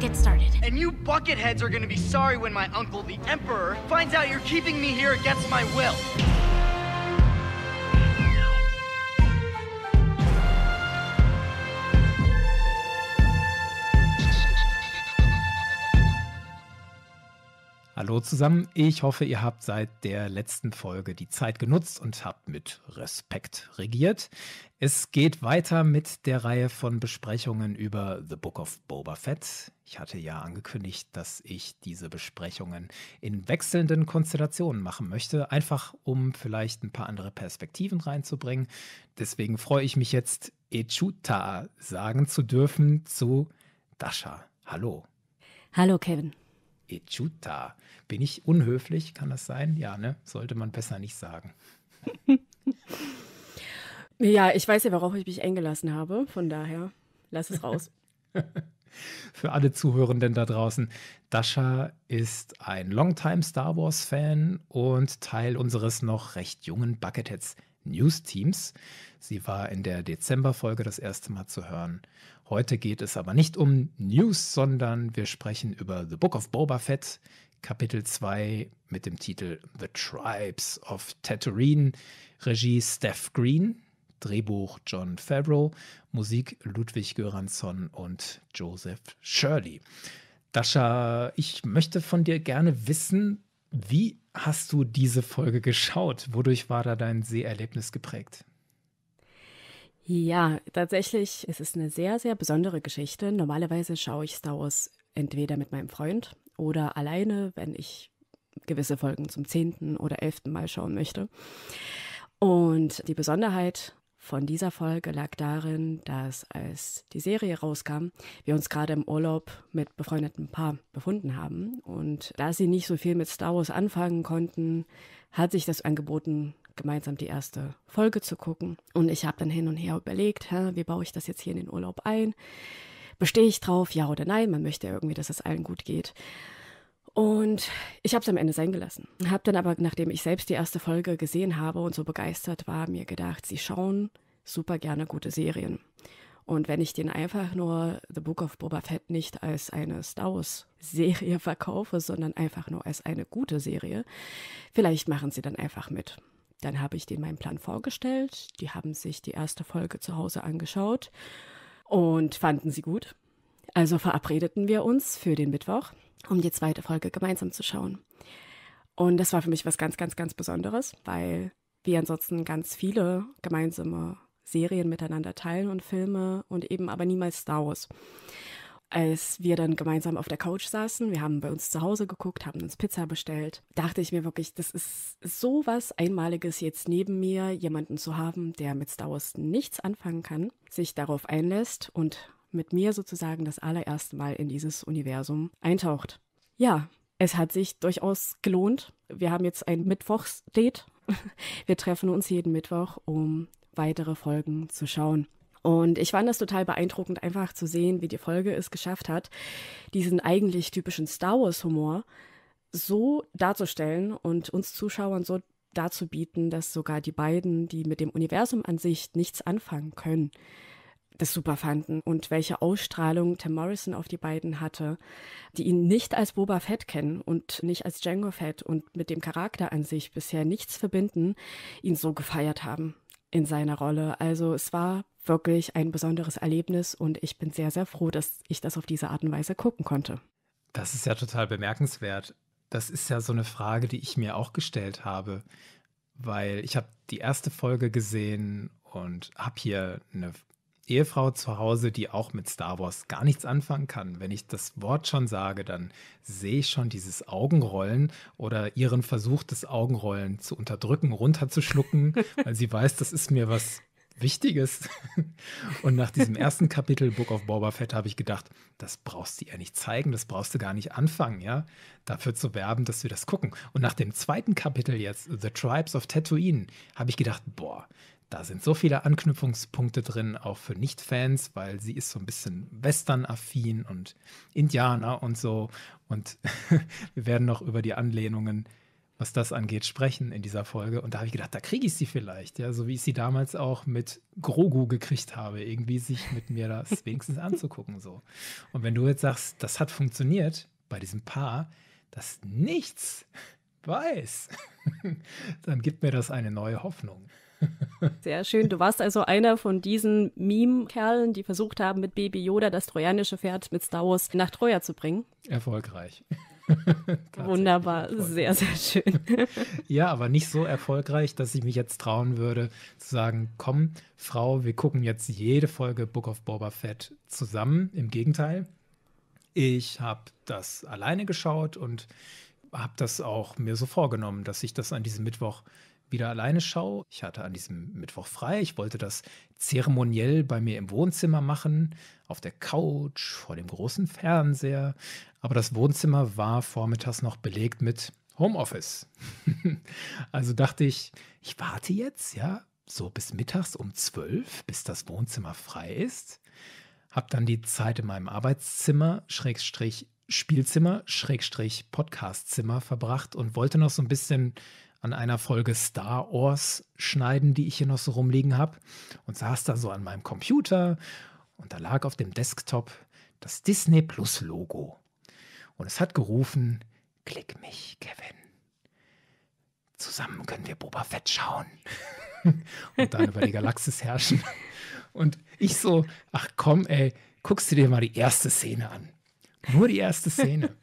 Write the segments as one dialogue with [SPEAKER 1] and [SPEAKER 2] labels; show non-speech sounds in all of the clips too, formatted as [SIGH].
[SPEAKER 1] get started. And you bucketheads are gonna be sorry when my uncle, the Emperor, finds out you're keeping me here against my will. Hallo zusammen, ich hoffe, ihr habt seit der letzten Folge die Zeit genutzt und habt mit Respekt regiert. Es geht weiter mit der Reihe von Besprechungen über The Book of Boba Fett. Ich hatte ja angekündigt, dass ich diese Besprechungen in wechselnden Konstellationen machen möchte, einfach um vielleicht ein paar andere Perspektiven reinzubringen. Deswegen freue ich mich jetzt, Echuta sagen zu dürfen zu Dasha. Hallo. Hallo, Kevin. Echuta. Bin ich unhöflich? Kann das sein? Ja, ne? Sollte man besser nicht sagen.
[SPEAKER 2] [LAUGHS] ja, ich weiß ja, worauf ich mich eingelassen habe. Von daher, lass es raus. [LAUGHS] [LAUGHS]
[SPEAKER 1] Für alle Zuhörenden da draußen, Dasha ist ein Longtime Star Wars-Fan und Teil unseres noch recht jungen Bucketheads News-Teams. Sie war in der Dezemberfolge das erste Mal zu hören Heute geht es aber nicht um News, sondern wir sprechen über The Book of Boba Fett, Kapitel 2 mit dem Titel The Tribes of Tatooine, Regie Steph Green, Drehbuch John Favreau, Musik Ludwig Göransson und Joseph Shirley. Dasha, ich möchte von dir gerne wissen, wie hast du diese Folge geschaut? Wodurch war da dein Seherlebnis geprägt?
[SPEAKER 2] Ja, tatsächlich es ist eine sehr, sehr besondere Geschichte. Normalerweise schaue ich Star Wars entweder mit meinem Freund oder alleine, wenn ich gewisse Folgen zum zehnten oder elften Mal schauen möchte. Und die Besonderheit von dieser Folge lag darin, dass als die Serie rauskam, wir uns gerade im Urlaub mit befreundeten Paar befunden haben. Und da sie nicht so viel mit Star Wars anfangen konnten, hat sich das angeboten, gemeinsam die erste Folge zu gucken. Und ich habe dann hin und her überlegt, hä, wie baue ich das jetzt hier in den Urlaub ein? Bestehe ich drauf, ja oder nein? Man möchte ja irgendwie, dass es allen gut geht. Und ich habe es am Ende sein gelassen. Habe dann aber, nachdem ich selbst die erste Folge gesehen habe und so begeistert war, mir gedacht, sie schauen super gerne gute Serien. Und wenn ich den einfach nur The Book of Boba Fett nicht als eine Star Wars Serie [LAUGHS] verkaufe, sondern einfach nur als eine gute Serie, vielleicht machen sie dann einfach mit. Dann habe ich denen meinen Plan vorgestellt. Die haben sich die erste Folge zu Hause angeschaut und fanden sie gut. Also verabredeten wir uns für den Mittwoch, um die zweite Folge gemeinsam zu schauen. Und das war für mich was ganz, ganz, ganz Besonderes, weil wir ansonsten ganz viele gemeinsame Serien miteinander teilen und Filme und eben aber niemals Star Wars als wir dann gemeinsam auf der Couch saßen, wir haben bei uns zu Hause geguckt, haben uns Pizza bestellt, dachte ich mir wirklich, das ist so was Einmaliges jetzt neben mir, jemanden zu haben, der mit Star Wars nichts anfangen kann, sich darauf einlässt und mit mir sozusagen das allererste Mal in dieses Universum eintaucht. Ja, es hat sich durchaus gelohnt. Wir haben jetzt ein Mittwochsdate. [LAUGHS] Wir treffen uns jeden Mittwoch, um weitere Folgen zu schauen. Und ich fand das total beeindruckend, einfach zu sehen, wie die Folge es geschafft hat, diesen eigentlich typischen Star Wars-Humor so darzustellen und uns Zuschauern so darzubieten, dass sogar die beiden, die mit dem Universum an sich nichts anfangen können, das super fanden und welche Ausstrahlung Tim Morrison auf die beiden hatte, die ihn nicht als Boba Fett kennen und nicht als Django Fett und mit dem Charakter an sich bisher nichts verbinden, ihn so gefeiert haben in seiner Rolle. Also es war wirklich ein besonderes Erlebnis und ich bin sehr, sehr froh, dass ich das auf diese Art und Weise gucken konnte.
[SPEAKER 1] Das ist ja total bemerkenswert. Das ist ja so eine Frage, die ich mir auch gestellt habe, weil ich habe die erste Folge gesehen und habe hier eine Ehefrau zu Hause, die auch mit Star Wars gar nichts anfangen kann. Wenn ich das Wort schon sage, dann sehe ich schon dieses Augenrollen oder ihren Versuch, das Augenrollen zu unterdrücken, runterzuschlucken, [LAUGHS] weil sie weiß, das ist mir was Wichtiges. [LAUGHS] Und nach diesem ersten Kapitel Book of Boba Fett habe ich gedacht, das brauchst du ihr nicht zeigen, das brauchst du gar nicht anfangen, ja, dafür zu werben, dass wir das gucken. Und nach dem zweiten Kapitel jetzt, The Tribes of Tatooine, habe ich gedacht, boah, da sind so viele Anknüpfungspunkte drin, auch für Nicht-Fans, weil sie ist so ein bisschen Western-affin und Indianer und so. Und [LAUGHS] wir werden noch über die Anlehnungen, was das angeht, sprechen in dieser Folge. Und da habe ich gedacht, da kriege ich sie vielleicht, ja, so wie ich sie damals auch mit Grogu gekriegt habe, irgendwie sich mit mir das [LAUGHS] wenigstens anzugucken. So. Und wenn du jetzt sagst, das hat funktioniert bei diesem Paar, das nichts weiß, [LAUGHS] dann gibt mir das eine neue Hoffnung.
[SPEAKER 2] Sehr schön. Du warst also einer von diesen Meme-Kerlen, die versucht haben, mit Baby Yoda das trojanische Pferd mit Star Wars nach Troja zu bringen.
[SPEAKER 1] Erfolgreich.
[SPEAKER 2] [LAUGHS] Wunderbar, sehr, sehr schön.
[SPEAKER 1] [LAUGHS] ja, aber nicht so erfolgreich, dass ich mich jetzt trauen würde, zu sagen: Komm, Frau, wir gucken jetzt jede Folge Book of Boba Fett zusammen. Im Gegenteil, ich habe das alleine geschaut und habe das auch mir so vorgenommen, dass ich das an diesem Mittwoch wieder alleine schaue. Ich hatte an diesem Mittwoch frei. Ich wollte das zeremoniell bei mir im Wohnzimmer machen, auf der Couch, vor dem großen Fernseher. Aber das Wohnzimmer war vormittags noch belegt mit Homeoffice. [LAUGHS] also dachte ich, ich warte jetzt, ja, so bis mittags um zwölf, bis das Wohnzimmer frei ist. Hab dann die Zeit in meinem Arbeitszimmer, Schrägstrich Spielzimmer, Schrägstrich Podcastzimmer verbracht und wollte noch so ein bisschen an einer Folge Star Wars schneiden, die ich hier noch so rumliegen habe. Und saß da so an meinem Computer und da lag auf dem Desktop das Disney Plus Logo. Und es hat gerufen, klick mich, Kevin. Zusammen können wir Boba Fett schauen. [LAUGHS] und dann über die Galaxis herrschen. Und ich so, ach komm, ey, guckst du dir mal die erste Szene an. Nur die erste Szene.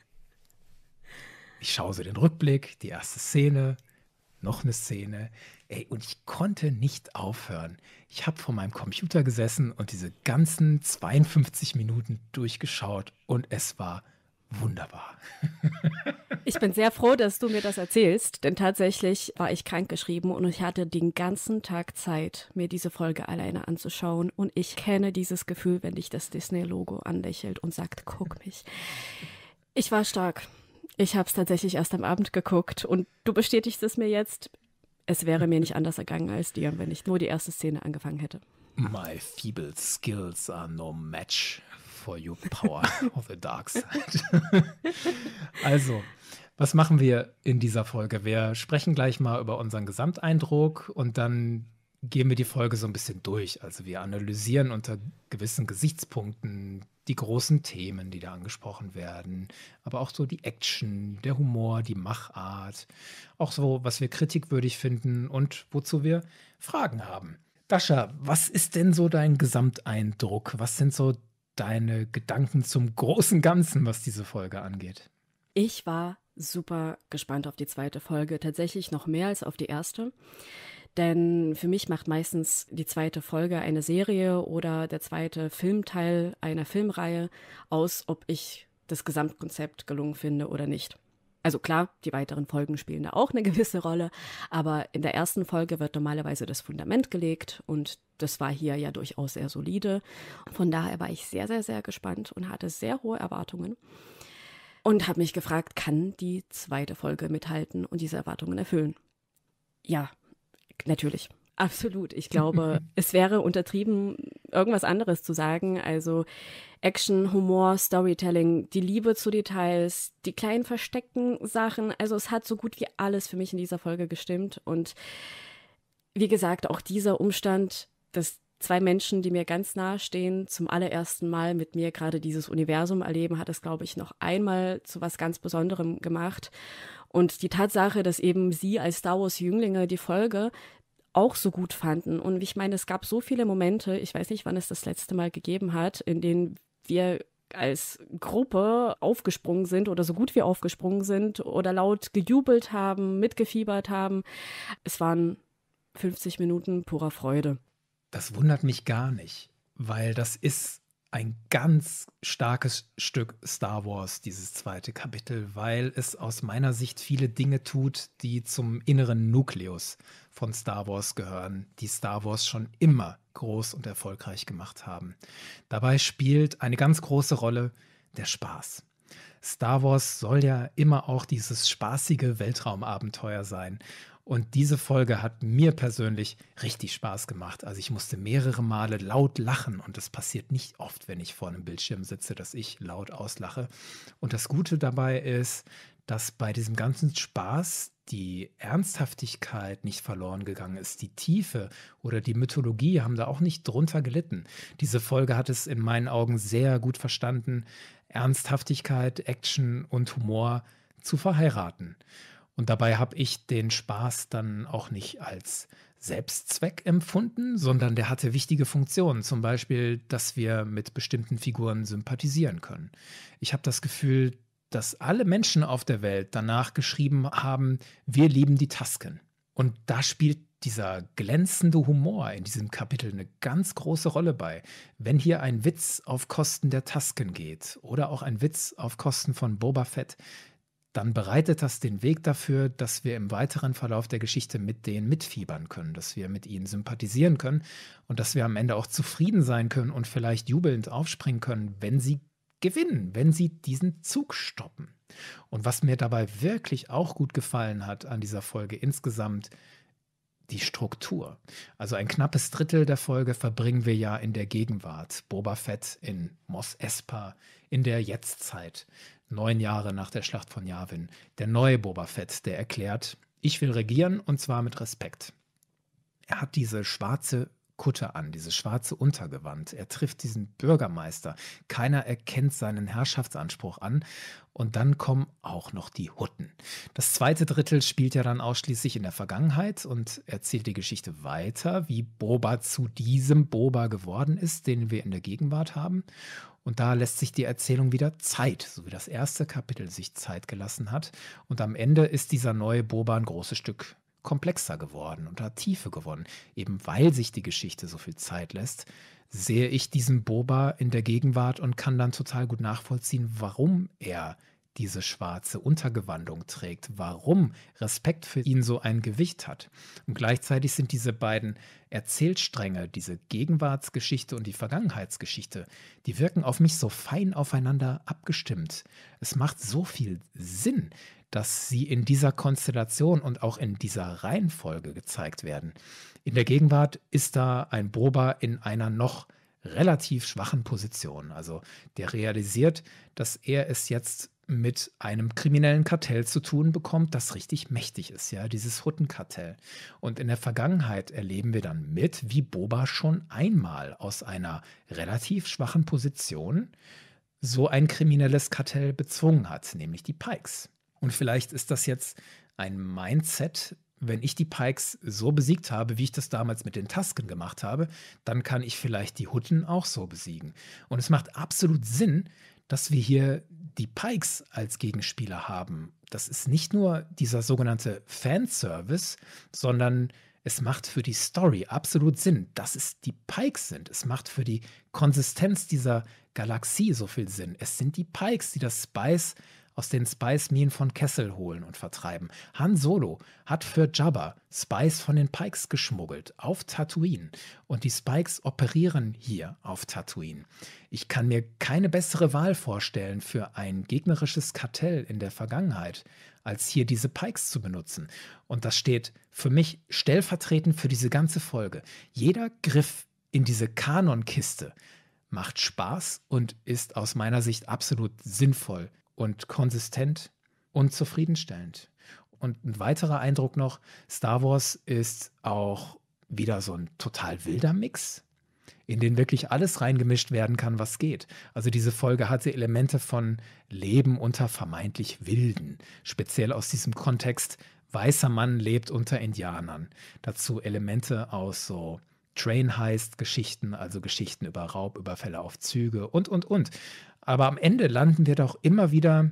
[SPEAKER 1] Ich schaue so den Rückblick, die erste Szene, noch eine Szene. Ey, und ich konnte nicht aufhören. Ich habe vor meinem Computer gesessen und diese ganzen 52 Minuten durchgeschaut und es war wunderbar.
[SPEAKER 2] [LAUGHS] ich bin sehr froh, dass du mir das erzählst, denn tatsächlich war ich krankgeschrieben und ich hatte den ganzen Tag Zeit, mir diese Folge alleine anzuschauen und ich kenne dieses Gefühl, wenn dich das Disney-Logo anlächelt und sagt, guck mich. Ich war stark. Ich habe es tatsächlich erst am Abend geguckt und du bestätigst es mir jetzt. Es wäre mir nicht anders ergangen als dir, wenn ich nur die erste Szene angefangen
[SPEAKER 1] hätte. My feeble skills are no match for your power [LAUGHS] of the dark side. [LAUGHS] also, was machen wir in dieser Folge? Wir sprechen gleich mal über unseren Gesamteindruck und dann gehen wir die Folge so ein bisschen durch. Also wir analysieren unter gewissen Gesichtspunkten die großen Themen, die da angesprochen werden, aber auch so die Action, der Humor, die Machart, auch so, was wir kritikwürdig finden und wozu wir Fragen haben. Dascha, was ist denn so dein Gesamteindruck? Was sind so deine Gedanken zum großen Ganzen, was diese Folge angeht?
[SPEAKER 2] Ich war super gespannt auf die zweite Folge, tatsächlich noch mehr als auf die erste. Denn für mich macht meistens die zweite Folge eine Serie oder der zweite Filmteil einer Filmreihe aus, ob ich das Gesamtkonzept gelungen finde oder nicht. Also klar, die weiteren Folgen spielen da auch eine [LAUGHS] gewisse Rolle, aber in der ersten Folge wird normalerweise das Fundament gelegt und das war hier ja durchaus sehr solide. Von daher war ich sehr, sehr, sehr gespannt und hatte sehr hohe Erwartungen und habe mich gefragt, kann die zweite Folge mithalten und diese Erwartungen erfüllen? Ja, Natürlich. Absolut. Ich glaube, [LAUGHS] es wäre untertrieben, irgendwas anderes zu sagen. Also Action, Humor, Storytelling, die Liebe zu Details, die kleinen versteckten Sachen. Also es hat so gut wie alles für mich in dieser Folge gestimmt. Und wie gesagt, auch dieser Umstand, dass zwei Menschen, die mir ganz nahe stehen, zum allerersten Mal mit mir gerade dieses Universum erleben, hat es, glaube ich, noch einmal zu was ganz Besonderem gemacht. Und die Tatsache, dass eben sie als Star Wars-Jünglinge die Folge auch so gut fanden. Und ich meine, es gab so viele Momente, ich weiß nicht, wann es das letzte Mal gegeben hat, in denen wir als Gruppe aufgesprungen sind oder so gut wir aufgesprungen sind oder laut gejubelt haben, mitgefiebert haben. Es waren 50 Minuten purer Freude.
[SPEAKER 1] Das wundert mich gar nicht, weil das ist ein ganz starkes Stück Star Wars, dieses zweite Kapitel, weil es aus meiner Sicht viele Dinge tut, die zum inneren Nukleus von Star Wars gehören, die Star Wars schon immer groß und erfolgreich gemacht haben. Dabei spielt eine ganz große Rolle der Spaß. Star Wars soll ja immer auch dieses spaßige Weltraumabenteuer sein. Und diese Folge hat mir persönlich richtig Spaß gemacht. Also ich musste mehrere Male laut lachen und das passiert nicht oft, wenn ich vor einem Bildschirm sitze, dass ich laut auslache. Und das Gute dabei ist, dass bei diesem ganzen Spaß die Ernsthaftigkeit nicht verloren gegangen ist, die Tiefe oder die Mythologie haben da auch nicht drunter gelitten. Diese Folge hat es in meinen Augen sehr gut verstanden, Ernsthaftigkeit, Action und Humor zu verheiraten. Und dabei habe ich den Spaß dann auch nicht als Selbstzweck empfunden, sondern der hatte wichtige Funktionen, zum Beispiel, dass wir mit bestimmten Figuren sympathisieren können. Ich habe das Gefühl, dass alle Menschen auf der Welt danach geschrieben haben, wir lieben die Tasken. Und da spielt dieser glänzende Humor in diesem Kapitel eine ganz große Rolle bei. Wenn hier ein Witz auf Kosten der Tasken geht oder auch ein Witz auf Kosten von Boba Fett, dann bereitet das den Weg dafür, dass wir im weiteren Verlauf der Geschichte mit denen mitfiebern können, dass wir mit ihnen sympathisieren können und dass wir am Ende auch zufrieden sein können und vielleicht jubelnd aufspringen können, wenn sie gewinnen, wenn sie diesen Zug stoppen. Und was mir dabei wirklich auch gut gefallen hat an dieser Folge insgesamt, die Struktur. Also ein knappes Drittel der Folge verbringen wir ja in der Gegenwart. Boba Fett in Mos Espa, in der Jetztzeit neun Jahre nach der Schlacht von Yavin, der neue Boba Fett, der erklärt, ich will regieren und zwar mit Respekt. Er hat diese schwarze Kutte an, dieses schwarze Untergewand. Er trifft diesen Bürgermeister. Keiner erkennt seinen Herrschaftsanspruch an. Und dann kommen auch noch die Hutten. Das zweite Drittel spielt ja dann ausschließlich in der Vergangenheit und erzählt die Geschichte weiter, wie Boba zu diesem Boba geworden ist, den wir in der Gegenwart haben. Und da lässt sich die Erzählung wieder Zeit, so wie das erste Kapitel sich Zeit gelassen hat. Und am Ende ist dieser neue Boba ein großes Stück komplexer geworden und hat Tiefe gewonnen. Eben weil sich die Geschichte so viel Zeit lässt, sehe ich diesen Boba in der Gegenwart und kann dann total gut nachvollziehen, warum er diese schwarze Untergewandung trägt, warum Respekt für ihn so ein Gewicht hat. Und gleichzeitig sind diese beiden Erzählstränge, diese Gegenwartsgeschichte und die Vergangenheitsgeschichte, die wirken auf mich so fein aufeinander abgestimmt. Es macht so viel Sinn, dass sie in dieser Konstellation und auch in dieser Reihenfolge gezeigt werden. In der Gegenwart ist da ein Boba in einer noch relativ schwachen Position. Also der realisiert, dass er es jetzt mit einem kriminellen Kartell zu tun bekommt, das richtig mächtig ist, ja, dieses Huttenkartell. Und in der Vergangenheit erleben wir dann mit, wie Boba schon einmal aus einer relativ schwachen Position so ein kriminelles Kartell bezwungen hat, nämlich die Pikes. Und vielleicht ist das jetzt ein Mindset, wenn ich die Pikes so besiegt habe, wie ich das damals mit den Tasken gemacht habe, dann kann ich vielleicht die Hutten auch so besiegen. Und es macht absolut Sinn, dass wir hier die Pikes als Gegenspieler haben. Das ist nicht nur dieser sogenannte Fanservice, sondern es macht für die Story absolut Sinn, dass es die Pikes sind. Es macht für die Konsistenz dieser Galaxie so viel Sinn. Es sind die Pikes, die das Spice aus den Spice-Minen von Kessel holen und vertreiben. Han Solo hat für Jabba Spice von den Pikes geschmuggelt auf Tatooine und die Spikes operieren hier auf Tatooine. Ich kann mir keine bessere Wahl vorstellen für ein gegnerisches Kartell in der Vergangenheit, als hier diese Pikes zu benutzen. Und das steht für mich stellvertretend für diese ganze Folge. Jeder Griff in diese Kanonkiste macht Spaß und ist aus meiner Sicht absolut sinnvoll und konsistent und zufriedenstellend. Und ein weiterer Eindruck noch, Star Wars ist auch wieder so ein total wilder Mix, in den wirklich alles reingemischt werden kann, was geht. Also diese Folge hatte Elemente von Leben unter vermeintlich Wilden, speziell aus diesem Kontext weißer Mann lebt unter Indianern. Dazu Elemente aus so Train heißt Geschichten, also Geschichten über Raub, Überfälle auf Züge und, und, und. Aber am Ende landen wir doch immer wieder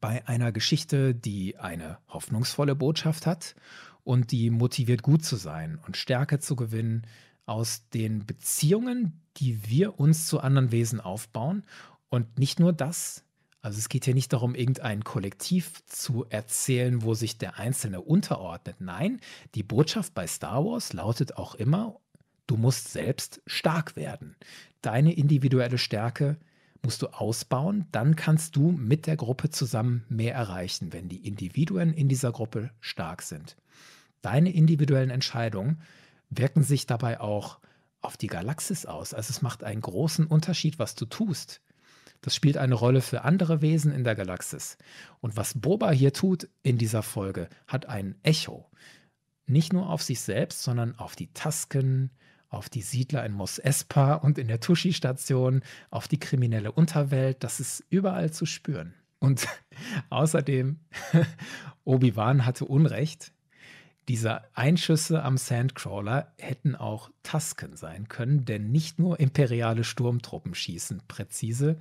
[SPEAKER 1] bei einer Geschichte, die eine hoffnungsvolle Botschaft hat und die motiviert, gut zu sein und Stärke zu gewinnen aus den Beziehungen, die wir uns zu anderen Wesen aufbauen. Und nicht nur das, also es geht hier nicht darum, irgendein Kollektiv zu erzählen, wo sich der Einzelne unterordnet. Nein, die Botschaft bei Star Wars lautet auch immer, du musst selbst stark werden. Deine individuelle Stärke ist musst du ausbauen, dann kannst du mit der Gruppe zusammen mehr erreichen, wenn die Individuen in dieser Gruppe stark sind. Deine individuellen Entscheidungen wirken sich dabei auch auf die Galaxis aus. Also es macht einen großen Unterschied, was du tust. Das spielt eine Rolle für andere Wesen in der Galaxis. Und was Boba hier tut in dieser Folge, hat ein Echo. Nicht nur auf sich selbst, sondern auf die Tasken, auf die Siedler in Mos Espa und in der Tushi-Station, auf die kriminelle Unterwelt. Das ist überall zu spüren. Und [LAUGHS] außerdem, [LAUGHS] Obi-Wan hatte Unrecht. Diese Einschüsse am Sandcrawler hätten auch Tasken sein können, denn nicht nur imperiale Sturmtruppen schießen präzise,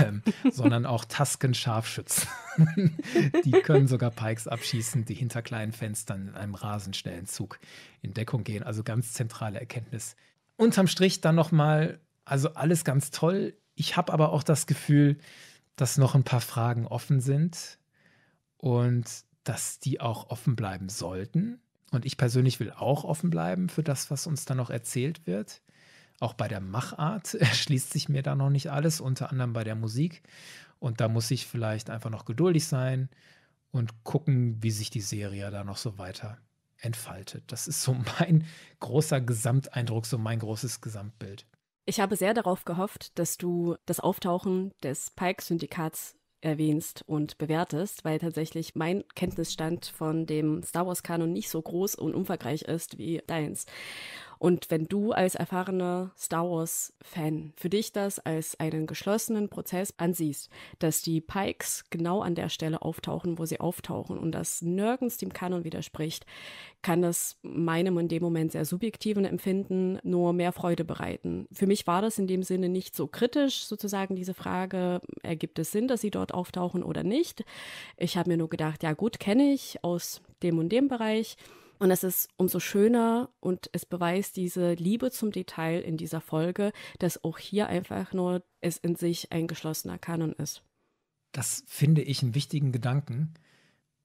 [SPEAKER 1] ähm, sondern auch Tasken-Scharfschützen. [LAUGHS] die können sogar Pikes abschießen, die hinter kleinen Fenstern in einem rasend schnellen Zug in Deckung gehen. Also ganz zentrale Erkenntnis. Unterm Strich dann nochmal, also alles ganz toll. Ich habe aber auch das Gefühl, dass noch ein paar Fragen offen sind und dass die auch offen bleiben sollten. Und ich persönlich will auch offen bleiben für das, was uns da noch erzählt wird. Auch bei der Machart [LAUGHS] erschließt sich mir da noch nicht alles, unter anderem bei der Musik. Und da muss ich vielleicht einfach noch geduldig sein und gucken, wie sich die Serie da noch so weiter entfaltet. Das ist so [LAUGHS] mein großer Gesamteindruck, so mein großes Gesamtbild.
[SPEAKER 2] Ich habe sehr darauf gehofft, dass du das Auftauchen des Pike-Syndikats erwähnst und bewertest, weil tatsächlich mein Kenntnisstand von dem Star Wars-Kanon nicht so groß und umfangreich ist wie deins. Und wenn du als erfahrener Star Wars-Fan für dich das als einen geschlossenen Prozess ansiehst, dass die Pikes genau an der Stelle auftauchen, wo sie auftauchen und das nirgends dem Kanon widerspricht, kann das meinem in dem Moment sehr subjektiven Empfinden nur mehr Freude bereiten. Für mich war das in dem Sinne nicht so kritisch, sozusagen diese Frage, ergibt es Sinn, dass sie dort auftauchen oder nicht? Ich habe mir nur gedacht, ja gut, kenne ich aus dem und dem Bereich. Und es ist umso schöner und es beweist diese Liebe zum Detail in dieser Folge, dass auch hier einfach nur es in sich ein geschlossener Kanon ist.
[SPEAKER 1] Das finde ich einen wichtigen Gedanken.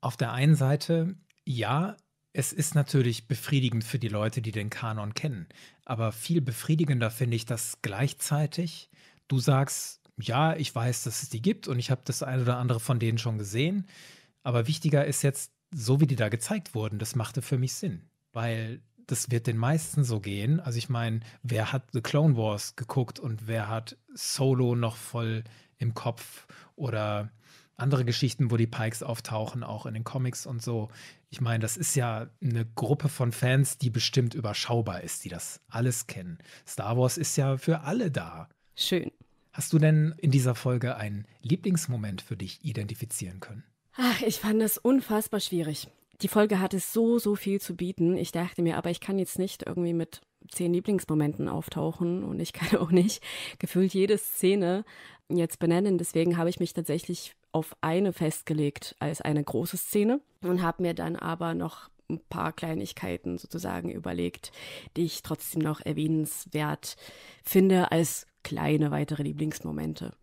[SPEAKER 1] Auf der einen Seite, ja, es ist natürlich befriedigend für die Leute, die den Kanon kennen. Aber viel befriedigender finde ich, dass gleichzeitig du sagst, ja, ich weiß, dass es die gibt und ich habe das eine oder andere von denen schon gesehen. Aber wichtiger ist jetzt, so wie die da gezeigt wurden, das machte für mich Sinn, weil das wird den meisten so gehen. Also ich meine, wer hat The Clone Wars geguckt und wer hat Solo noch voll im Kopf oder andere Geschichten, wo die Pikes auftauchen, auch in den Comics und so. Ich meine, das ist ja eine Gruppe von Fans, die bestimmt überschaubar ist, die das alles kennen. Star Wars ist ja für alle da. Schön. Hast du denn in dieser Folge einen Lieblingsmoment für dich identifizieren können?
[SPEAKER 2] Ach, ich fand das unfassbar schwierig. Die Folge hatte so, so viel zu bieten. Ich dachte mir, aber ich kann jetzt nicht irgendwie mit zehn Lieblingsmomenten auftauchen und ich [LAUGHS] kann auch nicht gefühlt jede Szene jetzt benennen. Deswegen habe ich mich tatsächlich auf eine festgelegt als eine große Szene und habe mir dann aber noch ein paar Kleinigkeiten sozusagen überlegt, die ich trotzdem noch erwähnenswert finde als kleine weitere Lieblingsmomente.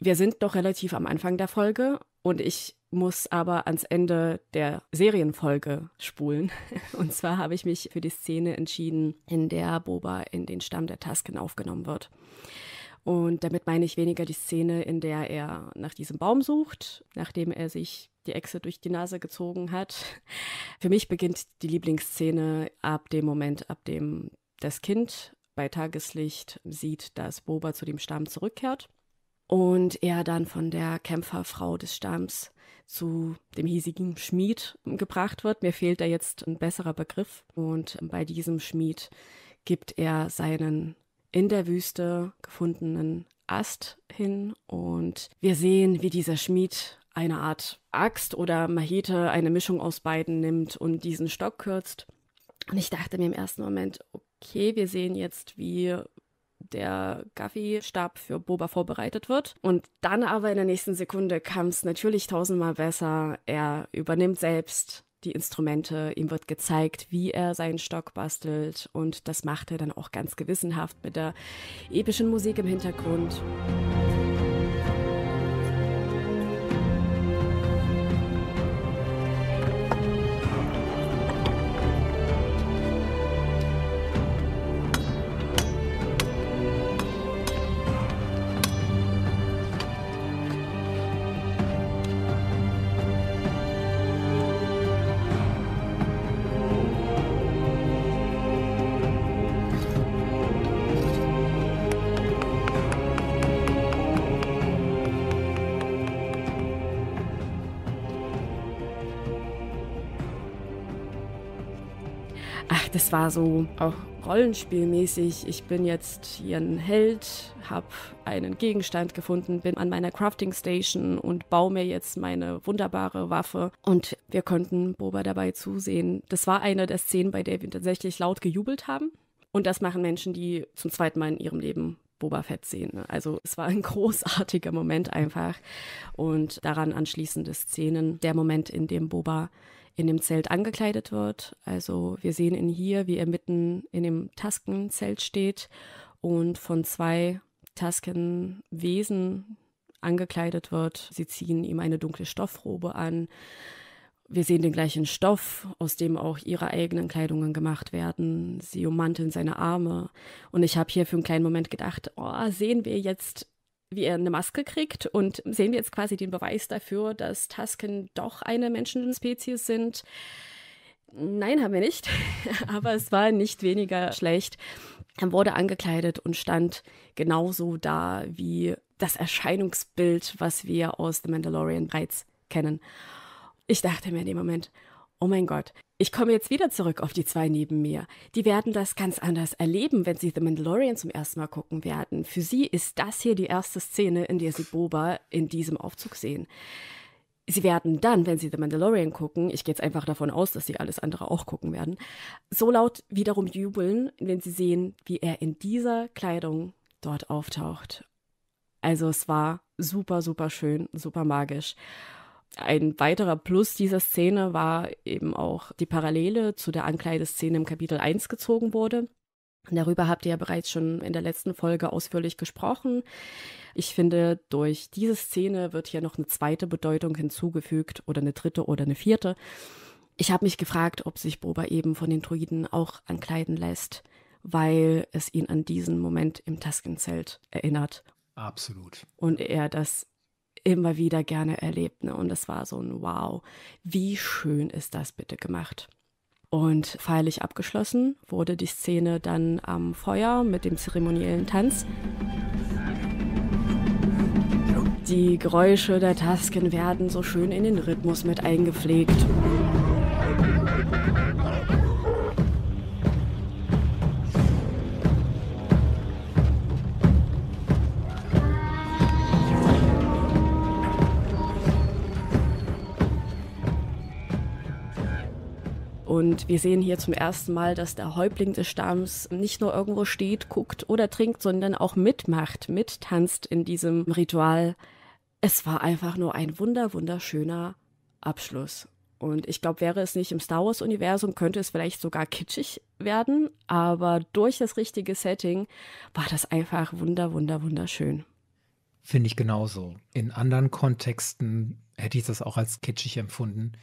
[SPEAKER 2] Wir sind doch relativ am Anfang der Folge und ich muss aber ans Ende der Serienfolge spulen. [LAUGHS] Und zwar habe ich mich für die Szene entschieden, in der Boba in den Stamm der Tasken aufgenommen wird. Und damit meine ich weniger die Szene, in der er nach diesem Baum sucht, nachdem er sich die Echse durch die Nase gezogen hat. Für mich beginnt die Lieblingsszene ab dem Moment, ab dem das Kind bei Tageslicht sieht, dass Boba zu dem Stamm zurückkehrt und er dann von der Kämpferfrau des Stamms zu dem hiesigen Schmied ähm, gebracht wird. Mir fehlt da jetzt ein besserer Begriff. Und ähm, bei diesem Schmied gibt er seinen in der Wüste gefundenen Ast hin und wir sehen, wie dieser Schmied eine Art Axt oder Mahete, eine Mischung aus beiden nimmt und diesen Stock kürzt. Und ich dachte mir im ersten Moment, okay, wir sehen jetzt, wie der Gavi-Stab für Boba vorbereitet wird. Und dann aber in der nächsten Sekunde kam es natürlich tausendmal besser. Er übernimmt selbst die Instrumente, ihm wird gezeigt, wie er seinen Stock bastelt und das macht er dann auch ganz gewissenhaft mit der epischen Musik im Hintergrund. es war so auch rollenspielmäßig. Ich bin jetzt hier ein Held, habe einen Gegenstand gefunden, bin an meiner Crafting Station und baue mir jetzt meine wunderbare Waffe. Und wir konnten Boba dabei zusehen. Das war eine der Szenen, bei der wir tatsächlich laut gejubelt haben. Und das machen Menschen, die zum zweiten Mal in ihrem Leben Boba Fett sehen. Also es war ein [LAUGHS] großartiger Moment einfach. Und daran anschließende Szenen, der Moment, in dem Boba in dem Zelt angekleidet wird. Also wir sehen ihn hier, wie er mitten in dem Taskenzelt steht und von zwei Taskenwesen angekleidet wird. Sie ziehen ihm eine dunkle Stoffrobe an. Wir sehen den gleichen Stoff, aus dem auch ihre eigenen Kleidungen gemacht werden. Sie ummanteln seine Arme. Und ich habe hier für einen kleinen Moment gedacht, oh, sehen wir jetzt wie er eine Maske kriegt und sehen wir jetzt quasi den Beweis dafür, dass Tusken doch eine Menschenspezies sind. Nein, haben wir nicht, [LAUGHS] aber es war nicht weniger schlecht. Er wurde angekleidet und stand genauso da wie das Erscheinungsbild, was wir aus The Mandalorian bereits kennen. Ich dachte mir in dem Moment, oh mein Gott, ich komme jetzt wieder zurück auf die zwei neben mir. Die werden das ganz anders erleben, wenn sie The Mandalorian zum ersten Mal gucken werden. Für sie ist das hier die erste Szene, in der sie Boba in diesem Aufzug sehen. Sie werden dann, wenn sie The Mandalorian gucken, ich gehe jetzt einfach davon aus, dass sie alles andere auch gucken werden, so laut wiederum jubeln, wenn sie sehen, wie er in dieser Kleidung dort auftaucht. Also es war super, super schön, super magisch. Ein weiterer Plus dieser Szene war eben auch die Parallele zu der Ankleideszene im Kapitel 1 gezogen wurde. Darüber habt ihr ja bereits schon in der letzten Folge ausführlich gesprochen. Ich finde, durch diese Szene wird hier noch eine zweite Bedeutung hinzugefügt oder eine dritte oder eine vierte. Ich habe mich gefragt, ob sich Boba eben von den Druiden auch ankleiden lässt, weil es ihn an diesen Moment im Taskenzelt erinnert.
[SPEAKER 1] Absolut.
[SPEAKER 2] Und er das immer wieder gerne erlebt. Ne? Und es war so ein Wow, wie schön ist das bitte gemacht. Und feierlich abgeschlossen wurde die Szene dann am Feuer mit dem zeremoniellen Tanz. Die Geräusche der Tasken werden so schön in den Rhythmus mit eingepflegt. Und wir sehen hier zum ersten Mal, dass der Häuptling des Stamms nicht nur irgendwo steht, guckt oder trinkt, sondern auch mitmacht, mittanzt in diesem Ritual. Es war einfach nur ein wunder, wunderschöner Abschluss. Und ich glaube, wäre es nicht im Star Wars-Universum, könnte es vielleicht sogar kitschig werden. Aber durch das richtige Setting war das einfach wunder, wunder, wunderschön.
[SPEAKER 1] Finde ich genauso. In anderen Kontexten hätte ich das auch als kitschig empfunden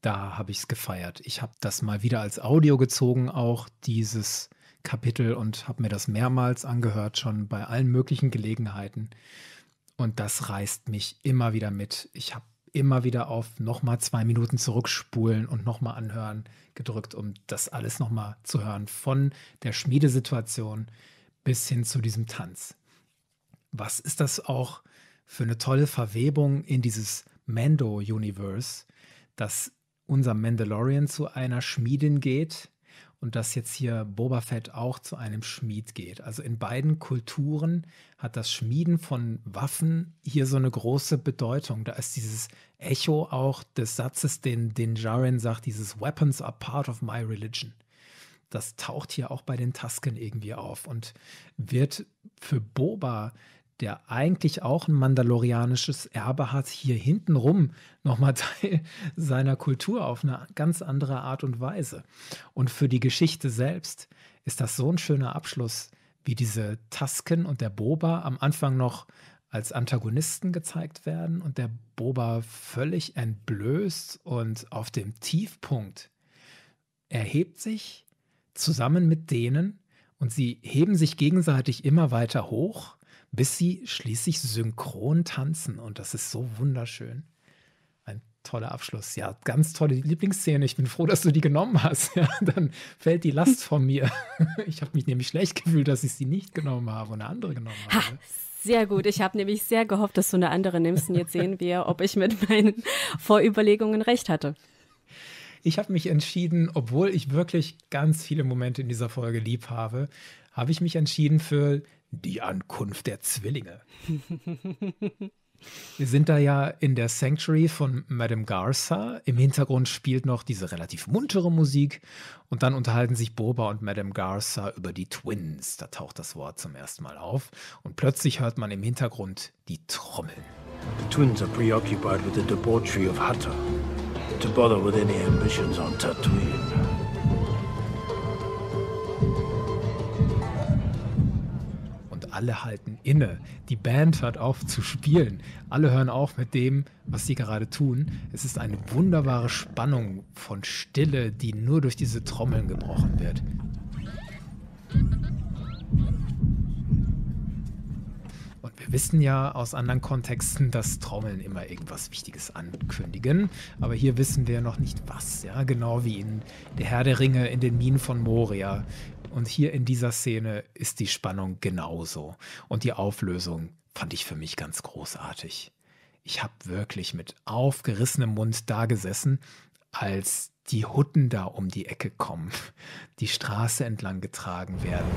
[SPEAKER 1] da habe ich es gefeiert. Ich habe das mal wieder als Audio gezogen, auch dieses Kapitel und habe mir das mehrmals angehört, schon bei allen möglichen Gelegenheiten. Und das reißt mich immer wieder mit. Ich habe immer wieder auf nochmal zwei Minuten zurückspulen und nochmal anhören gedrückt, um das alles nochmal zu hören. Von der Schmiedesituation bis hin zu diesem Tanz. Was ist das auch für eine tolle Verwebung in dieses Mando-Universe, das unser Mandalorian zu einer Schmiedin geht und dass jetzt hier Boba Fett auch zu einem Schmied geht. Also in beiden Kulturen hat das Schmieden von Waffen hier so eine große Bedeutung. Da ist dieses Echo auch des Satzes, den, den Jaren sagt, dieses Weapons are part of my religion. Das taucht hier auch bei den Tasken irgendwie auf und wird für Boba der eigentlich auch ein mandalorianisches Erbe hat, hier hintenrum nochmal [LAUGHS] Teil seiner Kultur auf eine ganz andere Art und Weise. Und für die Geschichte selbst ist das so ein schöner Abschluss, wie diese Tasken und der Boba am Anfang noch als Antagonisten gezeigt werden und der Boba völlig entblößt und auf dem Tiefpunkt erhebt sich zusammen mit denen und sie heben sich gegenseitig immer weiter hoch bis sie schließlich synchron tanzen. Und das ist so wunderschön. Ein toller Abschluss. Ja, ganz tolle Lieblingsszene. Ich bin froh, dass du die genommen hast. [LAUGHS] Ja, dann fällt die Last von mir. [LAUGHS] Ich habe mich nämlich schlecht gefühlt, dass ich sie nicht genommen habe und eine andere genommen habe. Ha.
[SPEAKER 2] Sehr gut. Ich habe nämlich sehr gehofft, dass du eine andere nimmst. Und jetzt sehen wir, ob ich mit meinen Vorüberlegungen recht hatte.
[SPEAKER 1] Ich habe mich entschieden, obwohl ich wirklich ganz viele Momente in dieser Folge lieb habe, habe ich mich entschieden für die Ankunft der Zwillinge.
[SPEAKER 2] [LAUGHS]
[SPEAKER 1] Wir sind da ja in der Sanctuary von Madame Garza. Im Hintergrund spielt noch diese relativ muntere Musik und dann unterhalten sich Boba und Madame Garza über die Twins. Da taucht das Wort zum ersten Mal auf und plötzlich hört man im Hintergrund die Trommeln. The twins are preoccupied with the debauchery of Hatta to bother with any ambitions on Tatooine. alle halten inne. Die Band hört auf zu spielen. Alle hören auf mit dem, was sie gerade tun. Es ist eine wunderbare Spannung von Stille, die nur durch diese Trommeln gebrochen wird. Und wir wissen ja aus anderen Kontexten, dass Trommeln immer irgendwas Wichtiges ankündigen. Aber hier wissen wir noch nicht was. Ja, genau wie in der Herr der Ringe in den Minen von Moria und hier in dieser Szene ist die Spannung genauso. Und die Auflösung fand ich für mich ganz großartig. Ich habe wirklich mit aufgerissenem Mund da gesessen, als die Hutten da um die Ecke kommen, die Straße entlang getragen werden.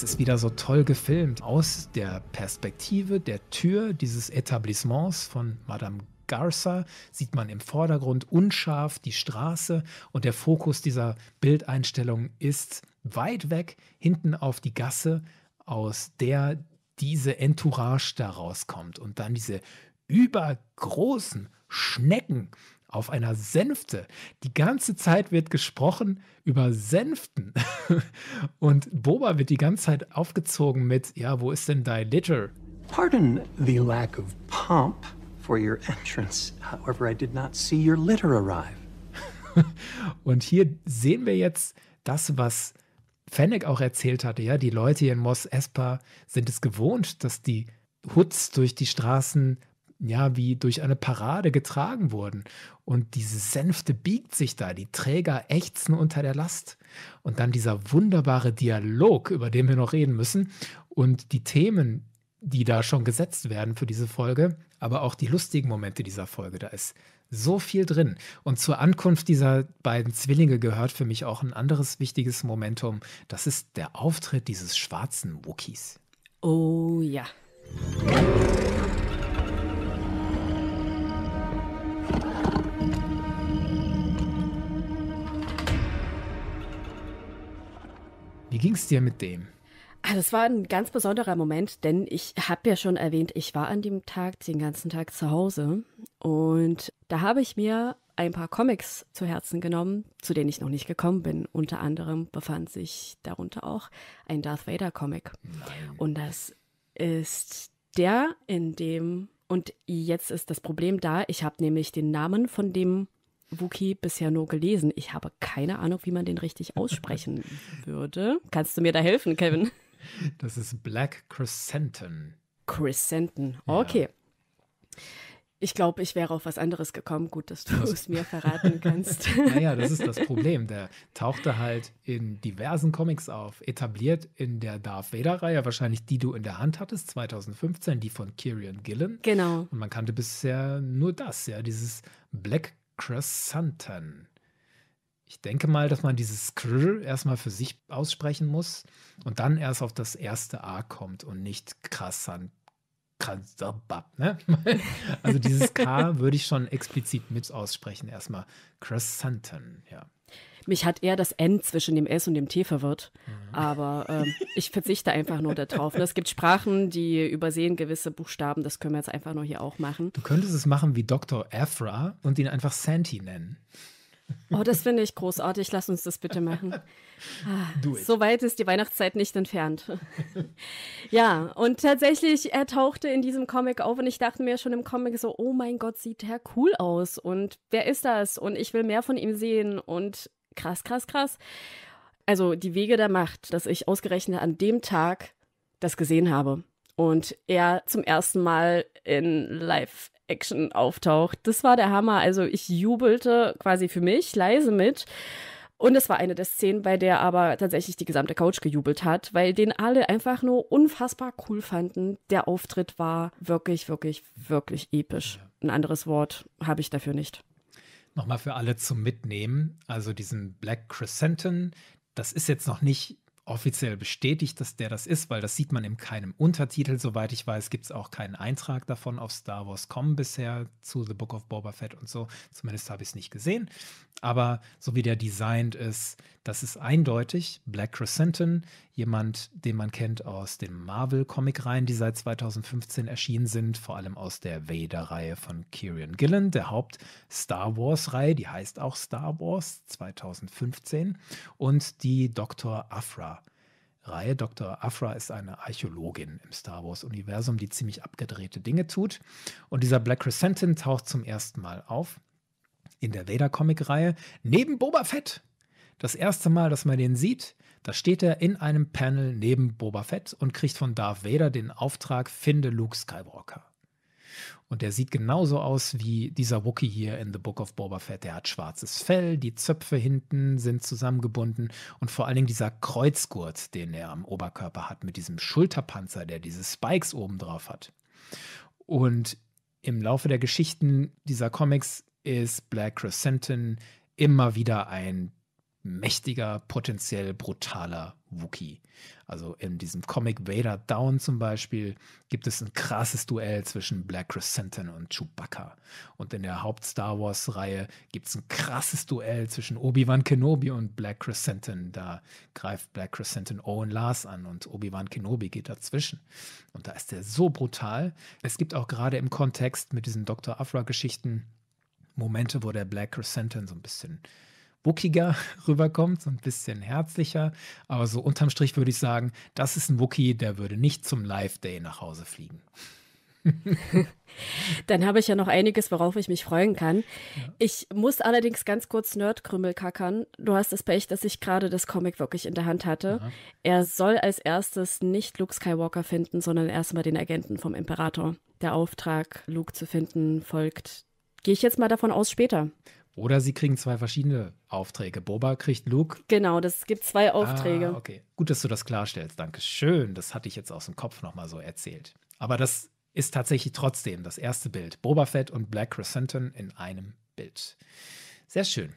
[SPEAKER 1] das ist wieder so toll gefilmt. Aus der Perspektive der Tür dieses Etablissements von Madame Garza sieht man im Vordergrund unscharf die Straße und der Fokus dieser Bildeinstellung ist weit weg hinten auf die Gasse, aus der diese Entourage da rauskommt und dann diese übergroßen Schnecken auf einer Sänfte. Die ganze Zeit wird gesprochen über Sänften. [LAUGHS] Und Boba wird die ganze Zeit aufgezogen mit, ja, wo ist denn dein Litter? Pardon the lack of pomp for your entrance. However, I did not see your litter arrive. [LAUGHS] Und hier sehen wir jetzt das, was Fennec auch erzählt hatte. Ja, die Leute hier in Moss Espa sind es gewohnt, dass die Hutz durch die Straßen ja, wie durch eine Parade getragen wurden. Und diese Sänfte biegt sich da, die Träger ächzen unter der Last. Und dann dieser wunderbare Dialog, über den wir noch reden müssen, und die Themen, die da schon gesetzt werden für diese Folge, aber auch die lustigen Momente dieser Folge. Da ist so viel drin. Und zur Ankunft dieser beiden Zwillinge gehört für mich auch ein anderes wichtiges Momentum. Das ist der Auftritt dieses schwarzen Wookies.
[SPEAKER 2] Oh ja.
[SPEAKER 1] Wie ging es dir mit dem?
[SPEAKER 2] Also ah, es war ein ganz besonderer Moment, denn ich habe ja schon erwähnt, ich war an dem Tag den ganzen Tag zu Hause und da habe ich mir ein paar Comics zu Herzen genommen, zu denen ich noch nicht gekommen bin. Unter anderem befand sich darunter auch ein Darth Vader Comic. Nein. Und das ist der, in dem und jetzt ist das Problem da, ich habe nämlich den Namen von dem Wookie bisher nur gelesen. Ich habe keine Ahnung, wie man den richtig aussprechen [LAUGHS] würde. Kannst du mir da helfen, Kevin?
[SPEAKER 1] Das ist Black Crescenten. Crescenten, okay. Ja.
[SPEAKER 2] Ich glaube, ich wäre auf was anderes
[SPEAKER 1] gekommen. Gut, dass du das es mir verraten [LAUGHS] kannst. naja, das ist das Problem. Der tauchte halt in diversen Comics auf, etabliert in der Darth Vader-Reihe, wahrscheinlich die du in der Hand hattest, 2015, die von Kyrian Gillen. Genau. Und man kannte bisher nur das, ja, dieses Black Crescenten. Ich denke mal, dass man dieses Kr erstmal für sich aussprechen muss und dann erst auf das erste A kommt und nicht Krassant. Ne? [LAUGHS] Also dieses K [LAUGHS] würde ich schon explizit mit aussprechen erstmal. Crescenten, ja.
[SPEAKER 2] Mich hat eher das N zwischen dem S und dem T verwirrt. Aber ähm, ich verzichte einfach nur darauf. Ne? Es gibt Sprachen, die übersehen gewisse Buchstaben. Das können wir jetzt einfach nur hier auch machen. Du
[SPEAKER 1] könntest es machen wie Dr. Afra und ihn einfach Santi nennen.
[SPEAKER 2] Oh, das finde ich großartig. Lass uns das bitte machen.
[SPEAKER 1] Ah,
[SPEAKER 2] so weit ist die Weihnachtszeit nicht entfernt. ja, und tatsächlich, er tauchte in diesem Comic auf und ich dachte mir schon im Comic so, oh mein Gott, sieht der cool aus und wer ist das? Und ich will mehr von ihm sehen und krass, krass, krass. Also die Wege der Macht, dass ich ausgerechnet an dem Tag das gesehen habe und er zum ersten Mal in Live Action auftaucht. Das war der Hammer. Also ich jubelte quasi für mich leise mit. Und es war eine der Szenen, bei der aber tatsächlich die gesamte Couch gejubelt hat, weil den alle einfach nur unfassbar cool fanden. Der Auftritt war wirklich, wirklich, wirklich episch. Ein anderes Wort habe ich dafür nicht
[SPEAKER 1] nochmal für alle zum Mitnehmen. Also diesen Black Crescenten, das ist jetzt noch nicht offiziell bestätigt, dass der das ist, weil das sieht man in keinem Untertitel. Soweit ich weiß, gibt es auch keinen Eintrag davon auf Star Wars.com bisher zu The Book of Boba Fett und so. Zumindest habe ich es nicht gesehen. Aber so wie der designt ist, das ist eindeutig Black Crescenten jemand, den man kennt aus den Marvel-Comic-Reihen, die seit 2015 erschienen sind, vor allem aus der Vader-Reihe von Kieran Gillen, der Haupt-Star Wars-Reihe, die heißt auch Star Wars 2015, und die Dr. Afra. Reihe. Dr. Afra ist eine Archäologin im Star Wars-Universum, die ziemlich abgedrehte Dinge tut. Und dieser Black Crescentin taucht zum ersten Mal auf in der Vader-Comic-Reihe neben Boba Fett. Das erste Mal, dass man den sieht, da steht er in einem Panel neben Boba Fett und kriegt von Darth Vader den Auftrag, finde Luke Skywalker. Und der sieht genauso aus wie dieser Wookie hier in The Book of Boba Fett. Der hat schwarzes Fell, die Zöpfe hinten sind zusammengebunden und vor allen Dingen dieser Kreuzgurt, den er am Oberkörper hat, mit diesem Schulterpanzer, der diese Spikes oben drauf hat. Und im Laufe der Geschichten dieser Comics ist Black Crescenten immer wieder ein mächtiger, potenziell brutaler Wookie. Also in diesem Comic Vader Down zum Beispiel gibt es ein krasses Duell zwischen Black Crescenten und Chewbacca. Und in der Haupt-Star Wars-Reihe gibt es ein krasses Duell zwischen Obi-Wan Kenobi und Black Crescenten. Da greift Black Crescenten Owen Lars an und Obi-Wan Kenobi geht dazwischen. Und da ist er so brutal. Es gibt auch gerade im Kontext mit diesen Dr. Afra-Geschichten Momente, wo der Black Crescenten so ein bisschen Wookiger [LAUGHS] rüberkommt, so ein bisschen herzlicher. Aber so unterm Strich würde ich sagen, das ist ein Wookie, der würde nicht zum Live-Day nach Hause fliegen.
[SPEAKER 2] [LAUGHS] Dann habe ich ja noch einiges, worauf ich mich freuen kann. Ja. Ich muss allerdings ganz kurz Nerdkrümmel kackern. Du hast das Pech, dass ich gerade das Comic wirklich in der Hand hatte. Ja. Er soll als erstes nicht Luke Skywalker finden, sondern erstmal den Agenten vom Imperator. Der Auftrag, Luke zu finden, folgt, gehe ich jetzt mal davon aus, später.
[SPEAKER 1] Oder sie kriegen zwei verschiedene Aufträge. Boba kriegt Luke.
[SPEAKER 2] Genau, das gibt zwei ah, Aufträge. Ah, okay,
[SPEAKER 1] gut, dass du das klarstellst. Dankeschön. Das hatte ich jetzt aus dem Kopf nochmal so erzählt. Aber das ist tatsächlich trotzdem das erste Bild. Boba Fett und Black Crescenton in einem Bild. Sehr schön.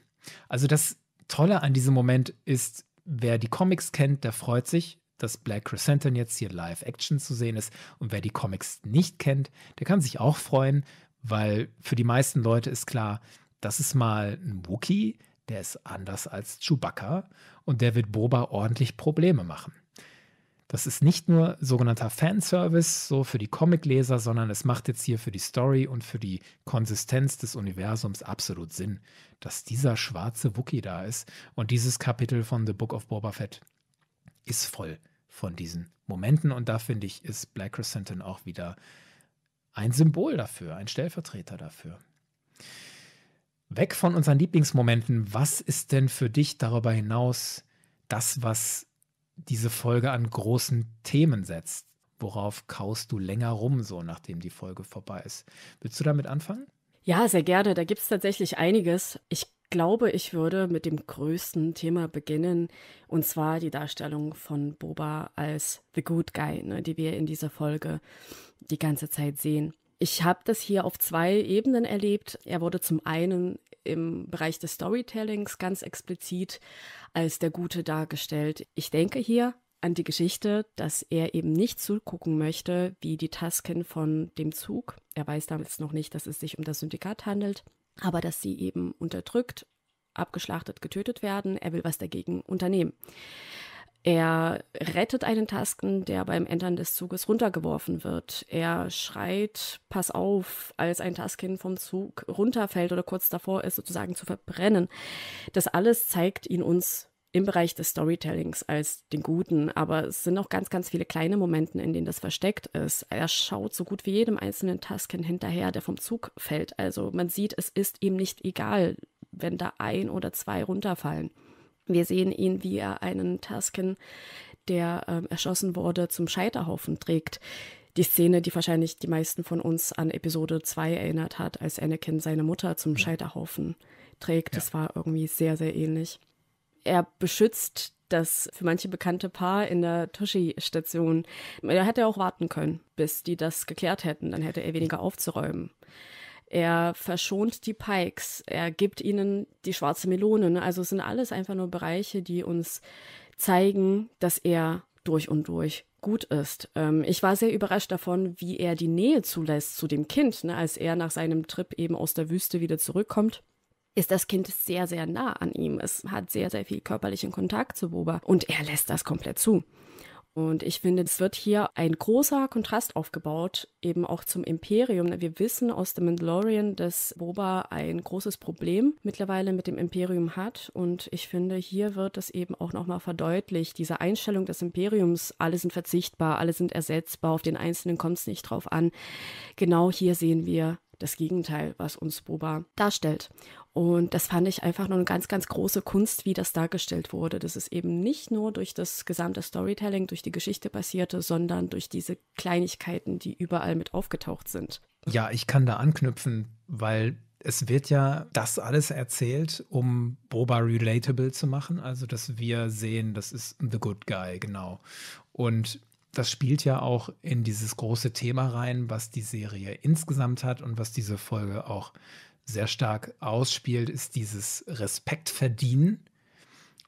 [SPEAKER 1] Also das Tolle an diesem Moment ist, wer die Comics kennt, der freut sich, dass Black Crescenton jetzt hier Live-Action zu sehen ist. Und wer die Comics nicht kennt, der kann sich auch freuen, weil für die meisten Leute ist klar, das ist mal ein Wookie, der ist anders als Chewbacca und der wird Boba ordentlich Probleme machen. Das ist nicht nur sogenannter Fanservice, so für die Comicleser, sondern es macht jetzt hier für die Story und für die Konsistenz des Universums absolut Sinn, dass dieser schwarze Wookie da ist. Und dieses Kapitel von The Book of Boba Fett ist voll von diesen Momenten. Und da finde ich, ist Black Crescenten auch wieder ein Symbol dafür, ein Stellvertreter dafür. Weg von unseren Lieblingsmomenten, was ist denn für dich darüber hinaus das, was diese Folge an großen Themen setzt? Worauf kaust du länger rum, so nachdem die Folge vorbei ist? Willst du damit anfangen?
[SPEAKER 2] Ja, sehr gerne. Da gibt es tatsächlich einiges. Ich glaube, ich würde mit dem größten Thema beginnen, und zwar die Darstellung von Boba als The Good Guy, ne, die wir in dieser Folge die ganze Zeit sehen. Ich habe das hier auf zwei Ebenen erlebt. Er wurde zum einen im Bereich des Storytellings ganz explizit als der Gute dargestellt. Ich denke hier an die Geschichte, dass er eben nicht zugucken möchte, wie die Tasken von dem Zug, er weiß damals noch nicht, dass es sich um das Syndikat handelt, aber dass sie eben unterdrückt, abgeschlachtet, getötet werden. Er will was dagegen unternehmen. Er rettet einen Tasken, der beim Entern des Zuges runtergeworfen wird. Er schreit, pass auf, als ein Tasken vom Zug runterfällt oder kurz davor ist, sozusagen zu verbrennen. Das alles zeigt ihn uns im Bereich des Storytellings als den Guten, aber es sind auch ganz, ganz viele kleine Momente, in denen das versteckt ist. Er schaut so gut wie jedem einzelnen Tasken hinterher, der vom Zug fällt. Also man sieht, es ist ihm nicht egal, wenn da ein oder zwei runterfallen. Wir sehen ihn, wie er einen Tasken, der äh, erschossen wurde, zum Scheiterhaufen trägt. Die Szene, die wahrscheinlich die meisten von uns an Episode 2 erinnert hat, als Anakin seine Mutter zum Scheiterhaufen trägt. Ja. Das war irgendwie sehr, sehr ähnlich. Er beschützt das für manche bekannte Paar in der Toshi-Station. Da hätte er auch warten können, bis die das geklärt hätten. Dann hätte er weniger aufzuräumen er verschont die Pikes, er gibt ihnen die schwarze Melone. Ne? Also es sind alles einfach nur Bereiche, die uns zeigen, dass er durch und durch gut ist. Ähm, ich war sehr überrascht davon, wie er die Nähe zulässt zu dem Kind, ne? als er nach seinem Trip eben aus der Wüste wieder zurückkommt ist das Kind sehr, sehr nah an ihm. Es hat sehr, sehr viel körperlichen Kontakt zu Boba und er lässt das komplett zu. Und ich finde, es wird hier ein großer Kontrast aufgebaut, eben auch zum Imperium. Wir wissen aus The Mandalorian, dass Boba ein großes Problem mittlerweile mit dem Imperium hat. Und ich finde, hier wird es eben auch nochmal verdeutlicht, diese Einstellung des Imperiums, alle sind verzichtbar, alle sind ersetzbar, auf den Einzelnen kommt es nicht drauf an. Genau hier sehen wir das Gegenteil, was uns Boba darstellt. Und das fand ich einfach nur eine ganz, ganz große Kunst, wie das dargestellt wurde. Das ist eben nicht nur durch das gesamte Storytelling, durch die Geschichte passierte, sondern durch diese Kleinigkeiten, die überall mit aufgetaucht sind.
[SPEAKER 1] Ja, ich kann da anknüpfen, weil es wird ja das alles erzählt, um Boba relatable zu machen. Also, dass wir sehen, das ist The Good Guy, genau. Und das spielt ja auch in dieses große Thema rein, was die Serie insgesamt hat und was diese Folge auch sehr stark ausspielt, ist dieses Respekt verdienen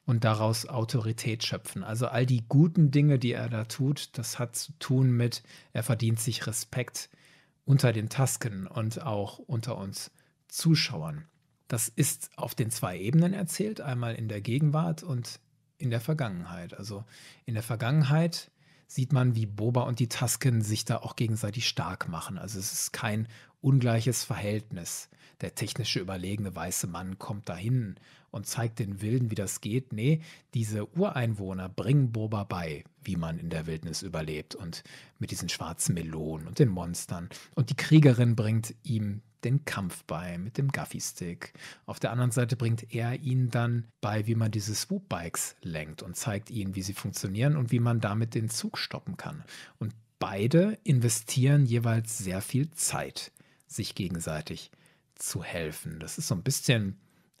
[SPEAKER 1] und daraus Autorität schöpfen. Also all die guten Dinge, die er da tut, das hat zu tun mit, er verdient sich Respekt unter den Tasken und auch unter uns Zuschauern. Das ist auf den zwei Ebenen erzählt, einmal in der Gegenwart und in der Vergangenheit. Also in der Vergangenheit sieht man, wie Boba und die Tasken sich da auch gegenseitig stark machen. Also es ist kein ungleiches Verhältnis. Der technische überlegene weiße Mann kommt dahin und zeigt den Wilden, wie das geht. Nee, diese Ureinwohner bringen Boba bei, wie man in der Wildnis überlebt und mit diesen schwarzen Melonen und den Monstern. Und die Kriegerin bringt ihm den Kampf bei mit dem guffy stick Auf der anderen Seite bringt er ihnen dann bei, wie man diese Swoop-Bikes lenkt und zeigt ihnen, wie sie funktionieren und wie man damit den Zug stoppen kann. Und beide investieren jeweils sehr viel Zeit, sich gegenseitig zu helfen. Das ist so ein bisschen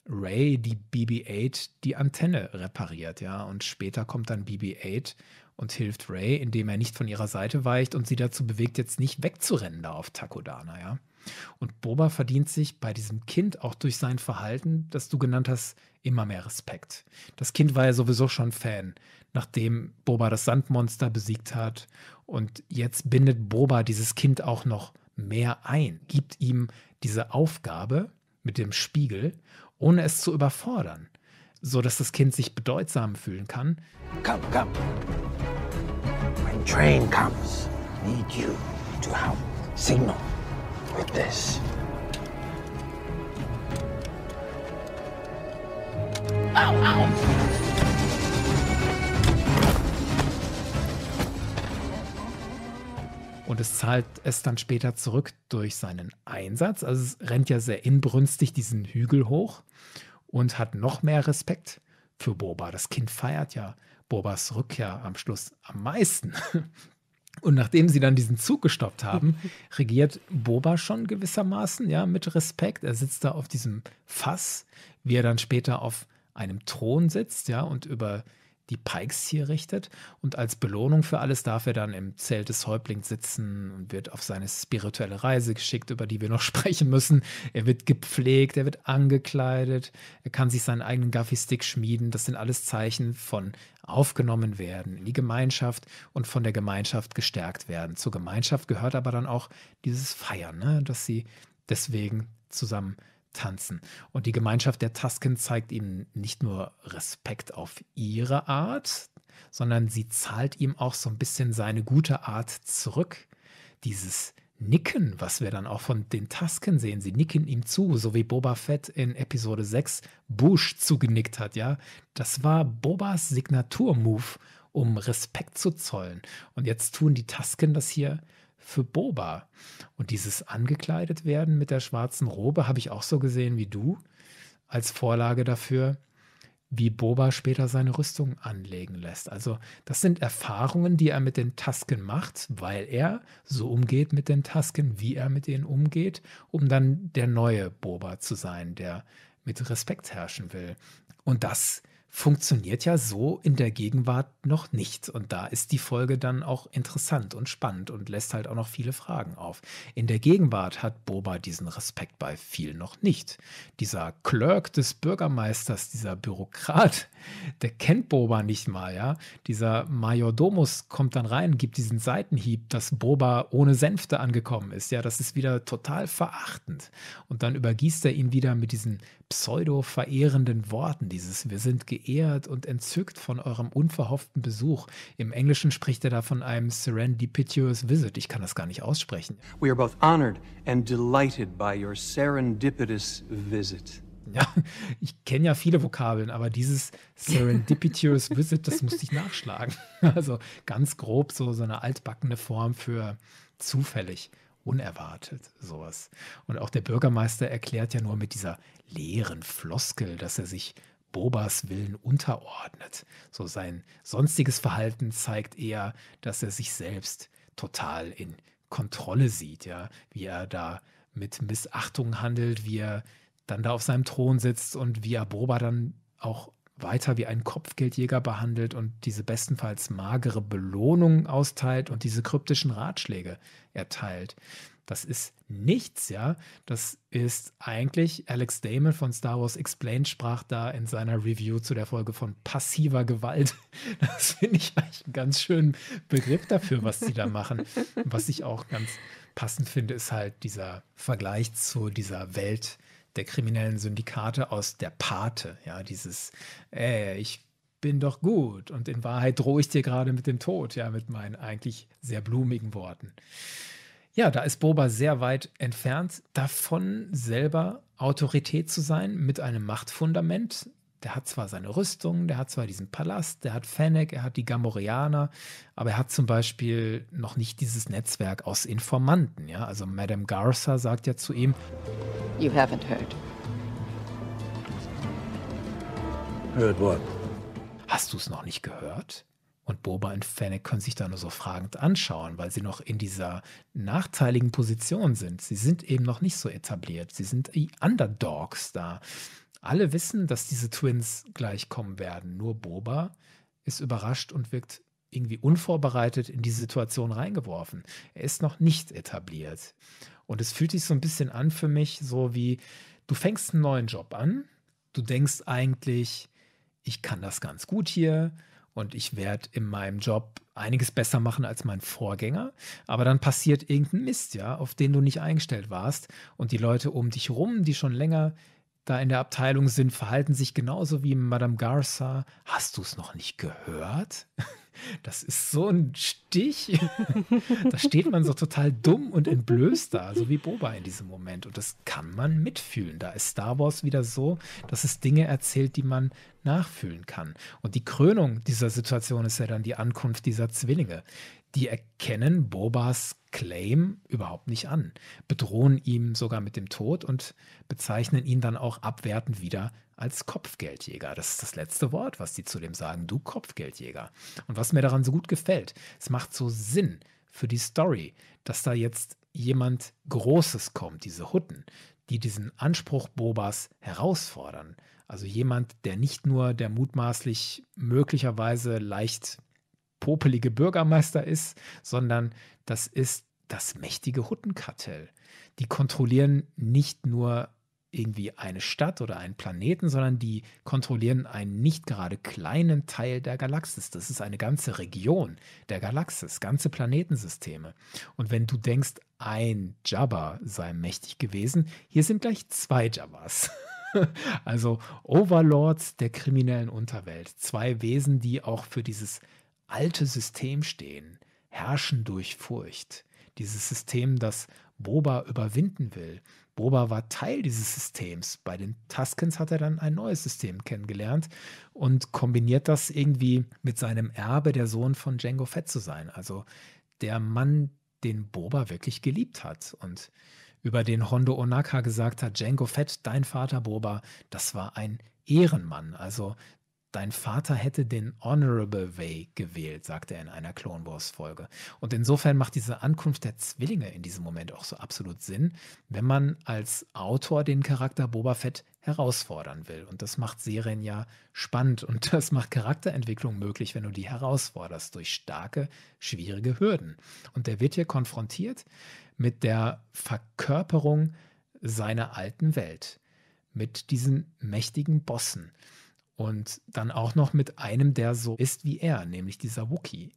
[SPEAKER 1] Ray, die BB-8, die Antenne repariert, ja. Und später kommt dann BB-8 und hilft Ray, indem er nicht von ihrer Seite weicht und sie dazu bewegt, jetzt nicht wegzurennen da auf Takodana, ja. Und Boba verdient sich bei diesem Kind auch durch sein Verhalten, das du genannt hast, immer mehr Respekt. Das Kind war ja sowieso schon Fan, nachdem Boba das Sandmonster besiegt hat. Und jetzt bindet Boba dieses Kind auch noch mehr ein, gibt ihm diese Aufgabe mit dem Spiegel, ohne es zu überfordern, sodass das Kind sich bedeutsam fühlen kann. Komm, komm. When train comes, need you to help signal with this. Ow, ow. und es zahlt es dann später zurück durch seinen Einsatz. Also es rennt ja sehr inbrünstig diesen Hügel hoch und hat noch mehr Respekt für Boba. Das Kind feiert ja Bobas Rückkehr am Schluss am meisten. [LAUGHS] Und nachdem sie dann diesen Zug gestoppt haben, [LAUGHS] regiert Boba schon gewissermaßen, ja, mit Respekt. Er sitzt da auf diesem Fass, wie er dann später auf einem Thron sitzt, ja, und über die Pikes hier richtet. Und als Belohnung für alles darf er dann im Zelt des Häuptlings sitzen und wird auf seine spirituelle Reise geschickt, über die wir noch [LAUGHS] sprechen müssen. Er wird gepflegt, er wird angekleidet, er kann sich seinen eigenen Gaffy-Stick schmieden. Das sind alles Zeichen von aufgenommen werden in die Gemeinschaft und von der Gemeinschaft gestärkt werden. Zur Gemeinschaft gehört aber dann auch dieses Feiern, ne? dass sie deswegen zusammen tanzen. Und die Gemeinschaft der Tasken zeigt ihm nicht nur Respekt auf ihre Art, sondern sie zahlt ihm auch so ein bisschen seine gute Art zurück. Dieses Nicken, was wir dann auch von den Tasken sehen. Sie nicken ihm zu, so wie Boba Fett in Episode 6 Bush zugenickt hat, ja. Das war Bobas Signaturmove, um Respekt zu zollen. Und jetzt tun die Tasken das hier für Boba. Und dieses angekleidet werden mit der schwarzen Robe habe ich auch so gesehen wie du als Vorlage dafür, wie Boba später seine Rüstung anlegen lässt. Also das sind Erfahrungen, die er mit den Tasken macht, weil er so umgeht mit den Tasken, wie er mit denen umgeht, um dann der neue Boba zu sein, der mit Respekt herrschen will. Und das ist funktioniert ja so in der Gegenwart noch nicht. Und da ist die Folge dann auch interessant und spannend und lässt halt auch noch viele Fragen auf. In der Gegenwart hat Boba diesen Respekt bei vielen noch nicht. Dieser Clerk des Bürgermeisters, dieser Bürokrat, der kennt Boba nicht mal, ja. Dieser Majordomus kommt dann rein, gibt diesen Seitenhieb, dass Boba ohne Sänfte angekommen ist, ja. Das ist wieder total verachtend. Und dann übergießt er ihn wieder mit diesen pseudo-verehrenden Worten, dieses Wir sind geehrt und entzückt von eurem unverhofften Besuch. Im Englischen spricht er da von einem serendipitous visit. Ich kann das gar nicht aussprechen. We are both honored and delighted by your serendipitous visit ja, ich kenne ja viele Vokabeln, aber dieses Serendipitous [LAUGHS] Visit, das musste ich nachschlagen. Also ganz grob so, so eine altbackene Form für zufällig, unerwartet, sowas. Und auch der Bürgermeister erklärt ja nur mit dieser leeren Floskel, dass er sich Bobas Willen unterordnet. So sein sonstiges Verhalten zeigt eher, dass er sich selbst total in Kontrolle sieht, ja, wie er da mit Missachtung handelt, wie er dann da auf seinem Thron sitzt und wie Aboba dann auch weiter wie ein Kopfgeldjäger behandelt und diese bestenfalls magere Belohnung austeilt und diese kryptischen Ratschläge erteilt. Das ist nichts, ja. Das ist eigentlich, Alex Damon von Star Wars Explained sprach da in seiner Review zu der Folge von passiver Gewalt. [LAUGHS] Das finde ich eigentlich einen ganz schönen Begriff dafür, was sie da machen. was ich auch ganz passend finde, ist halt dieser Vergleich zu dieser Welt der kriminellen Syndikate aus der Pate. Ja, dieses, ey, äh, ich bin doch gut und in Wahrheit drohe ich dir gerade mit dem Tod, ja, mit meinen eigentlich sehr blumigen Worten. Ja, da ist Boba sehr weit entfernt davon, selber Autorität zu sein mit einem Machtfundament, der hat zwar seine Rüstung, der hat zwar diesen Palast, der hat Fennec, er hat die Gamoreaner, aber er hat zum Beispiel noch nicht dieses Netzwerk aus Informanten. Ja? Also Madame Garza sagt ja zu ihm: You haven't heard. Heard what? Hast du es noch nicht gehört? Und Boba und Fennec können sich da nur so fragend anschauen, weil sie noch in dieser nachteiligen Position sind. Sie sind eben noch nicht so etabliert. Sie sind die Underdogs da. Alle wissen, dass diese Twins gleich kommen werden. Nur Boba ist überrascht und wirkt irgendwie unvorbereitet in die Situation reingeworfen. Er ist noch nicht etabliert. Und es fühlt sich so ein bisschen an für mich, so wie du fängst einen neuen Job an, du denkst eigentlich, ich kann das ganz gut hier und ich werde in meinem Job einiges besser machen als mein Vorgänger, aber dann passiert irgendein Mist, ja, auf den du nicht eingestellt warst und die Leute um dich rum, die schon länger da in der Abteilung sind, verhalten sich genauso wie Madame Garza. Hast du es noch nicht gehört? [LAUGHS] Das ist so ein Stich. [LAUGHS] da steht man so total dumm und entblößt da, so wie Boba in diesem Moment. Und das kann man mitfühlen. Da ist Star Wars wieder so, dass es Dinge erzählt, die man nachfühlen kann. Und die Krönung dieser Situation ist ja dann die Ankunft dieser Zwillinge, die erkennen Bobas Claim überhaupt nicht an, bedrohen ihm sogar mit dem Tod und bezeichnen ihn dann auch abwertend wieder als Kopfgeldjäger. Das ist das letzte Wort, was die zu dem sagen, du Kopfgeldjäger. Und was mir daran so gut gefällt, es macht so Sinn für die Story, dass da jetzt jemand Großes kommt, diese Hutten, die diesen Anspruch Bobas herausfordern. Also jemand, der nicht nur der mutmaßlich möglicherweise leicht popelige Bürgermeister ist, sondern das ist das mächtige Huttenkartell. Die kontrollieren nicht nur irgendwie eine Stadt oder einen Planeten, sondern die kontrollieren einen nicht gerade kleinen Teil der Galaxis. Das ist eine ganze Region der Galaxis, ganze Planetensysteme. Und wenn du denkst, ein Jabba sei mächtig gewesen, hier sind gleich zwei Jabbas. [LAUGHS] also Overlords der kriminellen Unterwelt. Zwei Wesen, die auch für dieses alte System stehen, herrschen durch Furcht. Dieses System, das Boba überwinden will. Boba war Teil dieses Systems. Bei den Tuskens hat er dann ein neues System kennengelernt und kombiniert das irgendwie mit seinem Erbe, der Sohn von Django Fett zu sein. Also der Mann, den Boba wirklich geliebt hat und über den Hondo Onaka gesagt hat, Django Fett, dein Vater Boba, das war ein Ehrenmann. Also Dein Vater hätte den Honorable Way gewählt, sagte er in einer Clone Wars-Folge. Und insofern macht diese Ankunft der Zwillinge in diesem Moment auch so absolut Sinn, wenn man als Autor den Charakter Boba Fett herausfordern will. Und das macht Serien ja spannend und [LAUGHS] das macht Charakterentwicklung möglich, wenn du die herausforderst durch starke, schwierige Hürden. Und der wird hier konfrontiert mit der Verkörperung seiner alten Welt, mit diesen mächtigen Bossen und dann auch noch mit einem, der so ist wie er, nämlich dieser Wookie.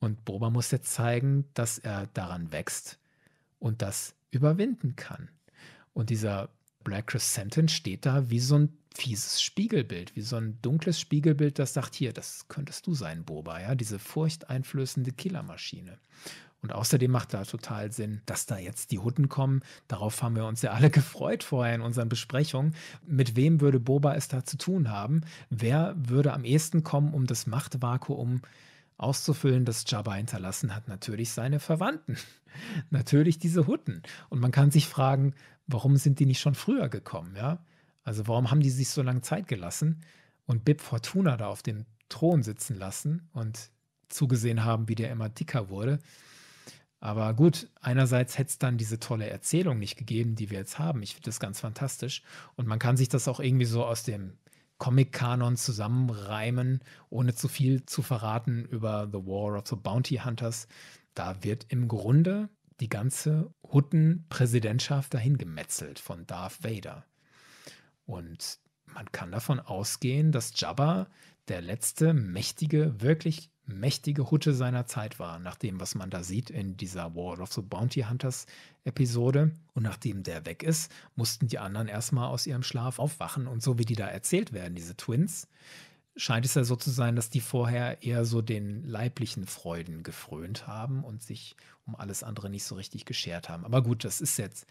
[SPEAKER 1] Und Boba muss jetzt zeigen, dass er daran wächst und das überwinden kann. Und dieser Black Crescenton steht da wie so ein fieses Spiegelbild, wie so ein dunkles Spiegelbild, das sagt, hier, das könntest du sein, Boba, ja, diese furchteinflößende Killermaschine. Und außerdem macht da total Sinn, dass da jetzt die Hutten kommen. Darauf haben wir uns ja alle [LAUGHS] gefreut vorher in unseren Besprechungen. Mit wem würde Boba es da zu tun haben? Wer würde am ehesten kommen, um das Machtvakuum auszufüllen, das Jabba hinterlassen hat? Natürlich seine Verwandten. [LAUGHS] Natürlich diese Hutten. Und man kann sich fragen, warum sind die nicht schon früher gekommen? Ja? Also warum haben die sich so lange Zeit gelassen und Bib Fortuna da auf dem Thron sitzen lassen und zugesehen haben, wie der immer dicker wurde? Aber gut, einerseits hätte es dann diese tolle Erzählung nicht gegeben, die wir jetzt haben. Ich finde das ganz fantastisch. Und man kann sich das auch irgendwie so aus dem Comic-Kanon zusammenreimen, ohne zu viel zu verraten über The War of the Bounty Hunters. Da wird im Grunde die ganze Hutten-Präsidentschaft dahingemetzelt von Darth Vader. Und man kann davon ausgehen, dass Jabba der letzte mächtige, wirklich mächtige Hutte seiner Zeit war, nach dem, was man da sieht in dieser World of the Bounty Hunters Episode. Und nachdem der weg ist, mussten die anderen erstmal aus ihrem Schlaf aufwachen. Und so wie die da erzählt werden, diese Twins, scheint es ja so zu sein, dass die vorher eher so den leiblichen Freuden gefrönt haben und sich um alles andere nicht so richtig geschert haben. Aber gut, das ist jetzt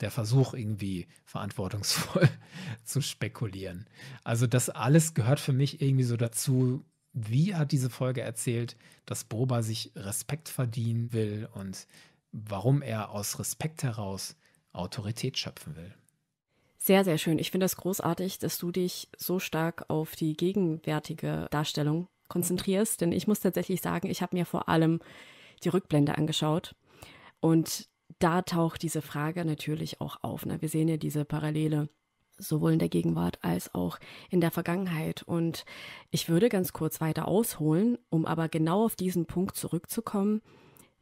[SPEAKER 1] der Versuch, irgendwie verantwortungsvoll [LAUGHS] zu spekulieren. Also das alles gehört für mich irgendwie so dazu, wie hat diese Folge erzählt, dass Boba sich Respekt verdienen will und warum er aus Respekt heraus Autorität schöpfen will.
[SPEAKER 2] Sehr, sehr schön. Ich finde das großartig, dass du dich so stark auf die gegenwärtige Darstellung konzentrierst, denn ich muss tatsächlich sagen, ich habe mir vor allem die Rückblende angeschaut und da taucht diese Frage natürlich auch auf. Ne? Wir sehen ja diese Parallele sowohl in der Gegenwart als auch in der Vergangenheit. Und ich würde ganz kurz weiter ausholen, um aber genau auf diesen Punkt zurückzukommen,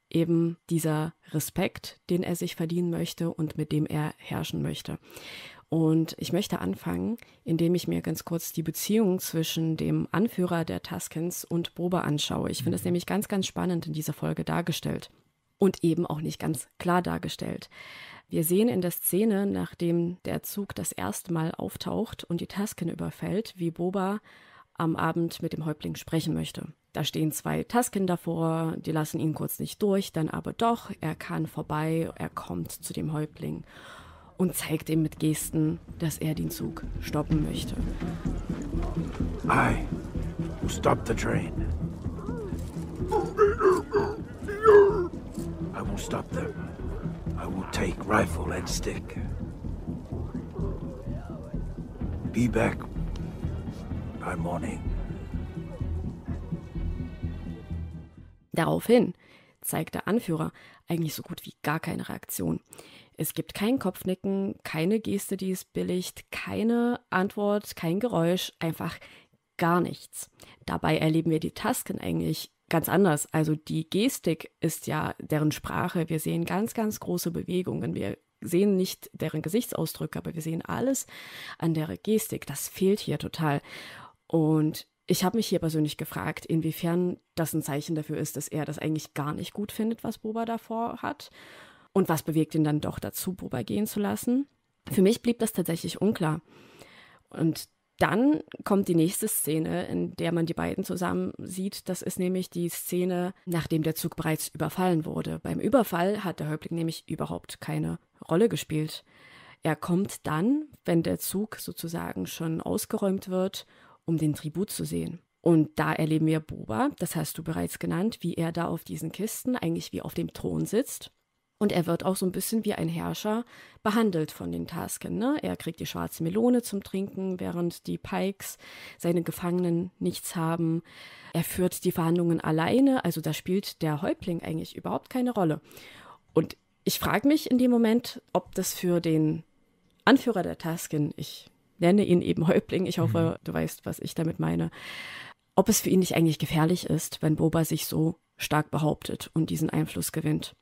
[SPEAKER 2] eben dieser Respekt, den er sich verdienen möchte und mit dem er herrschen möchte. Und ich möchte anfangen, indem ich mir ganz kurz die Beziehung zwischen dem Anführer der Tuskens und Boba anschaue. Ich finde es mhm. nämlich ganz, ganz spannend in dieser Folge dargestellt und eben auch nicht ganz klar dargestellt. Wir sehen in der Szene, nachdem der Zug das erste Mal auftaucht und die Tasken überfällt, wie Boba am Abend mit dem Häuptling sprechen möchte. Da stehen zwei Tasken davor, die lassen ihn kurz nicht durch, dann aber doch, er kann vorbei, er kommt zu dem Häuptling und zeigt ihm mit Gesten, dass er den Zug stoppen möchte.
[SPEAKER 1] I stop the train. [LAUGHS] I will stop them. I will take rifle and stick. Be back by morning.
[SPEAKER 2] Daraufhin zeigt der Anführer eigentlich so gut wie gar keine Reaktion. Es gibt kein Kopfnicken, keine Geste, die es billigt, keine Antwort, kein Geräusch, einfach gar nichts. Dabei erleben wir die Tasken eigentlich ganz anders. Also die Gestik ist ja deren Sprache. Wir sehen ganz, ganz große Bewegungen. Wir sehen nicht deren Gesichtsausdrücke, aber wir sehen alles an der Gestik. Das fehlt hier total. Und ich habe mich hier persönlich gefragt, inwiefern das ein Zeichen dafür ist, dass er das eigentlich gar nicht gut findet, was Boba davor hat. Und was bewegt ihn dann doch dazu, Boba gehen zu lassen? Für mich blieb das tatsächlich unklar. Und dann kommt die nächste Szene, in der man die beiden zusammen sieht. Das ist nämlich die Szene, nachdem der Zug bereits überfallen wurde. Beim Überfall hat der Häuptling nämlich überhaupt keine Rolle gespielt. Er kommt dann, wenn der Zug sozusagen schon ausgeräumt wird, um den Tribut zu sehen. Und da erleben wir Boba, das hast du bereits genannt, wie er da auf diesen Kisten, eigentlich wie auf dem Thron sitzt und er wird auch so ein bisschen wie ein Herrscher behandelt von den Tasken. Ne? Er kriegt die schwarze Melone zum Trinken, während die Pikes, seine Gefangenen, nichts haben. Er führt die Verhandlungen alleine, also da spielt der Häuptling eigentlich überhaupt keine Rolle. Und ich frage mich in dem Moment, ob das für den Anführer der Tasken, ich nenne ihn eben Häuptling, ich hoffe, mhm. du weißt, was ich damit meine, ob es für ihn nicht eigentlich gefährlich ist, wenn Boba sich so stark behauptet und diesen Einfluss gewinnt.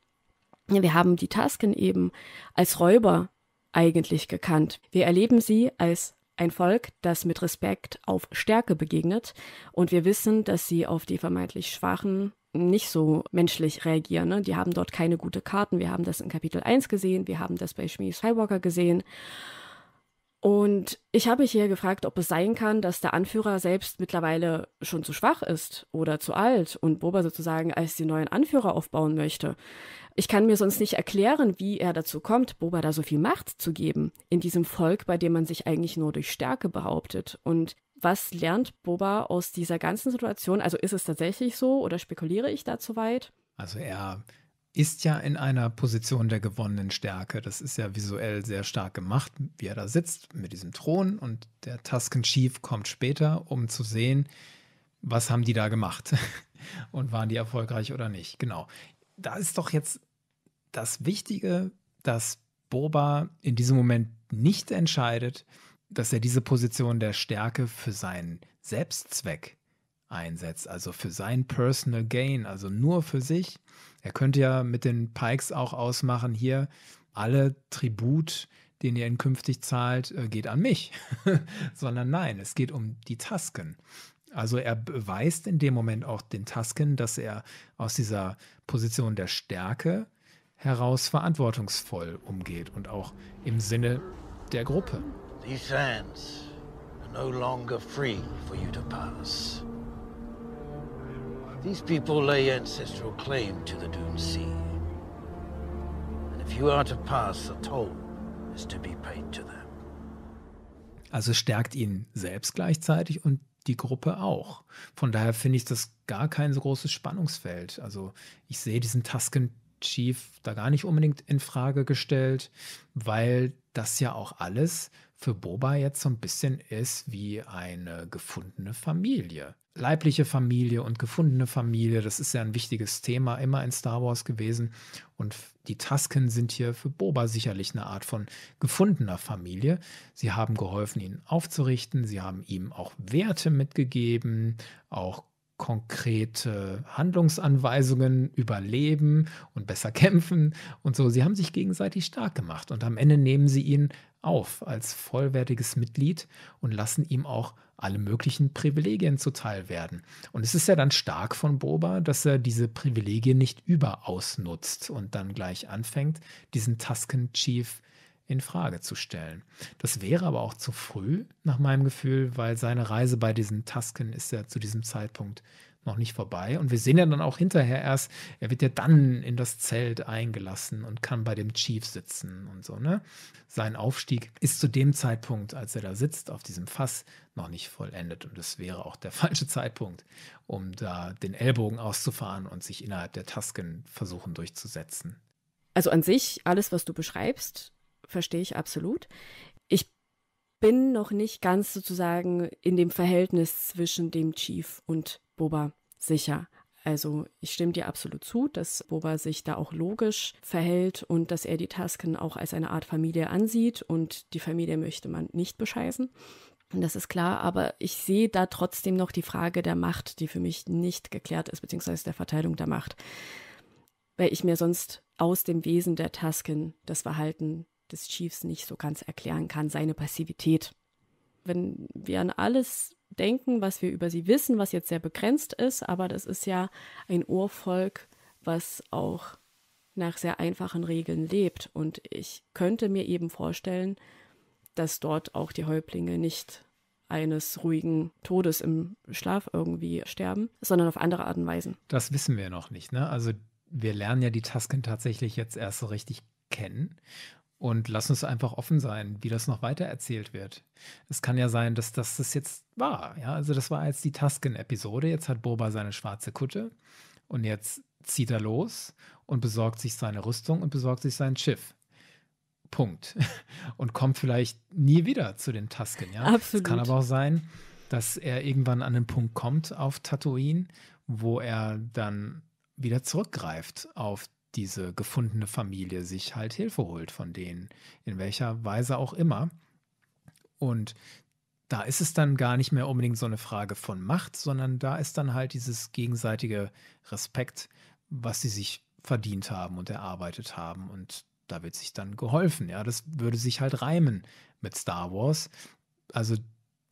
[SPEAKER 2] Wir haben die Tasken eben als Räuber eigentlich gekannt. Wir erleben sie als ein Volk, das mit Respekt auf Stärke begegnet und wir wissen, dass sie auf die vermeintlich Schwachen nicht so menschlich reagieren. Ne? Die haben dort keine gute Karten. Wir haben das in Kapitel 1 gesehen, wir haben das bei Shmi Skywalker gesehen und ich habe mich hier gefragt, ob es sein kann, dass der Anführer selbst mittlerweile schon zu schwach ist oder zu alt und Boba sozusagen als den neuen Anführer aufbauen möchte. Ich kann mir sonst nicht erklären, wie er dazu kommt, Boba da so viel Macht zu geben in diesem Volk, bei dem man sich eigentlich nur durch Stärke behauptet. Und was lernt Boba aus dieser ganzen Situation? Also ist es tatsächlich so oder spekuliere ich da zu weit?
[SPEAKER 1] Also er ist ja in einer Position der gewonnenen Stärke. Das ist ja visuell sehr stark gemacht, wie er da sitzt mit diesem Thron und der Tusken Chief kommt später, um zu sehen, was haben die da gemacht [LAUGHS] und waren die erfolgreich oder nicht. Genau. Da ist doch jetzt das Wichtige, dass Boba in diesem Moment nicht entscheidet, dass er diese Position der Stärke für seinen Selbstzweck einsetzt, also für seinen Personal Gain, also nur für sich, er könnte ja mit den Pikes auch ausmachen, hier alle Tribut, den ihr künftig zahlt, äh, geht an mich, [LAUGHS] sondern nein, es geht um die Tasken. Also er beweist in dem Moment auch den Tasken, dass er aus dieser Position der Stärke heraus verantwortungsvoll umgeht und auch im Sinne der Gruppe. These sands are no longer free for you to pass. These people lay ancestral claim to the Dune Sea. And if you are to pass, the toll is to be paid to them. Also stärkt ihn selbst gleichzeitig und die Gruppe auch. Von daher finde ich das gar kein so großes Spannungsfeld. Also ich sehe diesen Tusken Chief da gar nicht unbedingt in Frage gestellt, weil das ja auch alles für Boba jetzt so ein bisschen ist wie eine gefundene Familie leibliche Familie und gefundene Familie, das ist ja ein wichtiges Thema immer in Star Wars gewesen. Und die Tusken sind hier für Boba sicherlich eine Art von gefundener Familie. Sie haben geholfen, ihn aufzurichten, sie haben ihm auch Werte mitgegeben, auch konkrete Handlungsanweisungen, überleben und besser [LAUGHS] kämpfen und so. Sie haben sich gegenseitig stark gemacht und am Ende nehmen sie ihn auf als vollwertiges Mitglied und lassen ihm auch alle möglichen Privilegien zuteil werden. Und es ist ja dann stark von Boba, dass er diese Privilegien nicht überaus nutzt und dann gleich anfängt, diesen Tusken Chief in Frage zu stellen. Das wäre aber auch zu früh, nach meinem Gefühl, weil seine Reise bei diesen Tusken ist ja zu diesem Zeitpunkt noch nicht vorbei. Und wir sehen ja dann auch hinterher erst, er wird ja dann in das Zelt eingelassen und kann bei dem Chief sitzen und so, ne? Sein Aufstieg ist zu dem Zeitpunkt, als er da sitzt auf diesem Fass, noch nicht vollendet. Und es wäre auch der [LAUGHS] falsche Zeitpunkt, um da den Ellbogen auszufahren und sich innerhalb der Tasken versuchen durchzusetzen.
[SPEAKER 2] Also an sich, alles, was du beschreibst, verstehe ich absolut. Ich bin noch nicht ganz sozusagen in dem Verhältnis zwischen dem Chief und Boba sicher. Also ich stimme dir absolut zu, dass Boba sich da auch logisch verhält und dass er die Tasken auch als eine Art Familie ansieht und die Familie möchte man nicht bescheißen. Und das ist klar, aber ich sehe da trotzdem noch die Frage der Macht, die für mich nicht geklärt ist, beziehungsweise der Verteilung der Macht. Weil ich mir sonst aus dem Wesen der Tasken das Verhalten des Chiefs nicht so ganz erklären kann, seine Passivität. Wenn wir an alles denken, was wir über sie wissen, was jetzt sehr begrenzt ist, aber das ist ja ein Urvolk, was auch nach sehr einfachen Regeln lebt. Und ich könnte mir eben vorstellen, dass dort auch die Häuptlinge nicht eines ruhigen Todes im Schlaf irgendwie sterben, sondern auf andere Arten und Weisen.
[SPEAKER 1] Das wissen wir noch nicht, ne? Also wir lernen ja die Tasken tatsächlich jetzt erst so richtig kennen. Und lass uns einfach offen sein, wie das noch weiter erzählt wird. Es kann ja sein, dass, dass das jetzt war. Ja? Also das war jetzt die Tasken-Episode. Jetzt hat Boba seine schwarze Kutte und jetzt zieht er los und besorgt sich seine Rüstung und besorgt sich sein Schiff. Punkt. [LAUGHS] Und kommt vielleicht nie wieder zu den Tasken. Ja? Absolut. Es kann aber auch sein, dass er irgendwann an den Punkt kommt auf Tatooine, wo er dann wieder zurückgreift auf diese gefundene Familie sich halt Hilfe holt von denen, in welcher Weise auch immer. Und da ist es dann gar nicht mehr unbedingt so eine Frage von Macht, sondern da ist dann halt dieses gegenseitige Respekt, was sie sich verdient haben und erarbeitet haben. Und da wird sich dann geholfen. Ja, das würde sich halt reimen mit Star Wars. Also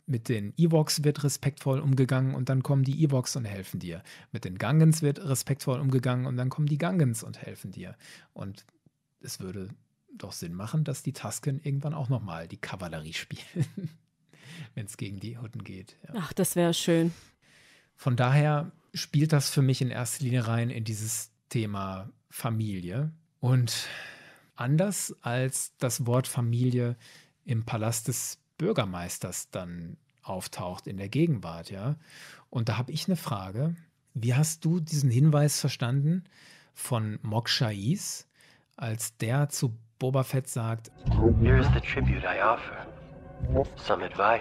[SPEAKER 1] mit den Evox wird respektvoll umgegangen und dann kommen die Evox und helfen dir. Mit den Gangens wird respektvoll umgegangen und dann kommen die Gangens und helfen dir. Und es würde doch Sinn machen, dass die Tasken irgendwann auch nochmal die Kavallerie spielen, [LAUGHS] wenn es gegen die Hutten geht. Ja. Ach, das wäre schön. Von daher spielt das für mich in erster Linie rein in dieses Thema Familie. Und anders als das Wort Familie im Palast des Bürgermeisters dann auftaucht in der Gegenwart, ja. Und da habe ich eine Frage. Wie hast du diesen Hinweis verstanden von Mokshais, als der zu Boba Fett sagt: Here is the tribute I offer. Some advice.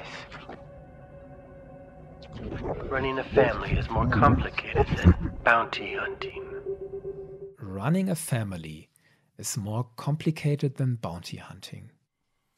[SPEAKER 1] Running a family is more complicated than bounty hunting. Running a family is more complicated than bounty hunting.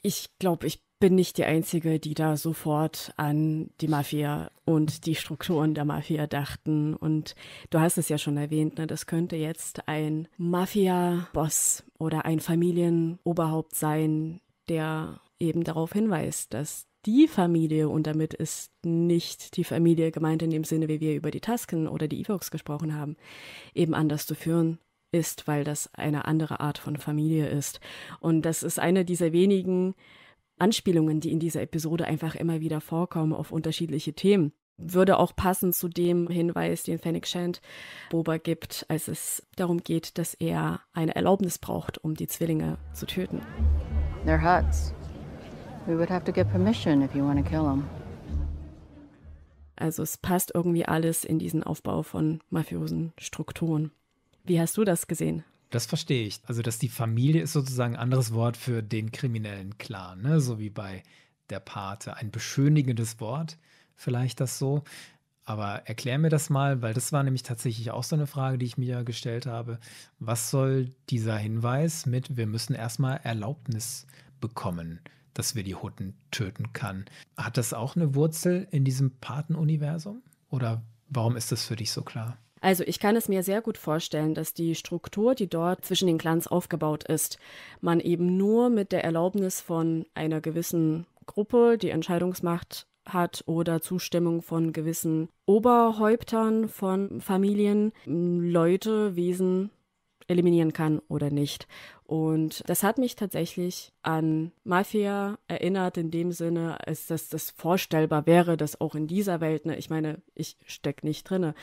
[SPEAKER 1] Ich glaube, ich bin nicht die Einzige,
[SPEAKER 2] die da sofort an die Mafia und die Strukturen der Mafia dachten. Und du hast es ja schon erwähnt, ne, das könnte jetzt ein Mafia-Boss oder ein Familienoberhaupt sein, der eben darauf hinweist, dass die Familie, und damit ist nicht die Familie gemeint in dem Sinne, wie wir über die Tasken oder die Evox gesprochen haben, eben anders zu führen ist, weil das eine andere Art von Familie ist. Und das ist eine dieser wenigen Anspielungen, die in dieser Episode einfach immer wieder vorkommen auf unterschiedliche Themen. Würde auch passen zu dem Hinweis, den Fennec Shand Boba gibt, als es darum geht, dass er eine Erlaubnis braucht, um die Zwillinge zu töten. They're huts. We would have to get permission if you want to kill them. Also es passt irgendwie alles in diesen Aufbau von mafiosen Strukturen. Wie hast du das gesehen?
[SPEAKER 1] Das verstehe ich. Also, dass die Familie ist sozusagen ein anderes Wort für den kriminellen Clan, ne? so wie bei der Pate. Ein beschönigendes Wort, vielleicht das so. Aber erklär mir das mal, weil das war nämlich tatsächlich auch so eine Frage, die ich mir gestellt habe. Was soll dieser Hinweis mit, wir müssen erstmal Erlaubnis bekommen, dass wir die Hutten töten können? Hat das auch eine Wurzel in diesem Patenuniversum? Oder warum ist das für dich so klar?
[SPEAKER 2] Also ich kann es mir sehr gut vorstellen, dass die Struktur, die dort zwischen den Clans aufgebaut ist, man eben nur mit der Erlaubnis von einer gewissen Gruppe, die Entscheidungsmacht hat oder Zustimmung von gewissen Oberhäuptern von Familien, Leute, Wesen eliminieren kann oder nicht. Und das hat mich tatsächlich an Mafia erinnert, in dem Sinne, als dass das vorstellbar wäre, dass auch in dieser Welt, ne, ich meine, ich stecke nicht drinne,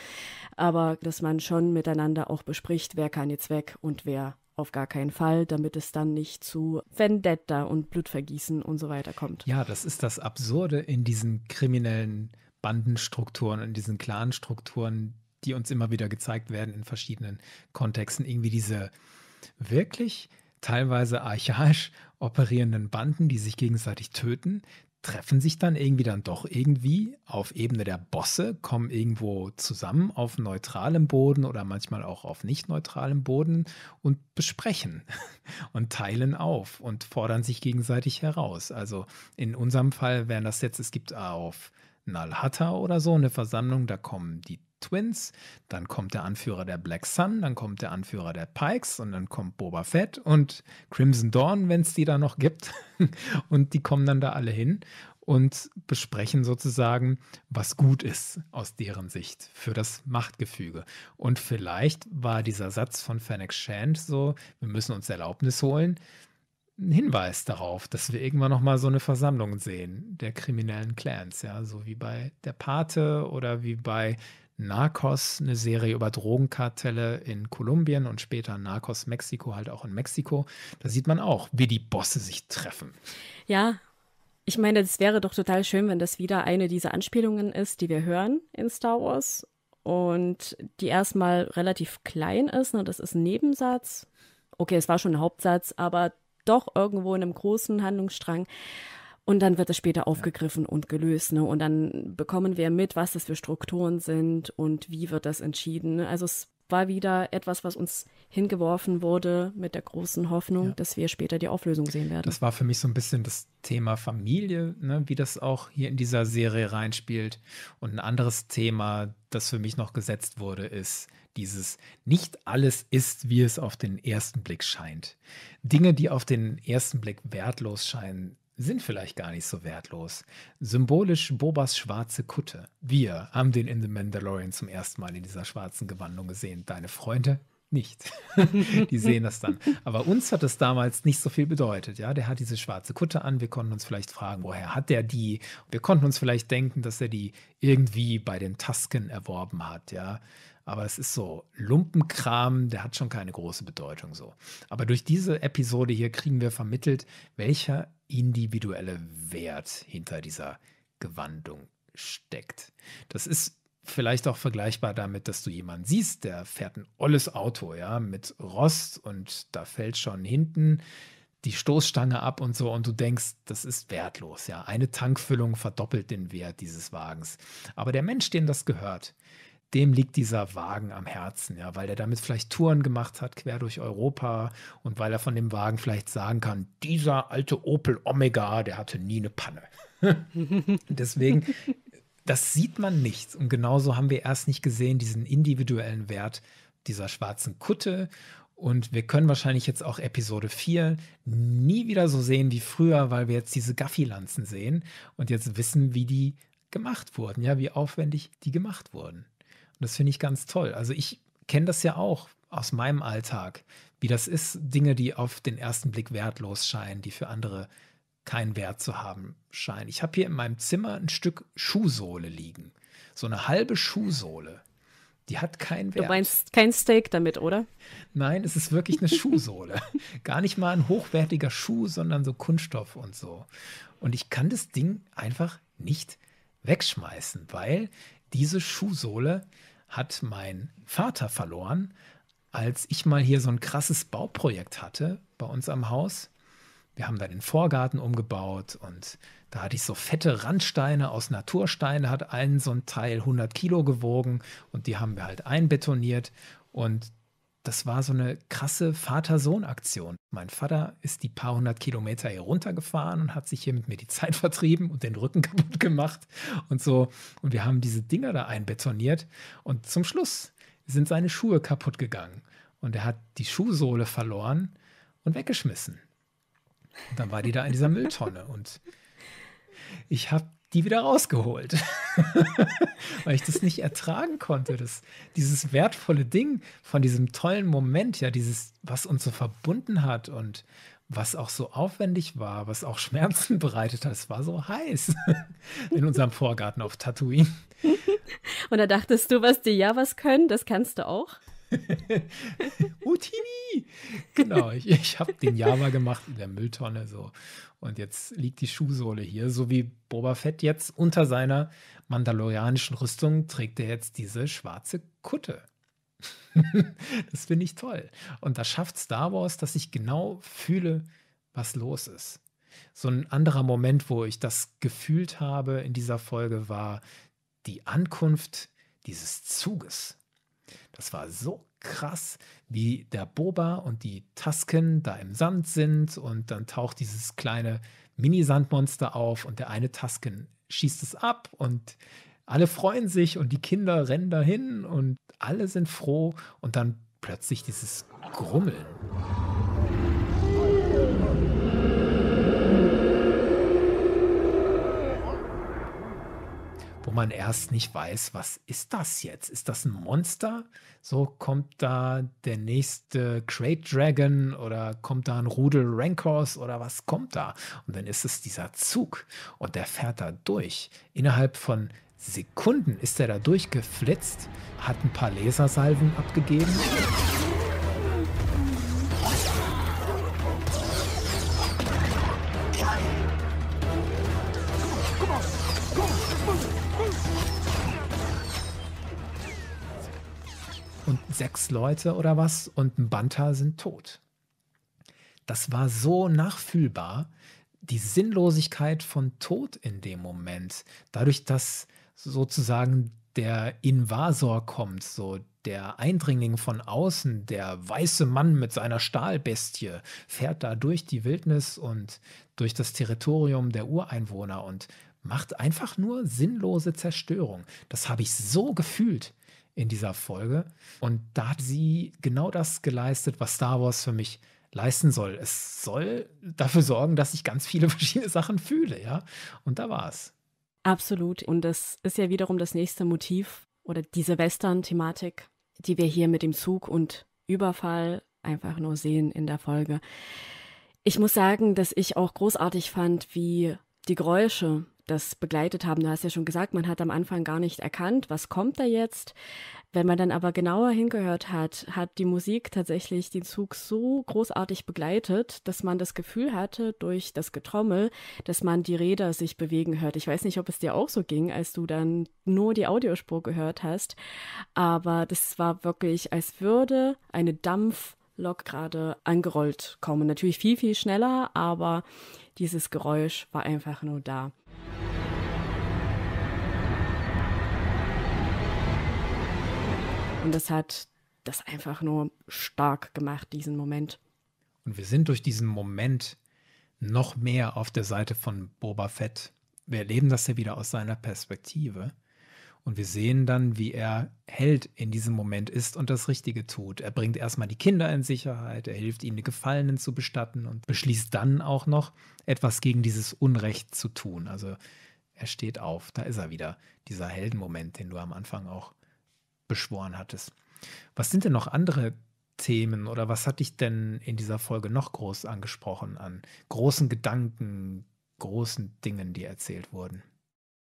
[SPEAKER 2] aber dass man schon miteinander auch bespricht, wer kann jetzt weg und wer auf gar keinen Fall, damit es dann nicht zu Vendetta und Blutvergießen und so weiter kommt.
[SPEAKER 1] Ja, das ist das Absurde in diesen kriminellen Bandenstrukturen, in diesen Clanstrukturen, die uns immer wieder gezeigt werden in verschiedenen Kontexten, irgendwie diese wirklich teilweise archaisch operierenden Banden, die sich gegenseitig töten, treffen sich dann irgendwie dann doch irgendwie auf Ebene der Bosse, kommen irgendwo zusammen auf neutralem Boden oder manchmal auch auf nicht neutralem Boden und besprechen [LAUGHS] und teilen auf und fordern sich gegenseitig heraus. Also in unserem Fall wären das jetzt, es gibt auf Nalhatta oder so eine Versammlung, da kommen die Twins, dann kommt der Anführer der Black Sun, dann kommt der Anführer der Pikes und dann kommt Boba Fett und Crimson Dawn, wenn es die da noch gibt. [LAUGHS] und die kommen dann da alle hin und besprechen sozusagen, was gut ist aus deren Sicht für das Machtgefüge. Und vielleicht war dieser Satz von Fennec Shand so, wir müssen uns Erlaubnis holen, ein Hinweis darauf, dass wir irgendwann nochmal so eine Versammlung sehen der kriminellen Clans, ja, so wie bei der Pate oder wie bei Narcos, eine Serie über Drogenkartelle in Kolumbien und später Narcos Mexiko, halt auch in Mexiko. Da sieht man auch, wie die Bosse sich treffen.
[SPEAKER 2] Ja, ich meine, es wäre doch total schön, wenn das wieder eine dieser Anspielungen ist, die wir hören in Star Wars und die erstmal relativ klein ist. Ne? Das ist ein Nebensatz. Okay, es war schon ein Hauptsatz, aber doch irgendwo in einem großen Handlungsstrang. Und dann wird das später aufgegriffen ja. und gelöst. Ne? Und dann bekommen wir mit, was das für Strukturen sind und wie wird das entschieden. Ne? Also es war wieder etwas, was uns hingeworfen wurde mit der großen Hoffnung, ja. dass wir später die Auflösung sehen werden.
[SPEAKER 1] Das war für mich so ein bisschen das Thema Familie, ne? wie das auch hier in dieser Serie reinspielt. Und ein anderes Thema, das für mich noch gesetzt wurde, ist dieses nicht alles ist, wie es auf den ersten Blick scheint. Dinge, die auf den ersten Blick wertlos scheinen, sind vielleicht gar nicht so wertlos. Symbolisch Bobas schwarze Kutte. Wir haben den in The Mandalorian zum ersten Mal in dieser schwarzen Gewandung gesehen. Deine Freunde nicht. [LAUGHS] die sehen das dann. Aber uns hat das damals nicht so viel bedeutet. Ja, der hat diese schwarze Kutte an. Wir konnten uns vielleicht fragen, woher hat der die? Wir konnten uns vielleicht denken, dass er die irgendwie bei den Tasken erworben hat. Ja, aber es ist so Lumpenkram, der hat schon keine große Bedeutung so. Aber durch diese Episode hier kriegen wir vermittelt, welcher individuelle Wert hinter dieser Gewandung steckt. Das ist vielleicht auch vergleichbar damit, dass du jemanden siehst, der fährt ein olles Auto, ja, mit Rost und da fällt schon hinten die Stoßstange ab und so und du denkst, das ist wertlos, ja. Eine Tankfüllung verdoppelt den Wert dieses Wagens. Aber der Mensch, dem das gehört, dem liegt dieser Wagen am Herzen, ja, weil er damit vielleicht Touren gemacht hat quer durch Europa und weil er von dem Wagen vielleicht sagen kann, dieser alte Opel Omega, der hatte nie eine Panne. [LAUGHS] Deswegen, das sieht man nicht. Und genauso haben wir erst nicht gesehen diesen individuellen Wert dieser schwarzen Kutte. Und wir können wahrscheinlich jetzt auch Episode 4 nie wieder so sehen wie früher, weil wir jetzt diese Gaffi-Lanzen sehen und jetzt wissen, wie die gemacht wurden, ja, wie aufwendig die gemacht wurden. Das finde ich ganz toll. Also ich kenne das ja auch aus meinem Alltag, wie das ist, Dinge, die auf den ersten Blick wertlos scheinen, die für andere keinen Wert zu haben scheinen. Ich habe hier in meinem Zimmer ein Stück Schuhsohle liegen. So eine halbe Schuhsohle. Die hat keinen Wert. Du
[SPEAKER 2] meinst kein Steak damit, oder?
[SPEAKER 1] Nein, es ist wirklich eine Schuhsohle. [LAUGHS] Gar nicht mal ein hochwertiger Schuh, sondern so Kunststoff und so. Und ich kann das Ding einfach nicht wegschmeißen, weil diese Schuhsohle hat mein Vater verloren, als ich mal hier so ein krasses Bauprojekt hatte bei uns am Haus. Wir haben da den Vorgarten umgebaut und da hatte ich so fette Randsteine aus Natursteinen, hat einen so ein Teil 100 Kilo gewogen und die haben wir halt einbetoniert. Und das war so eine krasse Vater-Sohn-Aktion. Mein Vater ist die paar hundert Kilometer hier runtergefahren und hat sich hier mit mir die [LAUGHS] Zeit vertrieben und den Rücken kaputt gemacht und so. Und wir haben diese Dinger da einbetoniert. Und zum Schluss sind seine Schuhe kaputt gegangen. Und er hat die Schuhsohle verloren und weggeschmissen. Und dann war die da in dieser [LAUGHS] Mülltonne. Und ich habe die wieder rausgeholt, [LAUGHS] weil ich das nicht ertragen konnte. Das, dieses wertvolle Ding von diesem tollen Moment, ja, dieses, was uns so verbunden hat und was auch so aufwendig war, was auch Schmerzen bereitet hat. Es war so heiß [LAUGHS] in unserem Vorgarten auf Tatooine. [LAUGHS]
[SPEAKER 2] Und da dachtest du, was die Javas können, das kannst du auch? [LAUGHS] Utini! Genau, ich, ich
[SPEAKER 1] habe den Java gemacht in der Mülltonne so. Und jetzt liegt die Schuhsohle hier. So wie Boba Fett jetzt unter seiner mandalorianischen Rüstung trägt er jetzt diese schwarze Kutte. [LAUGHS] das finde ich toll. Und das schafft Star Wars, dass ich genau fühle, was los ist. So ein anderer Moment, wo ich das gefühlt habe in dieser Folge, war die Ankunft dieses Zuges. Das war so krass, wie der Boba und die Tasken da im Sand sind und dann taucht dieses kleine Mini-Sandmonster auf und der eine Tasken schießt es ab und alle freuen sich und die Kinder rennen dahin und alle sind froh und dann plötzlich dieses Grummeln. wo man erst nicht weiß, was ist das jetzt? Ist das ein Monster? So kommt da der nächste Great Dragon oder kommt da ein Rudel Rancors oder was kommt da? Und dann ist es dieser Zug und der fährt da durch. Innerhalb von Sekunden ist er da durchgeflitzt, hat ein paar Lasersalven abgegeben. sechs Leute oder was und ein Banta sind tot. Das war so nachfühlbar, die Sinnlosigkeit von Tod in dem Moment. Dadurch, dass sozusagen der Invasor kommt, so der Eindringling von außen, der weiße Mann mit seiner Stahlbestie, fährt da durch die Wildnis und durch das Territorium der Ureinwohner und macht einfach nur sinnlose Zerstörung. Das habe ich so gefühlt in dieser Folge. Und da hat sie genau das geleistet, was Star Wars für mich leisten soll. Es soll dafür sorgen, dass ich ganz viele [LAUGHS] verschiedene Sachen fühle, ja. Und da war es.
[SPEAKER 2] Absolut. Und das ist ja wiederum das nächste Motiv oder diese Western-Thematik, die wir hier mit dem Zug und Überfall einfach nur sehen in der Folge. Ich muss sagen, dass ich auch großartig fand, wie die Geräusche das begleitet haben. Du hast ja schon gesagt, man hat am Anfang gar nicht erkannt, was kommt da jetzt. Wenn man dann aber genauer hingehört hat, hat die Musik tatsächlich den Zug so großartig begleitet, dass man das Gefühl hatte, durch das Getrommel, dass man die Räder sich bewegen hört. Ich weiß nicht, ob es dir auch so ging, als du dann nur die Audiospur gehört hast, aber das war wirklich, als würde eine Dampflok gerade angerollt kommen. Natürlich viel, viel schneller, aber dieses Geräusch war einfach nur da. Und das hat das einfach nur stark gemacht, diesen Moment.
[SPEAKER 1] Und wir sind durch diesen Moment noch mehr auf der Seite von Boba Fett. Wir erleben das ja wieder aus seiner Perspektive. Und wir sehen dann, wie er Held in diesem Moment ist und das Richtige tut. Er bringt erstmal die Kinder in Sicherheit, er hilft ihnen, die Gefallenen zu bestatten und beschließt dann auch noch, etwas gegen dieses Unrecht zu tun. Also er steht auf, da ist er wieder, dieser Heldenmoment, den du am Anfang auch beschworen hattest. Was sind denn noch andere Themen oder was hat dich denn in dieser Folge noch groß angesprochen an großen Gedanken, großen Dingen, die erzählt wurden?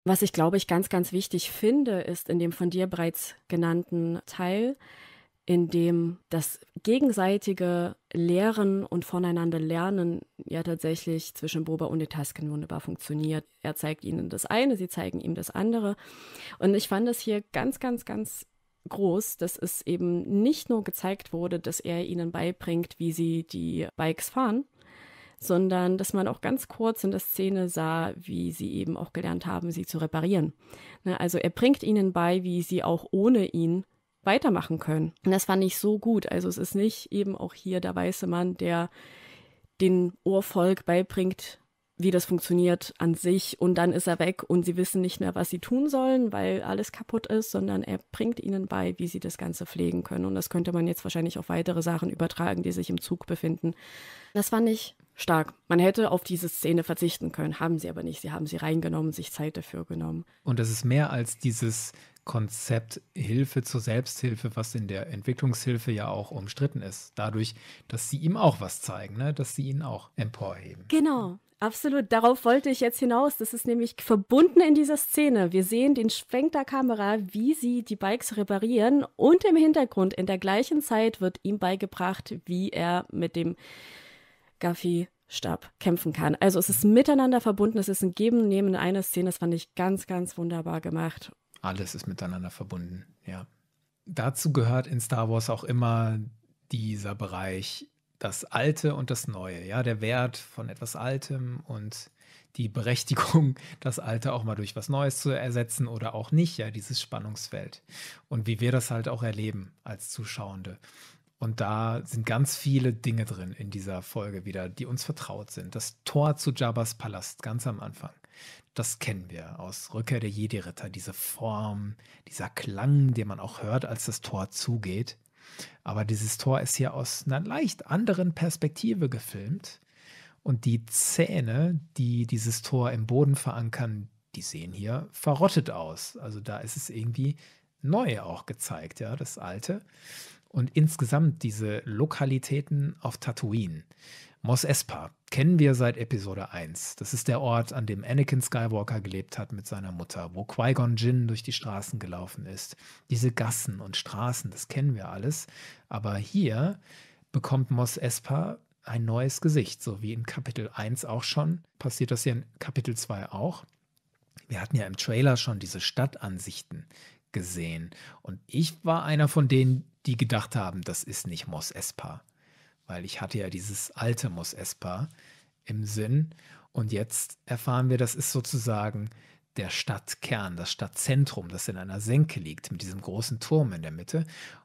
[SPEAKER 2] Was ich, glaube ich, ganz, ganz wichtig finde, ist in dem von dir bereits genannten Teil, in dem das gegenseitige Lehren und voneinander Lernen ja tatsächlich zwischen Boba und Tasken wunderbar funktioniert. Er zeigt ihnen das eine, sie zeigen ihm das andere. Und ich fand es hier ganz, ganz, ganz groß, dass es eben nicht nur gezeigt wurde, dass er ihnen beibringt, wie sie die Bikes fahren, sondern dass man auch ganz kurz in der Szene sah, wie sie eben auch gelernt haben, sie zu reparieren. Ne, also er bringt ihnen bei, wie sie auch ohne ihn weitermachen können. Und das fand ich so gut. Also es ist nicht eben auch hier der weiße Mann, der den Ohrvolk beibringt, wie das funktioniert an sich und dann ist er weg und sie wissen nicht mehr, was sie tun sollen, weil alles kaputt ist, sondern er bringt ihnen bei, wie sie das Ganze pflegen können. Und das könnte man jetzt wahrscheinlich auf weitere Sachen übertragen, die sich im Zug befinden. Das fand ich Stark. Man hätte auf diese Szene verzichten können, haben sie aber nicht. Sie haben sie reingenommen, sich Zeit dafür genommen.
[SPEAKER 1] Und das ist mehr als dieses Konzept Hilfe zur Selbsthilfe, was in der Entwicklungshilfe ja auch umstritten ist. Dadurch, dass sie ihm auch was zeigen, ne? dass sie ihn auch emporheben.
[SPEAKER 2] Genau, Absolut, darauf wollte ich jetzt hinaus. Das ist nämlich verbunden in dieser Szene. Wir sehen den Schwenk der Kamera, wie sie die Bikes reparieren und im Hintergrund in der gleichen Zeit wird ihm beigebracht, wie er mit dem Gaffy Stab kämpfen kann. Also es ist miteinander verbunden, es ist ein Geben, Nehmen in einer Szene. Das fand ich ganz, ganz wunderbar gemacht.
[SPEAKER 1] Alles ist miteinander verbunden, ja. Dazu gehört in Star Wars auch immer dieser Bereich, das Alte und das Neue, ja, der Wert von etwas Altem und die Berechtigung, [LAUGHS] das Alte auch mal durch was Neues zu ersetzen oder auch nicht, ja, dieses Spannungsfeld. Und wie wir das halt auch erleben als Zuschauende. Und da sind ganz viele Dinge drin in dieser Folge wieder, die uns vertraut sind. Das Tor zu Jabba's Palast ganz am Anfang. Das kennen wir aus Rückkehr der Jedi-Ritter, diese Form, dieser Klang, den man auch hört, als das Tor zugeht. Aber dieses Tor ist hier aus einer leicht anderen Perspektive gefilmt. Und die Zähne, die dieses Tor im Boden verankern, die sehen hier verrottet aus. Also da ist es irgendwie neu auch gezeigt, ja, das alte und insgesamt diese Lokalitäten auf Tatooine. Mos Espa kennen wir seit Episode 1. Das ist der Ort, an dem Anakin Skywalker gelebt hat mit seiner Mutter, wo Qui-Gon Jinn durch die Straßen gelaufen ist. Diese Gassen und Straßen, das kennen wir alles. Aber hier bekommt Mos Espa ein neues Gesicht, so wie in Kapitel 1 auch schon. Passiert das hier in Kapitel 2 auch? Wir hatten ja im Trailer schon diese Stadtansichten gesehen. Und ich war einer von denen, die gedacht haben, das ist nicht Mos Espa. Weil ich hatte ja dieses alte Mos Espa im Sinn. Und jetzt erfahren wir, das ist sozusagen der Stadtkern, das Stadtzentrum, das in einer Senke liegt, mit diesem großen Turm in der Mitte.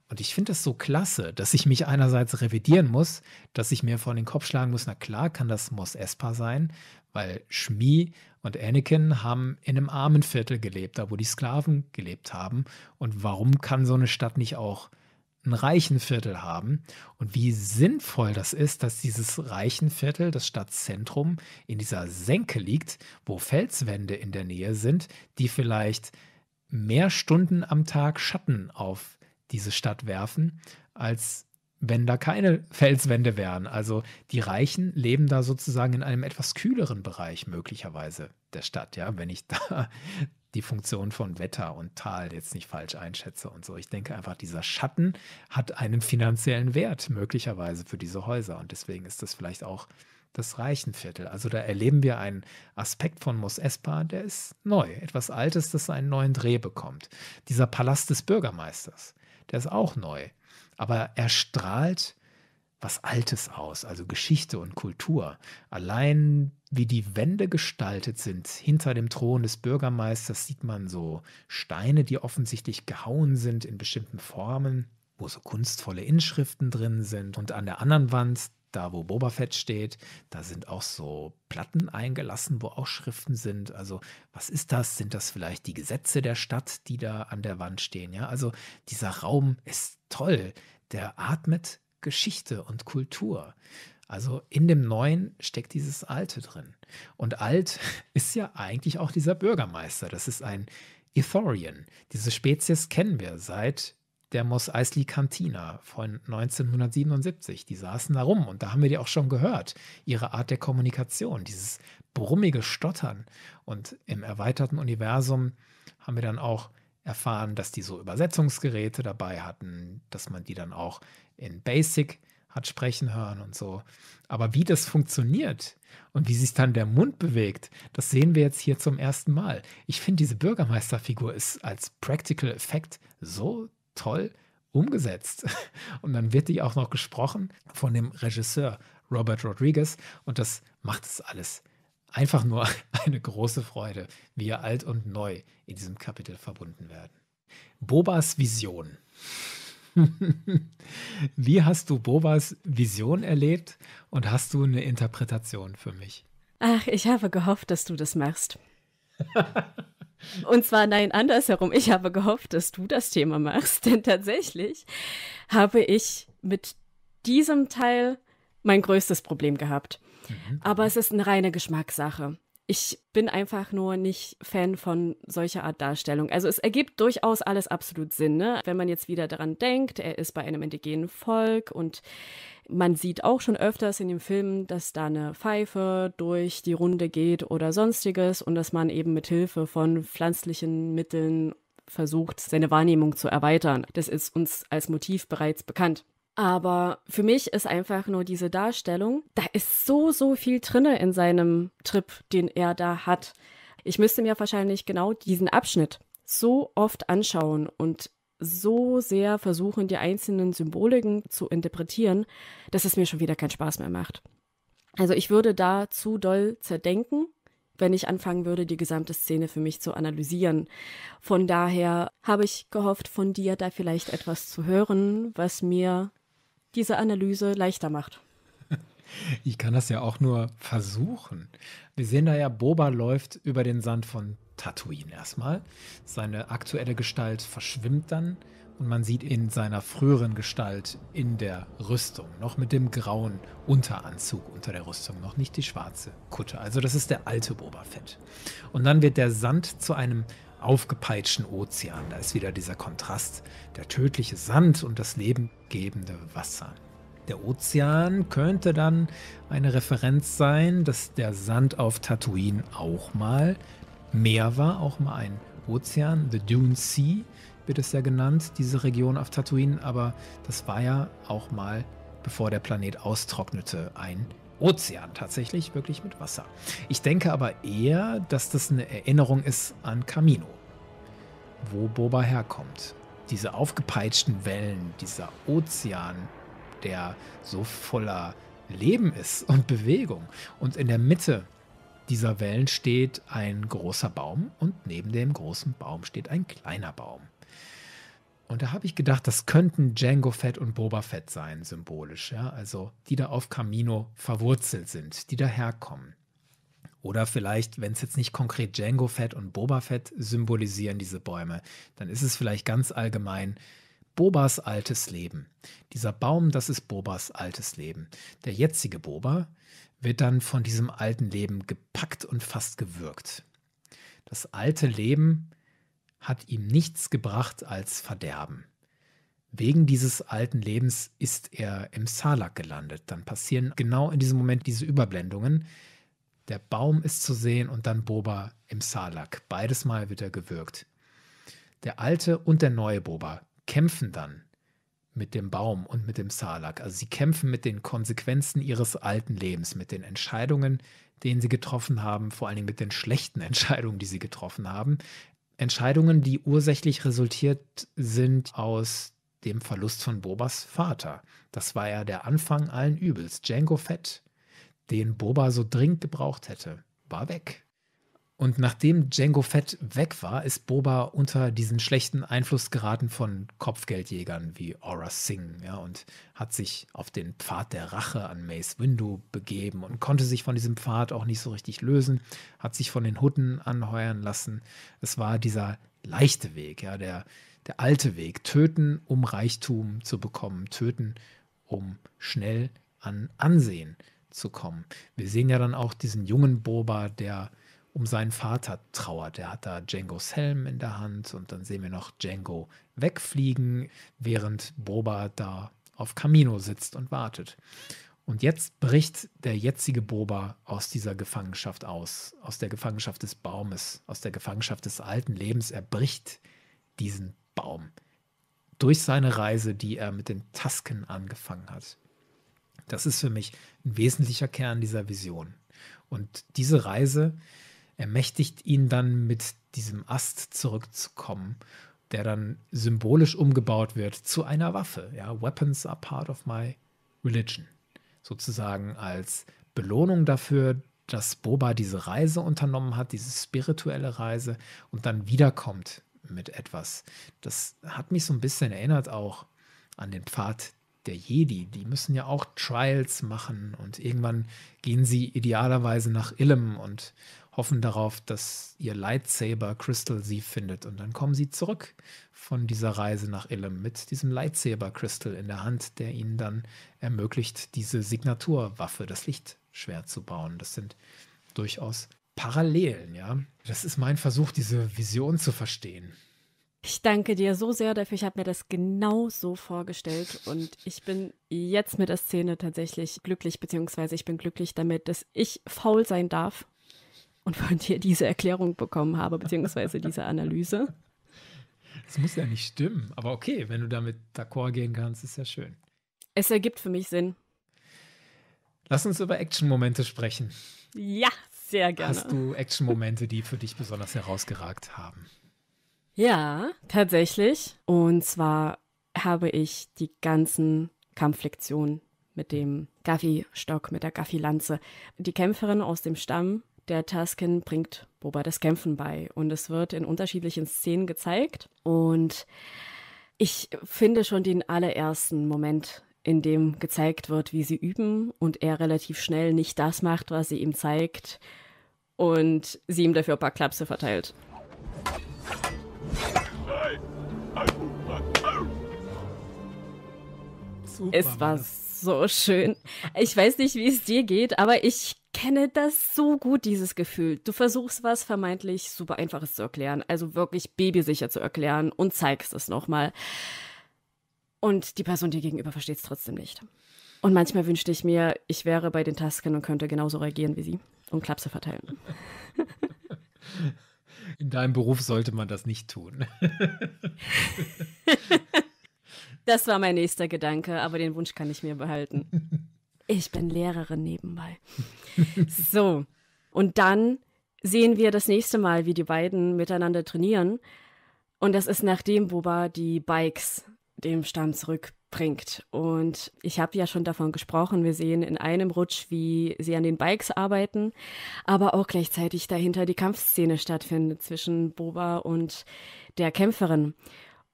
[SPEAKER 1] Und ich finde das so klasse, dass ich mich einerseits revidieren muss, dass ich mir vor den Kopf schlagen muss, na klar kann das Mos Espa sein, weil Schmi und Anakin haben in einem armen Viertel gelebt, da wo die Sklaven gelebt haben. Und warum kann so eine Stadt nicht auch einen reichen Viertel haben? Und wie sinnvoll das ist, dass dieses reichen Viertel, das Stadtzentrum, in dieser Senke liegt, wo Felswände in der Nähe sind, die vielleicht mehr Stunden am Tag Schatten auf diese Stadt werfen, als wenn da keine Felswände wären. Also die Reichen leben da sozusagen in einem etwas kühleren Bereich möglicherweise der Stadt, ja, wenn ich da die Funktion von Wetter und Tal jetzt nicht falsch einschätze und so. Ich denke einfach, dieser Schatten hat einen finanziellen Wert möglicherweise für diese Häuser und deswegen ist das vielleicht auch das Reichenviertel. Also da erleben wir einen Aspekt von Mos Espa, der ist neu, etwas Altes, das einen neuen Dreh bekommt. Dieser Palast des Bürgermeisters, der ist auch neu aber er strahlt was Altes aus, also Geschichte und Kultur. Allein wie die Wände gestaltet sind, hinter dem Thron des Bürgermeisters sieht man so Steine, die offensichtlich gehauen sind in bestimmten Formen, wo so kunstvolle Inschriften drin sind. Und an der anderen Wand, da wo Boba Fett steht, da sind auch so Platten eingelassen, wo auch Schriften sind. Also, was ist das? Sind das vielleicht die Gesetze der Stadt, die da an der Wand stehen? Ja, also dieser Raum ist toll. Der atmet Geschichte und Kultur. Also in dem Neuen steckt dieses Alte drin. Und alt [LAUGHS] ist ja eigentlich auch dieser Bürgermeister. Das ist ein Ithorian. Diese Spezies kennen wir seit der Mos Eisley Cantina von 1977. Die saßen da rum und da haben wir die auch schon gehört. Ihre Art der Kommunikation, dieses brummige Stottern. Und im erweiterten Universum haben wir dann auch erfahren, dass die so Übersetzungsgeräte dabei hatten, dass man die dann auch in Basic hat sprechen hören und so. Aber wie das funktioniert und wie sich dann der Mund bewegt, das sehen wir jetzt hier zum ersten Mal. Ich finde, diese Bürgermeisterfigur ist als Practical Effekt so toll umgesetzt. [LAUGHS] Und dann wird die auch noch gesprochen von dem Regisseur Robert Rodriguez und das macht es alles einfach nur [LAUGHS] eine große Freude, wie alt und neu in diesem Kapitel verbunden werden. Bobas Vision. [LAUGHS] wie hast du Bobas Vision erlebt und hast du eine Interpretation für mich?
[SPEAKER 2] Ach, ich habe gehofft, dass du das machst. Und zwar nein, andersherum. Ich habe gehofft, dass du das Thema machst, denn tatsächlich habe ich mit diesem Teil mein größtes Problem gehabt. Mhm. Aber es ist eine reine Geschmackssache ich bin einfach nur nicht Fan von solcher Art Darstellung. Also es ergibt durchaus alles absolut Sinn, ne? wenn man jetzt wieder daran denkt, er ist bei einem indigenen Volk und man sieht auch schon öfters in den Filmen, dass da eine Pfeife durch die Runde geht oder sonstiges und dass man eben mit Hilfe von pflanzlichen Mitteln versucht, seine Wahrnehmung zu erweitern. Das ist uns als Motiv bereits bekannt. Aber für mich ist einfach nur diese Darstellung, da ist so, so viel drinne in seinem Trip, den er da hat. Ich müsste mir wahrscheinlich genau diesen Abschnitt so oft anschauen und so sehr versuchen, die einzelnen Symboliken zu interpretieren, dass es mir schon wieder keinen Spaß mehr macht. Also ich würde da zu doll zerdenken, wenn ich anfangen würde, die gesamte Szene für mich zu analysieren. Von daher habe ich gehofft, von dir da vielleicht etwas zu hören, was mir diese Analyse leichter macht. [LAUGHS]
[SPEAKER 1] Ich kann das ja auch nur versuchen. Wir sehen da ja, Boba läuft über den Sand von Tatooine erstmal. Seine aktuelle Gestalt verschwimmt dann und man sieht in seiner früheren Gestalt in der Rüstung, noch mit dem grauen Unteranzug unter der Rüstung, noch nicht die schwarze Kutte. Also das ist der alte Boba Fett. Und dann wird der Sand zu einem aufgepeitschten Ozean. Da ist wieder dieser Kontrast, der tödliche Sand und das lebengebende Wasser. Der Ozean könnte dann eine Referenz sein, dass der Sand auf Tatooine auch mal Meer war, auch mal ein Ozean. The Dune Sea wird es ja genannt, diese Region auf Tatooine, aber das war ja auch mal, bevor der Planet austrocknete, ein Ozean tatsächlich wirklich mit Wasser. Ich denke aber eher, dass das eine Erinnerung ist an Camino, wo Boba herkommt. Diese aufgepeitschten Wellen, dieser Ozean, der so voller Leben ist und Bewegung. Und in der Mitte dieser Wellen steht ein großer Baum und neben dem großen Baum steht ein kleiner Baum. Und da habe ich gedacht, das könnten Django Fett und Boba Fett sein, symbolisch. Ja? Also die da auf Camino verwurzelt sind, die daherkommen. Oder vielleicht, wenn es jetzt nicht konkret Django Fett und Boba Fett symbolisieren, diese Bäume, dann ist es vielleicht ganz allgemein Bobas altes Leben. Dieser Baum, das ist Bobas altes Leben. Der jetzige Boba wird dann von diesem alten Leben gepackt und fast gewürgt. Das alte Leben hat ihm nichts gebracht als Verderben. Wegen dieses alten Lebens ist er im Salak gelandet. Dann passieren genau in diesem Moment diese Überblendungen. Der Baum ist zu sehen und dann Boba im Salak. Beides Mal wird er gewürgt. Der alte und der neue Boba kämpfen dann mit dem Baum und mit dem Salak. Also sie kämpfen mit den Konsequenzen ihres alten Lebens, mit den Entscheidungen, denen sie getroffen haben, vor allen Dingen mit den schlechten [LAUGHS] Entscheidungen, die sie getroffen haben. Entscheidungen, die ursächlich resultiert sind aus dem Verlust von Bobas Vater. Das war ja der Anfang allen Übels. Django Fett, den Boba so dringend gebraucht hätte, war weg. Und nachdem Django Fett weg war, ist Boba unter diesen schlechten Einfluss geraten von Kopfgeldjägern wie Aura Singh ja, und hat sich auf den Pfad der Rache an Mace Windu begeben und konnte sich von diesem Pfad auch nicht so richtig lösen, hat sich von den Hutten anheuern lassen. Es war dieser leichte Weg, ja, der, der alte Weg. Töten, um Reichtum zu bekommen, töten, um schnell an Ansehen zu kommen. Wir sehen ja dann auch diesen jungen Boba, der um seinen Vater trauert. Er hat da Django's Helm in der Hand und dann sehen wir noch Django wegfliegen, während Boba da auf Camino sitzt und wartet. Und jetzt bricht der jetzige Boba aus dieser Gefangenschaft aus, aus der Gefangenschaft des Baumes, aus der Gefangenschaft des alten Lebens. Er bricht diesen Baum durch seine Reise, die er mit den Tasken angefangen hat. Das ist für mich ein wesentlicher Kern dieser Vision. Und diese Reise, äh, ermächtigt ihn dann mit diesem Ast zurückzukommen, der dann symbolisch umgebaut wird zu einer Waffe. Ja, Weapons are part of my religion. Sozusagen als Belohnung dafür, dass Boba diese Reise unternommen hat, diese spirituelle Reise und dann wiederkommt mit etwas. Das hat mich so ein bisschen erinnert auch an den Pfad der Jedi. Die müssen ja auch Trials machen und irgendwann gehen sie idealerweise nach Ilm und hoffen darauf, dass ihr Lightsaber Crystal sie findet. Und dann kommen sie zurück von dieser Reise nach Illum mit diesem Lightsaber Crystal in der Hand, der ihnen dann ermöglicht, diese Signaturwaffe, das Lichtschwert zu bauen. Das sind durchaus Parallelen, ja. Das ist mein Versuch, diese Vision zu verstehen.
[SPEAKER 2] Ich danke dir so sehr dafür. Ich habe mir das genau so vorgestellt und ich bin jetzt mit der Szene tatsächlich glücklich, beziehungsweise ich bin glücklich damit, dass ich faul sein darf und von dir diese Erklärung bekommen habe, beziehungsweise diese Analyse.
[SPEAKER 1] Das muss ja nicht stimmen, aber okay, wenn du damit d'accord gehen kannst, ist ja schön.
[SPEAKER 2] Es ergibt für mich Sinn.
[SPEAKER 1] Lass uns über Action-Momente sprechen.
[SPEAKER 2] Ja, sehr gerne. Hast du
[SPEAKER 1] Action-Momente, die für dich besonders herausgeragt haben?
[SPEAKER 2] Ja, tatsächlich. Und zwar habe ich die ganzen Kampflektionen mit dem Gaffi-Stock, mit der Gaffi-Lanze. Die Kämpferin aus dem Stamm der Tasken bringt Boba das Kämpfen bei und es wird in unterschiedlichen Szenen gezeigt. Und ich finde schon den allerersten Moment, in dem gezeigt wird, wie sie üben und er relativ schnell nicht das macht, was sie ihm zeigt und sie ihm dafür ein paar Klapse verteilt. Super, es war so schön. Ich weiß nicht, wie es dir geht, aber ich kenne das so gut, dieses Gefühl. Du versuchst was vermeintlich super Einfaches zu erklären, also wirklich babysicher zu erklären und zeigst es nochmal. Und die Person dir gegenüber versteht es trotzdem nicht. Und manchmal wünschte ich mir, ich wäre bei den Tasken und könnte genauso reagieren wie sie und Klapse verteilen. [LAUGHS]
[SPEAKER 1] In deinem Beruf sollte man das nicht tun.
[SPEAKER 2] [LAUGHS] das war mein nächster Gedanke, aber den Wunsch kann ich mir behalten. [LAUGHS] Ich bin Lehrerin nebenbei. so. Und dann sehen wir das nächste Mal, wie die beiden miteinander trainieren. Und das ist nachdem Boba die Bikes dem Stamm zurückbringt. Und ich habe ja schon davon gesprochen, wir sehen in einem Rutsch, wie sie an den Bikes arbeiten, aber auch gleichzeitig dahinter die Kampfszene stattfindet zwischen Boba und der Kämpferin.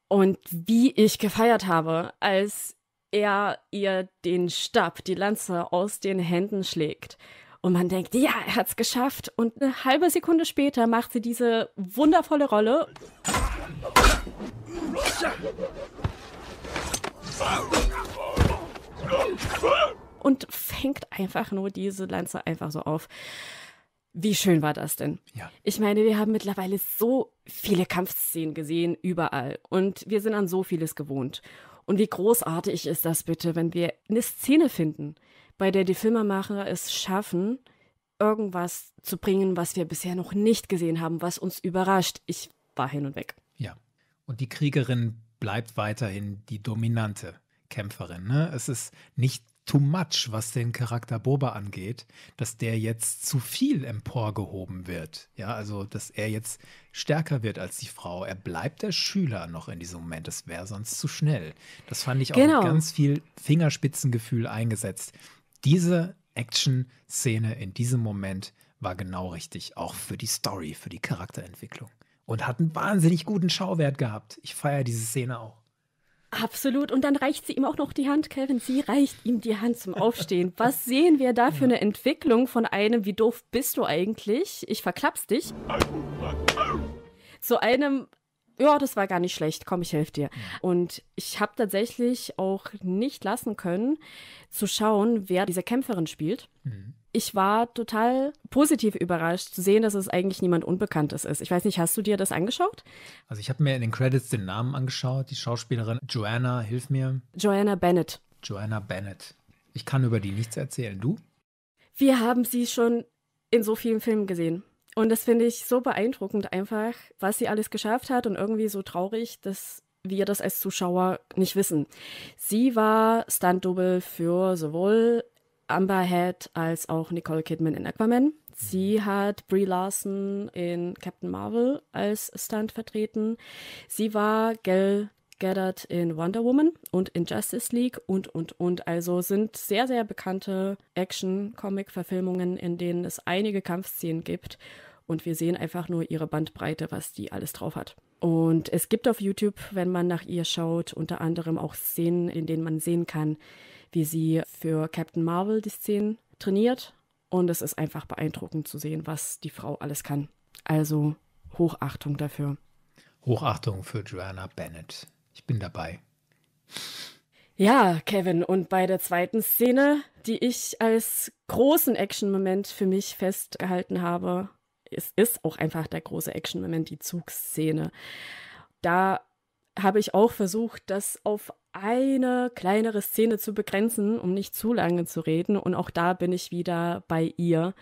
[SPEAKER 2] Und wie ich gefeiert habe, als er ihr den Stab, die Lanze aus den Händen schlägt. Und man denkt, ja, er hat's geschafft. Und eine halbe Sekunde später macht sie diese wundervolle Rolle. Und fängt einfach nur diese Lanze einfach so auf. Wie schön war das denn? Ja. Ich meine, wir haben mittlerweile so viele Kampfszenen gesehen, überall. Und wir sind an so vieles gewohnt. Und wie großartig ist das bitte, wenn wir eine Szene finden, bei der die Filmemacher es schaffen, irgendwas zu bringen, was wir bisher noch nicht gesehen haben, was uns überrascht. Ich war hin und weg.
[SPEAKER 1] Ja. Und die Kriegerin bleibt weiterhin die dominante Kämpferin. Ne? Es ist nicht too much, was den Charakter Boba angeht, dass der jetzt zu viel emporgehoben wird. Ja, also dass er jetzt stärker wird als die Frau. Er bleibt der Schüler noch in diesem Moment. Das wäre sonst zu schnell. Das fand ich auch genau. mit ganz viel Fingerspitzengefühl eingesetzt. Diese Action-Szene in diesem Moment war genau richtig, auch für die Story, für die Charakterentwicklung. Und hat einen wahnsinnig guten Schauwert gehabt. Ich feiere diese Szene auch.
[SPEAKER 2] Absolut. Und dann reicht sie ihm auch noch die Hand, Kevin. Sie reicht ihm die Hand zum Aufstehen. Was sehen wir da für eine Entwicklung von einem, wie doof bist du eigentlich? Ich verklapp's dich. Zu einem, ja, das war gar nicht schlecht, komm, ich helfe dir. Und ich habe tatsächlich auch nicht lassen können, zu schauen, wer diese Kämpferin spielt. Mhm ich war total positiv überrascht zu sehen, dass es eigentlich niemand Unbekanntes ist. Ich weiß nicht, hast du dir das angeschaut?
[SPEAKER 1] Also ich habe mir in den Credits den Namen angeschaut, die Schauspielerin Joanna, hilf mir.
[SPEAKER 2] Joanna Bennett.
[SPEAKER 1] Joanna Bennett. Ich kann über die nichts erzählen. Du?
[SPEAKER 2] Wir haben sie schon in so vielen Filmen gesehen. Und das finde ich so beeindruckend einfach, was sie alles geschafft hat und irgendwie so traurig, dass wir das als Zuschauer nicht wissen. Sie war Stunt-Double für sowohl Amber Head als auch Nicole Kidman in Aquaman. Sie mhm. hat Brie Larson in Captain Marvel als Stunt vertreten. Sie war Gail Gaddard in Wonder Woman und in Justice League und, und, und. Also sind sehr, sehr bekannte Action-Comic-Verfilmungen, in denen es einige Kampfszenen gibt. Und wir sehen einfach nur ihre Bandbreite, was die alles drauf hat. Und es gibt auf YouTube, wenn man nach ihr schaut, unter anderem auch Szenen, in denen man sehen kann, wie sie für Captain Marvel die Szenen trainiert. Und es ist einfach beeindruckend zu sehen, was die Frau alles kann. Also Hochachtung dafür.
[SPEAKER 1] Hochachtung für Joanna Bennett. Ich bin dabei.
[SPEAKER 2] Ja, Kevin, und bei der zweiten Szene, die ich als großen Action-Moment für mich festgehalten habe, es ist auch einfach der große Action-Moment, die Zugszene. Da habe ich auch versucht, das auf eine kleinere Szene zu begrenzen, um nicht zu lange zu reden. Und auch da bin ich wieder bei ihr.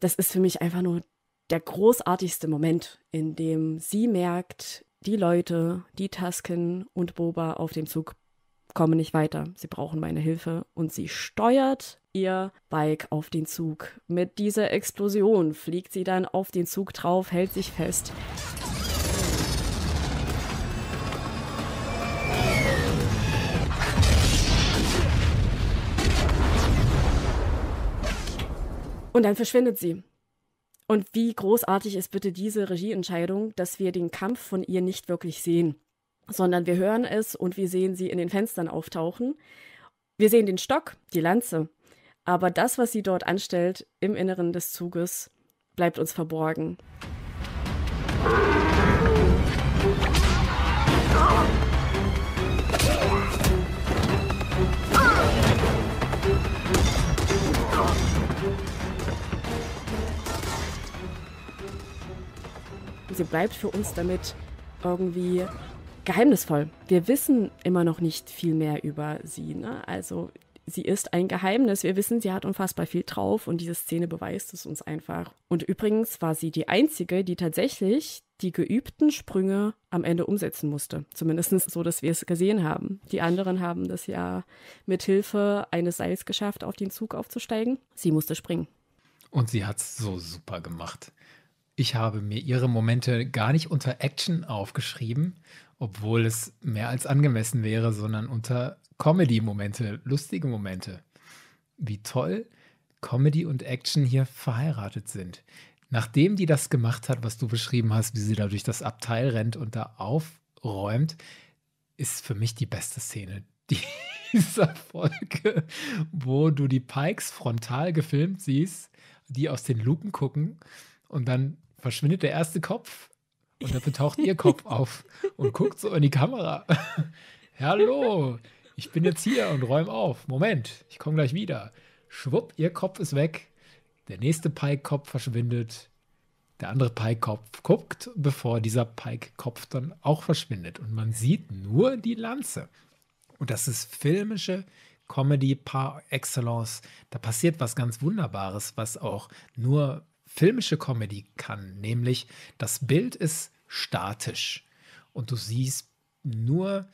[SPEAKER 2] Das ist für mich einfach nur der großartigste Moment, in dem sie merkt, die Leute, die Tasken und Boba auf dem Zug kommen nicht weiter. Sie brauchen meine Hilfe. Und sie steuert ihr Bike auf den Zug. Mit dieser Explosion fliegt sie dann auf den Zug drauf, hält sich fest. Und dann verschwindet sie. Und wie großartig ist bitte diese Regieentscheidung, dass wir den Kampf von ihr nicht wirklich sehen, sondern wir hören es und wir sehen sie in den Fenstern auftauchen. Wir sehen den Stock, die Lanze, aber das, was sie dort anstellt im Inneren des Zuges, bleibt uns verborgen. sie bleibt für uns damit irgendwie geheimnisvoll. Wir wissen immer noch nicht viel mehr über sie. Ne? Also sie ist ein Geheimnis. Wir wissen, sie hat unfassbar viel drauf und diese Szene beweist es uns einfach. Und übrigens war sie die Einzige, die tatsächlich die geübten Sprünge am Ende umsetzen musste. Zumindest so, dass wir es gesehen haben. Die anderen haben das ja mit Hilfe eines Seils geschafft, auf den Zug aufzusteigen. Sie musste
[SPEAKER 1] springen. Und sie hat es so super gemacht. Ich habe mir ihre Momente gar nicht unter Action aufgeschrieben, obwohl es mehr als angemessen wäre, sondern unter Comedy-Momente, lustige Momente. Wie toll Comedy und Action hier verheiratet sind. Nachdem die das gemacht hat, was du beschrieben hast, wie sie da durch das Abteil rennt und da aufräumt, ist für mich die beste Szene [LAUGHS] dieser Folge, wo du die Pikes frontal gefilmt siehst, die aus den Luken gucken und dann verschwindet der erste Kopf und dann taucht ihr [LAUGHS] Kopf auf und guckt so in die Kamera. [LAUGHS] Hallo, ich bin jetzt hier und räume auf. Moment, ich komme gleich wieder. Schwupp, ihr Kopf ist weg. Der nächste Pike-Kopf verschwindet. Der andere Pike-Kopf guckt, bevor dieser Pike-Kopf dann auch verschwindet. Und man sieht nur die Lanze. Und das ist filmische Comedy par excellence. Da passiert was ganz Wunderbares, was auch nur filmische Comedy kann, nämlich das Bild ist statisch und du siehst nur,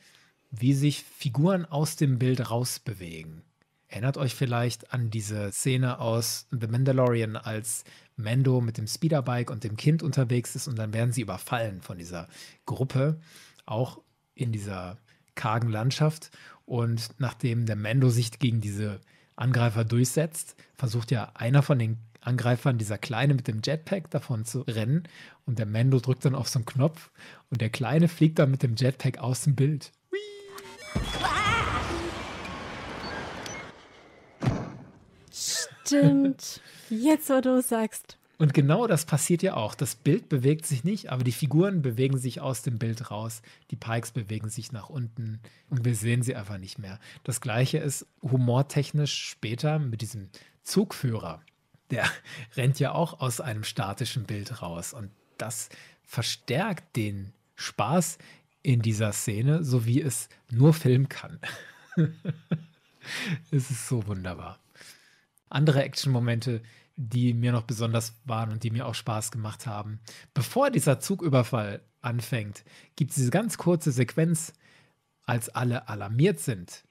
[SPEAKER 1] wie sich Figuren aus dem Bild rausbewegen. Erinnert euch vielleicht an diese Szene aus The Mandalorian, als Mando mit dem Speederbike und dem Kind unterwegs ist und dann werden sie überfallen von dieser Gruppe, auch in dieser kargen Landschaft. Und nachdem der Mando sich gegen diese Angreifer durchsetzt, versucht ja einer von den Angreifern, dieser Kleine mit dem Jetpack, davon zu rennen. Und der Mando drückt dann auf so einen Knopf und der Kleine fliegt dann mit dem Jetpack aus dem Bild.
[SPEAKER 2] Stimmt. Jetzt, wo du sagst.
[SPEAKER 1] Und genau das passiert ja auch. Das Bild bewegt sich nicht, aber die Figuren bewegen sich aus dem Bild raus. Die Pikes bewegen sich nach unten und wir sehen sie einfach nicht mehr. Das gleiche ist humortechnisch später mit diesem Zugführer der [LAUGHS] rennt ja auch aus einem statischen Bild raus. Und das verstärkt den Spaß in dieser Szene, so wie es nur Film kann. [LAUGHS] es ist so wunderbar. Andere Action-Momente, die mir noch besonders waren und die mir auch Spaß gemacht haben. Bevor dieser Zugüberfall anfängt, gibt es diese ganz kurze Sequenz, als alle alarmiert sind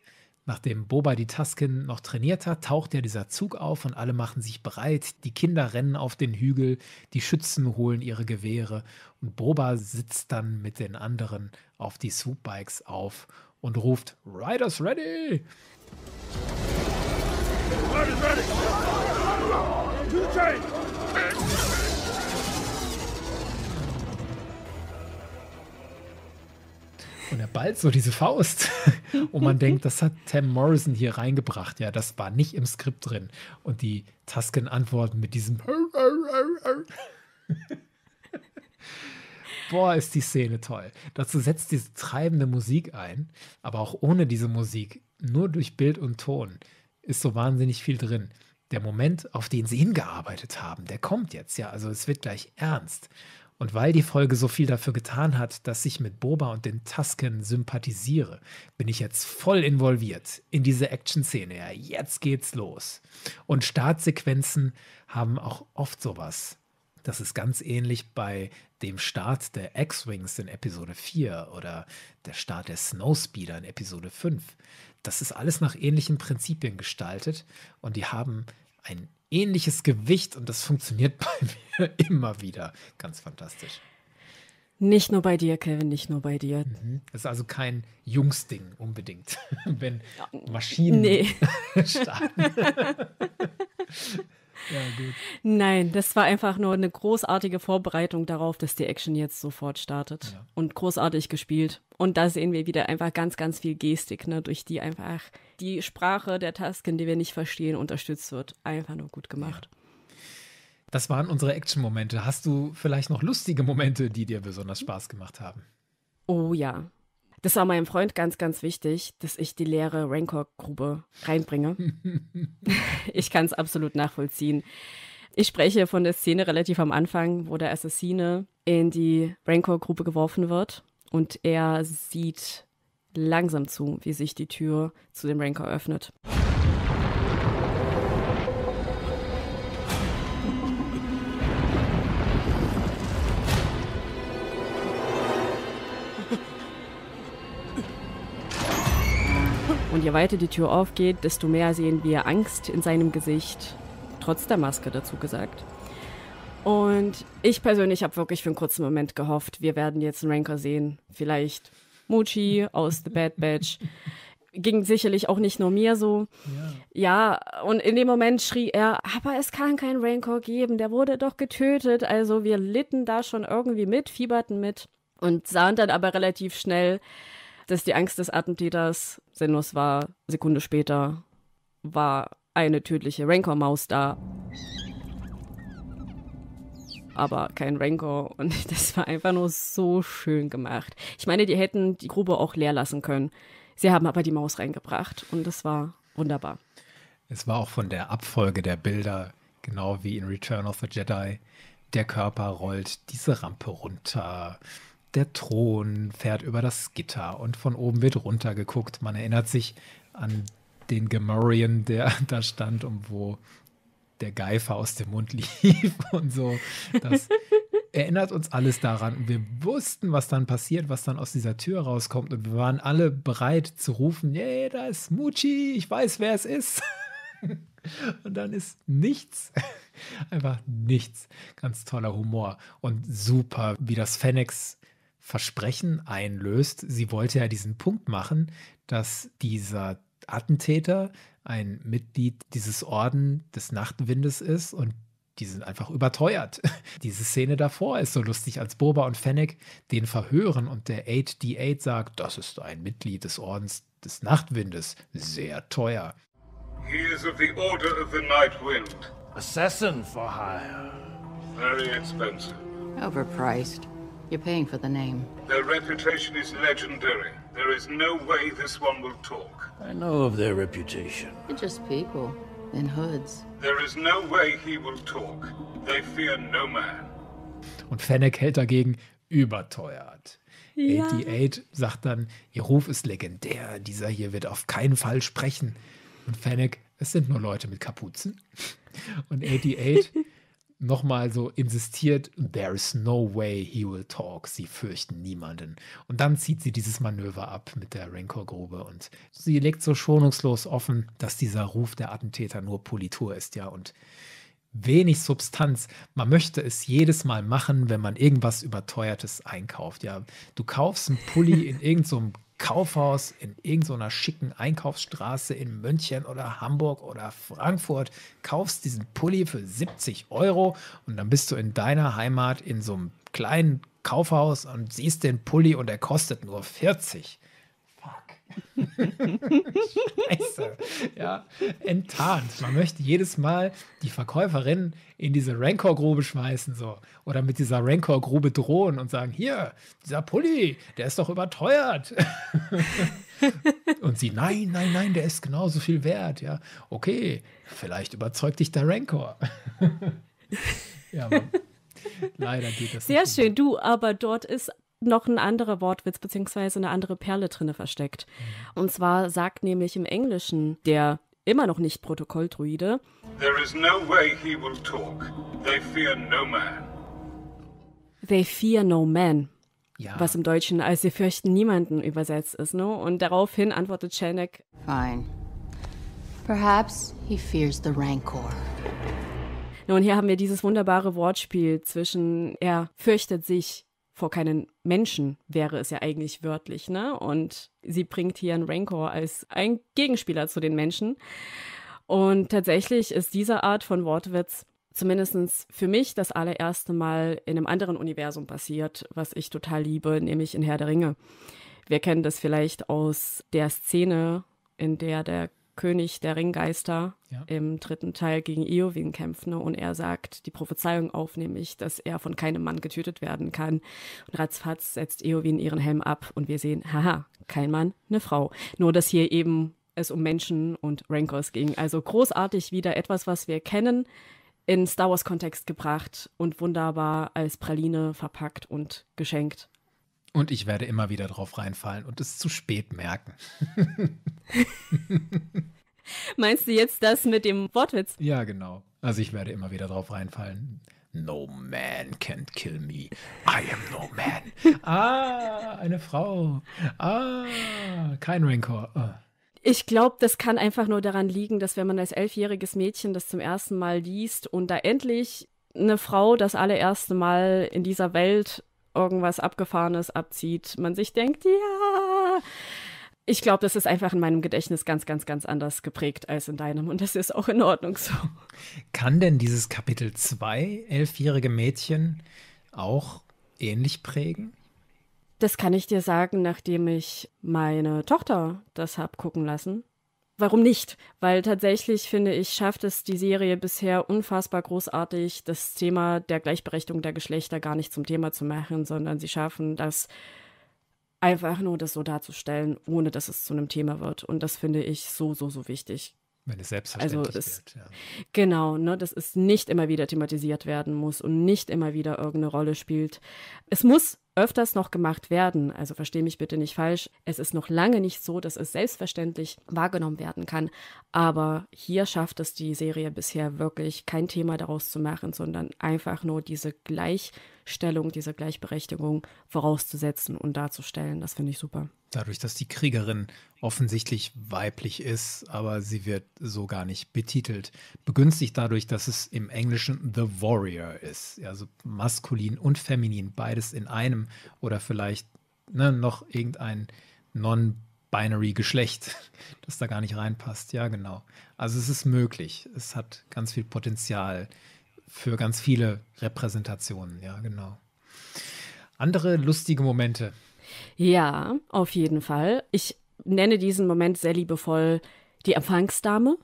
[SPEAKER 1] Nachdem Boba die Tusken noch trainiert hat, taucht ja dieser Zug auf und alle machen sich bereit. Die Kinder rennen auf den Hügel, die Schützen holen ihre Gewehre und Boba sitzt dann mit den anderen auf die Swoopbikes auf und ruft Riders ready!
[SPEAKER 2] Riders ready! To the train!
[SPEAKER 1] Und er ballt so diese Faust. [LAUGHS] Und man denkt, das hat Tam Morrison hier reingebracht. Ja, das war nicht im Skript drin. Und die Tasken antworten mit diesem. [LAUGHS] Boah, ist die Szene toll. Dazu setzt diese treibende Musik ein, aber auch ohne diese Musik, nur durch Bild und Ton, ist so wahnsinnig viel drin. Der Moment, auf den sie hingearbeitet haben, der kommt jetzt ja. Also es wird gleich ernst. Und weil die Folge so viel dafür getan hat, dass ich mit Boba und den Tusken sympathisiere, bin ich jetzt voll involviert in diese Action-Szene. Ja, jetzt geht's los. Und Startsequenzen haben auch oft sowas. Das ist ganz ähnlich bei dem Start der X-Wings in Episode 4 oder der Start der Snowspeeder in Episode 5. Das ist alles nach ähnlichen Prinzipien gestaltet und die haben ein ähnliches Gewicht und das funktioniert [LAUGHS] bei mir immer wieder. Ganz fantastisch.
[SPEAKER 2] Nicht nur bei dir, Kevin, nicht nur bei dir.
[SPEAKER 1] Mhm. Das ist also kein Jungsding unbedingt, [LAUGHS] wenn Maschinen [LAUGHS] starten. Ja, gut.
[SPEAKER 2] Nein, das war einfach nur eine großartige Vorbereitung darauf, dass die Action jetzt sofort startet. Ja. Und großartig gespielt. Und da sehen wir wieder einfach ganz, ganz viel Gestik, ne, durch die einfach die Sprache der Tasken, die wir nicht verstehen, unterstützt wird. Einfach nur gut gemacht. Ja.
[SPEAKER 1] Das waren unsere Action-Momente. Hast du vielleicht noch lustige Momente, die dir besonders Spaß gemacht haben?
[SPEAKER 2] Oh ja, das war meinem Freund ganz, ganz wichtig, dass ich die leere Rancor-Grube reinbringe. [LAUGHS] ich kann es absolut nachvollziehen. Ich spreche von der Szene relativ am Anfang, wo der Assassine in die Rancor-Grube geworfen wird und er sieht langsam zu, wie sich die Tür zu dem Rancor öffnet. je weiter die Tür aufgeht, desto mehr sehen wir Angst in seinem Gesicht, trotz der Maske dazu gesagt. Und ich persönlich habe wirklich für einen kurzen Moment gehofft, wir werden jetzt einen Ranker sehen. Vielleicht Mochi aus The Bad Batch. Ging sicherlich auch nicht nur mir so. Ja. ja, und in dem Moment schrie er, aber es kann keinen Rancor geben, der wurde doch getötet. Also wir litten da schon irgendwie mit, fieberten mit und sahen dann aber relativ schnell, dass die Angst des Attentäters sinnlos war. Sekunde später war eine tödliche Rancor-Maus da. Aber kein Rancor und [LAUGHS] das war einfach nur so schön gemacht. Ich meine, die hätten die Grube auch leer lassen können. Sie haben aber die Maus reingebracht und das war wunderbar.
[SPEAKER 1] Es war auch von der Abfolge der Bilder, genau wie in Return of the Jedi, der Körper rollt diese Rampe runter, der Thron fährt über das Gitter und von oben wird runtergeguckt. Man erinnert sich an den Gamorrean, der [LAUGHS] da stand und wo der Geifer aus dem Mund [LAUGHS] lief und so. Das erinnert uns alles daran. Wir wussten, was dann passiert, was dann aus dieser Tür rauskommt und wir waren alle bereit zu rufen, yeah, da ist Mucci, ich weiß, wer es ist. [LAUGHS] Und dann ist nichts, einfach nichts. Ganz toller Humor und super, wie das Fennex Versprechen einlöst. Sie wollte ja diesen Punkt machen, dass dieser Attentäter ein Mitglied dieses Orden des Nachtwindes ist und die sind einfach überteuert. [LAUGHS] Diese Szene davor ist so lustig, als Boba und Fennec den verhören und der 8D8 sagt, das ist ein Mitglied des Ordens des Nachtwindes, sehr teuer.
[SPEAKER 2] He is of the Order of the Nightwind.
[SPEAKER 1] Assassin for hire.
[SPEAKER 2] Very expensive.
[SPEAKER 1] Overpriced. You're paying for the name.
[SPEAKER 2] Their reputation is legendary. There is no way this one will talk.
[SPEAKER 1] I know of their reputation.
[SPEAKER 2] They're just people in hoods. There is no way
[SPEAKER 1] he will talk. They fear no man. Und Fennec hält dagegen überteuert. Ja. 88 sagt dann, ihr Ruf ist legendär, dieser hier wird auf keinen Fall sprechen. Und Fennec, es sind nur Leute mit Kapuzen. Und 88 [LAUGHS] nochmal so insistiert, there is no way he will talk, sie fürchten niemanden. Und dann zieht sie dieses Manöver ab mit der Rancor-Grube und sie legt so schonungslos offen, dass dieser Ruf der Attentäter nur Politur ist, ja, und wenig Substanz. Man möchte es jedes Mal machen, wenn man irgendwas Überteuertes einkauft, ja. Du kaufst einen Pulli in [LAUGHS] irgendeinem so Kaufhaus in irgendeiner schicken Einkaufsstraße in München oder Hamburg oder Frankfurt, kaufst diesen Pulli für 70 Euro und dann bist du in deiner Heimat in so einem kleinen Kaufhaus und siehst den Pulli und er kostet nur 40. Scheiße. Ja, enttarnt. Man möchte jedes Mal die Verkäuferin in diese Rancor-Grube schmeißen, so. Oder mit dieser Rancor-Grube drohen und sagen: Hier, dieser Pulli, der ist doch überteuert. und sie: Nein, nein, nein, der ist genauso viel wert. Ja, okay, vielleicht überzeugt dich der Rancor. ja, man, leider geht das
[SPEAKER 2] Sehr nicht. Sehr schön, du, aber dort ist noch ein anderer Wortwitz bzw. eine andere Perle drinne versteckt. Mhm. Und zwar sagt nämlich im Englischen der immer noch nicht Protokolldruide. There is no way he
[SPEAKER 1] will talk. They fear no man.
[SPEAKER 2] They fear no man. Ja. Was im Deutschen als sie fürchten niemanden übersetzt ist, ne? Und daraufhin antwortet Chenek. Fine. Perhaps he fears the rancor. Nun, hier haben wir dieses wunderbare Wortspiel zwischen er fürchtet sich vor keinen Menschen wäre es ja eigentlich wörtlich, ne? Und sie bringt hier einen Rancor als ein Gegenspieler zu den Menschen. Und tatsächlich ist diese Art von Wortwitz zumindest für mich das allererste Mal in einem anderen Universum passiert, was ich total liebe, nämlich in Herr der Ringe. Wir kennen das vielleicht aus der Szene, in der der König der Ringgeister ja. im dritten Teil gegen Eowyn kämpft. Ne? Und er sagt die Prophezeiung auf, nämlich, dass er von keinem Mann getötet werden kann. Und ratzfatz setzt Eowyn ihren Helm ab und wir sehen, haha, kein Mann, eine Frau. Nur, dass hier eben es um Menschen und Rankers ging. Also großartig wieder etwas, was wir kennen, in Star Wars-Kontext gebracht und wunderbar als Praline verpackt und geschenkt.
[SPEAKER 1] Und ich werde immer wieder drauf reinfallen und es zu spät merken. [LAUGHS]
[SPEAKER 2] Meinst du jetzt das mit dem Wortwitz?
[SPEAKER 1] Ja, genau. Also ich werde immer wieder drauf reinfallen. No man can kill me. I am no man. ah, eine Frau. Ah, kein Rancor. Ah.
[SPEAKER 2] Ich glaube, das kann einfach nur daran liegen, dass wenn man als elfjähriges Mädchen das zum ersten Mal liest und da endlich eine Frau das allererste Mal in dieser Welt irgendwas Abgefahrenes abzieht, man sich denkt, ja. Ich glaube, das ist einfach in meinem Gedächtnis ganz, ganz, ganz anders geprägt als in deinem und das ist auch in Ordnung so.
[SPEAKER 1] Kann denn dieses Kapitel 2 elfjährige Mädchen auch ähnlich prägen?
[SPEAKER 2] Das kann ich dir sagen, nachdem ich meine Tochter das habe gucken lassen warum nicht? Weil tatsächlich finde ich, schafft es die Serie bisher unfassbar großartig, das Thema der Gleichberechtigung der Geschlechter gar nicht zum Thema zu machen, sondern sie schaffen das einfach nur, das so darzustellen, ohne dass es zu einem Thema wird. Und das finde ich so, so, so wichtig. Wenn es also selbstverständlich also es, wird. Ja. Genau, ne, dass es nicht immer wieder thematisiert werden muss und nicht immer wieder irgendeine Rolle spielt. Es muss öfters noch gemacht werden. Also verstehe mich bitte nicht falsch. Es ist noch lange nicht so, dass es selbstverständlich wahrgenommen werden kann. Aber hier schafft es die Serie bisher wirklich kein Thema daraus zu machen, sondern einfach nur diese Gleichstellung, diese Gleichberechtigung vorauszusetzen und darzustellen. Das finde ich super.
[SPEAKER 1] Dadurch, dass die Kriegerin offensichtlich weiblich ist, aber sie wird so gar nicht betitelt. Begünstigt dadurch, dass es im Englischen The Warrior ist. Also maskulin und feminin, beides in einem oder vielleicht ne, noch irgendein Non-Binary-Geschlecht, [LAUGHS] das da gar nicht reinpasst. Ja, genau. Also es ist möglich. Es hat ganz viel Potenzial für ganz viele Repräsentationen. Ja, genau. Andere lustige Momente
[SPEAKER 2] ja, auf jeden Fall. Ich nenne diesen Moment sehr liebevoll die Empfangsdame.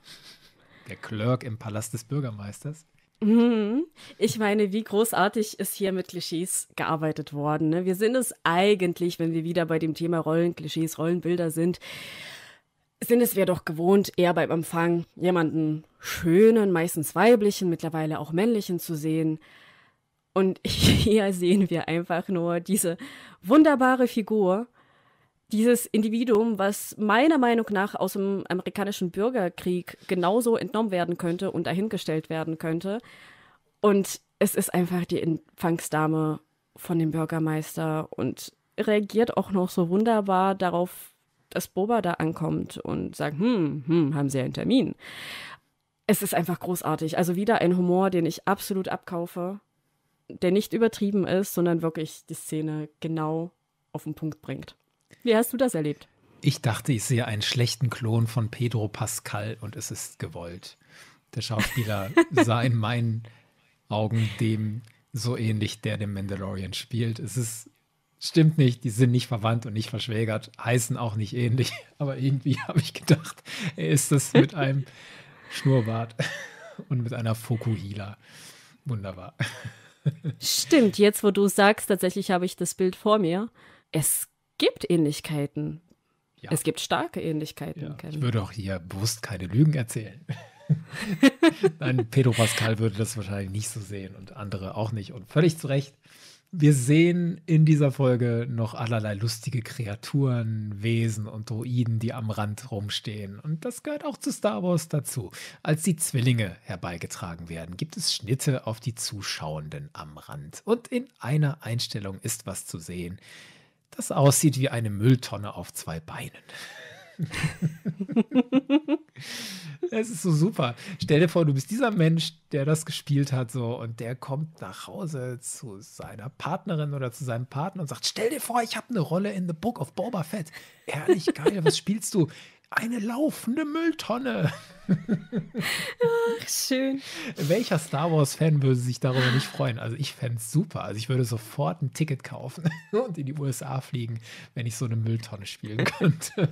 [SPEAKER 1] Der Clerk im Palast des Bürgermeisters.
[SPEAKER 2] Mhm. Ich meine, wie großartig ist hier mit Klischees gearbeitet worden. Ne? Wir sind es eigentlich, wenn wir wieder bei dem Thema Rollenklischees, Rollenbilder sind, sind es wir doch gewohnt, eher beim Empfang jemanden schönen, meistens weiblichen, mittlerweile auch männlichen zu sehen. Und [LAUGHS] hier sehen wir einfach nur diese wunderbare Figur, dieses Individuum, was meiner Meinung nach aus dem amerikanischen Bürgerkrieg genauso entnommen werden könnte und dahingestellt werden könnte. Und es ist einfach die Empfangsdame von dem Bürgermeister und reagiert auch noch so wunderbar darauf, dass Boba da ankommt und sagt, hm, hm, haben Sie einen Termin? Es ist einfach großartig. Also wieder ein Humor, den ich absolut abkaufe der nicht übertrieben ist, sondern wirklich die Szene genau auf den Punkt bringt. Wie hast du das erlebt?
[SPEAKER 1] Ich dachte, ich sehe einen schlechten Klon von Pedro Pascal und es ist gewollt. Der Schauspieler [LAUGHS] sah in meinen Augen dem so ähnlich, der dem Mandalorian spielt. Es ist, stimmt nicht, die sind nicht verwandt und nicht verschwägert, heißen auch nicht ähnlich, [LAUGHS] aber irgendwie habe ich gedacht, er ist das mit einem [LAUGHS] Schnurrbart und mit einer Fokuhila. Wunderbar.
[SPEAKER 2] Stimmt, jetzt wo du sagst, tatsächlich habe ich das Bild vor mir. Es gibt Ähnlichkeiten. Ja. Es gibt starke Ähnlichkeiten. Ja. Ich würde
[SPEAKER 1] auch hier bewusst keine Lügen erzählen. [LAUGHS] Nein, Pedro Pascal würde das wahrscheinlich nicht so sehen und andere auch nicht und völlig zu Recht. Wir sehen in dieser Folge noch allerlei lustige Kreaturen, Wesen und Droiden, die am Rand rumstehen. Und das gehört auch zu Star Wars dazu. Als die Zwillinge herbeigetragen werden, gibt es Schnitte auf die Zuschauenden am Rand. Und in einer Einstellung ist was zu sehen, das aussieht wie eine Mülltonne auf zwei Beinen. [LAUGHS] Es ist so super. Stell dir vor, du bist dieser Mensch, der das gespielt hat, so und der kommt nach Hause zu seiner Partnerin oder zu seinem Partner und sagt: Stell dir vor, ich habe eine Rolle in The Book of Boba Fett. Herrlich geil, was spielst du? Eine laufende Mülltonne. Ach, schön. Welcher Star Wars-Fan würde sich darüber nicht freuen? Also ich fände es super. Also ich würde sofort ein Ticket kaufen [LAUGHS] und in die USA fliegen, wenn ich so eine Mülltonne spielen könnte.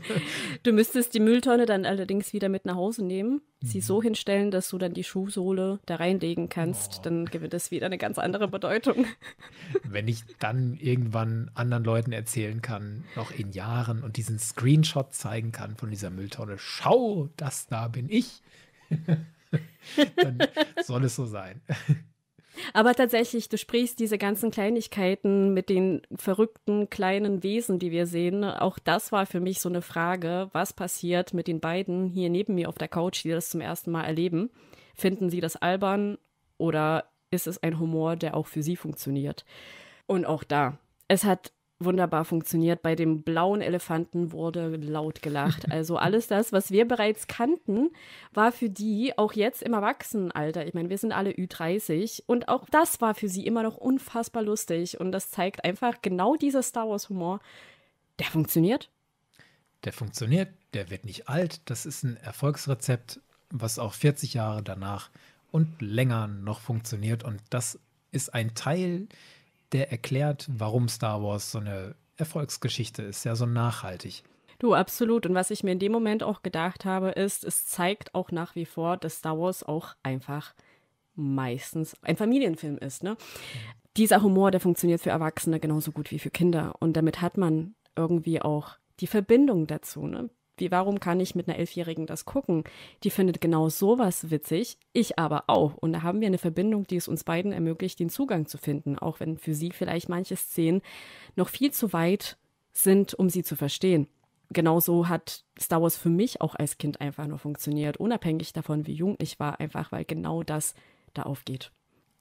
[SPEAKER 2] Du müsstest die Mülltonne dann allerdings wieder mit nach Hause nehmen, sie mhm. so hinstellen, dass du dann die Schuhsohle da reinlegen kannst. Oh. Dann gewinnt es wieder eine ganz andere Bedeutung.
[SPEAKER 1] Wenn ich dann irgendwann anderen Leuten erzählen kann, noch in Jahren und diesen Screenshot zeigen kann von dieser Mülltonne, schau, das da bin ich [LAUGHS] dann soll es so sein.
[SPEAKER 2] Aber tatsächlich, du sprichst diese ganzen Kleinigkeiten mit den verrückten kleinen Wesen, die wir sehen. Auch das war für mich so eine Frage, was passiert mit den beiden hier neben mir auf der Couch, die das zum ersten Mal erleben? Finden sie das albern oder ist es ein Humor, der auch für sie funktioniert? Und auch da, es hat wunderbar funktioniert. Bei dem blauen Elefanten wurde laut gelacht. [LAUGHS] Also alles das, was wir bereits kannten, war für die auch jetzt im Erwachsenenalter. Ich meine, wir sind alle Ü30 und auch das war für sie immer noch unfassbar lustig und das zeigt einfach genau dieser Star Wars Humor.
[SPEAKER 1] Der funktioniert. Der funktioniert, der wird nicht alt. Das ist ein Erfolgsrezept, was auch 40 Jahre danach und länger noch funktioniert und das ist ein Teil der erklärt, warum Star Wars so eine Erfolgsgeschichte ist, ja so nachhaltig.
[SPEAKER 2] Du, absolut. Und was ich mir in dem Moment auch gedacht habe, ist, es zeigt auch nach wie vor, dass Star Wars auch einfach meistens ein Familienfilm ist. Ne? Dieser Humor, der funktioniert für Erwachsene genauso gut wie für Kinder. Und damit hat man irgendwie auch die Verbindung dazu. Ne? Wie, warum kann ich mit einer Elfjährigen das gucken? Die findet genau sowas witzig, ich aber auch. Und da haben wir eine Verbindung, die es uns beiden ermöglicht, den Zugang zu finden, auch wenn für sie vielleicht manche Szenen noch viel zu weit sind, um sie zu verstehen. Genauso hat Star Wars für mich auch als Kind einfach nur funktioniert, unabhängig davon, wie jung ich war, einfach weil genau das da aufgeht.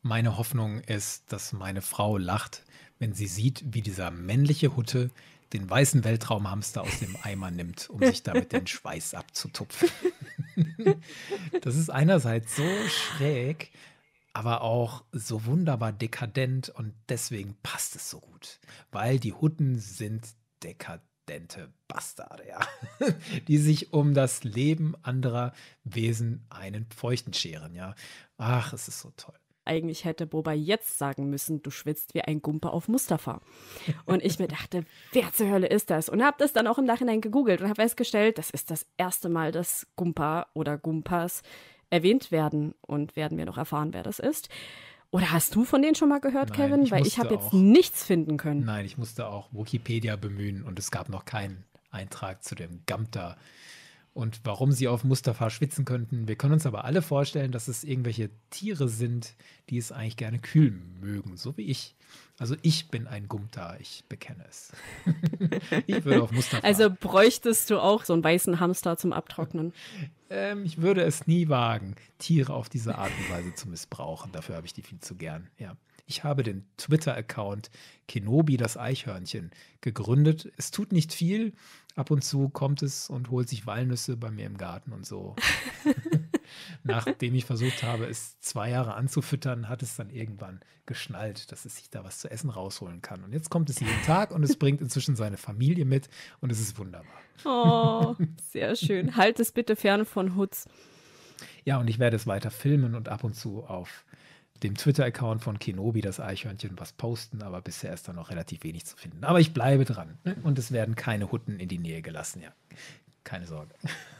[SPEAKER 1] Meine Hoffnung ist, dass meine Frau lacht, wenn sie sieht, wie dieser männliche Hutte den weißen Weltraumhamster aus dem Eimer nimmt, um sich damit den [LAUGHS] Schweiß abzutupfen. [LAUGHS] das ist einerseits so schräg, aber auch so wunderbar dekadent und deswegen passt es so gut, weil die Hutten sind dekadente Bastarde, ja, [LAUGHS] die sich um das Leben anderer Wesen einen Feuchten scheren, ja. Ach, es ist so toll.
[SPEAKER 2] Eigentlich hätte Boba jetzt sagen müssen, du schwitzt wie ein Gumper auf Mustafa. Und ich mir dachte, wer zur Hölle ist das? Und habe das dann auch im Nachhinein gegoogelt und habe festgestellt, das ist das erste Mal, dass Gumper oder Gumpas erwähnt werden und werden wir noch erfahren, wer das ist. Oder hast du von denen schon mal gehört, Nein, Kevin? Ich Weil ich habe jetzt nichts
[SPEAKER 1] finden können. Nein, ich musste auch Wikipedia bemühen und es gab noch keinen Eintrag zu dem Gamter und warum sie auf Mustafa schwitzen könnten. Wir können uns aber alle vorstellen, dass es irgendwelche Tiere sind, die es eigentlich gerne kühl mögen, so wie ich. Also ich bin ein Gumta, ich bekenne es. [LAUGHS] ich würde auf Mustafa.
[SPEAKER 2] Also bräuchtest du auch so einen weißen Hamster zum Abtrocknen?
[SPEAKER 1] [LAUGHS] ähm, ich würde es nie wagen, Tiere auf diese Art und Weise zu missbrauchen. Dafür habe ich die viel zu gern, ja. Ich habe den Twitter-Account Kenobi das Eichhörnchen gegründet. Es tut nicht viel ab und zu kommt es und holt sich Walnüsse bei mir im Garten und so. [LAUGHS] Nachdem ich versucht habe, es zwei Jahre anzufüttern, hat es dann irgendwann geschnallt, dass es sich da was zu essen rausholen kann. Und jetzt kommt es jeden Tag und es [LAUGHS] bringt inzwischen seine Familie mit und es ist wunderbar. Oh,
[SPEAKER 2] [LAUGHS] sehr schön. Halt es bitte fern von Hutz.
[SPEAKER 1] Ja, und ich werde es weiter filmen und ab und zu auf dem Twitter-Account von Kenobi das Eichhörnchen was posten, aber bisher ist da noch relativ wenig zu finden. Aber ich bleibe dran ne? und es werden keine Hutten in die Nähe gelassen, ja. Keine Sorge.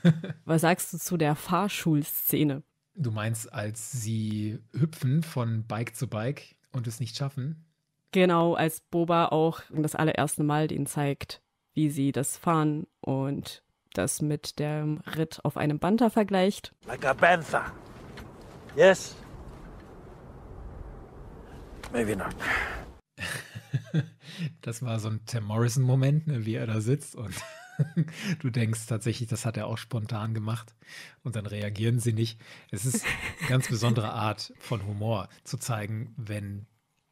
[SPEAKER 1] [LAUGHS] was sagst du zu der Fahrschulszene? Du meinst, als sie hüpfen von Bike zu Bike und es nicht schaffen?
[SPEAKER 2] Genau, als Boba auch das allererste Mal den zeigt, wie sie das fahren und das mit dem Ritt auf einem Banter vergleicht.
[SPEAKER 1] Like a Banther. Yes, wir noch. [LAUGHS] Das war so ein Tim Morrison-Moment, ne, wie er da sitzt und [LAUGHS] du denkst tatsächlich, das hat er auch spontan gemacht und dann reagieren sie nicht. Es ist eine ganz [LAUGHS] besondere Art von Humor, zu zeigen, wenn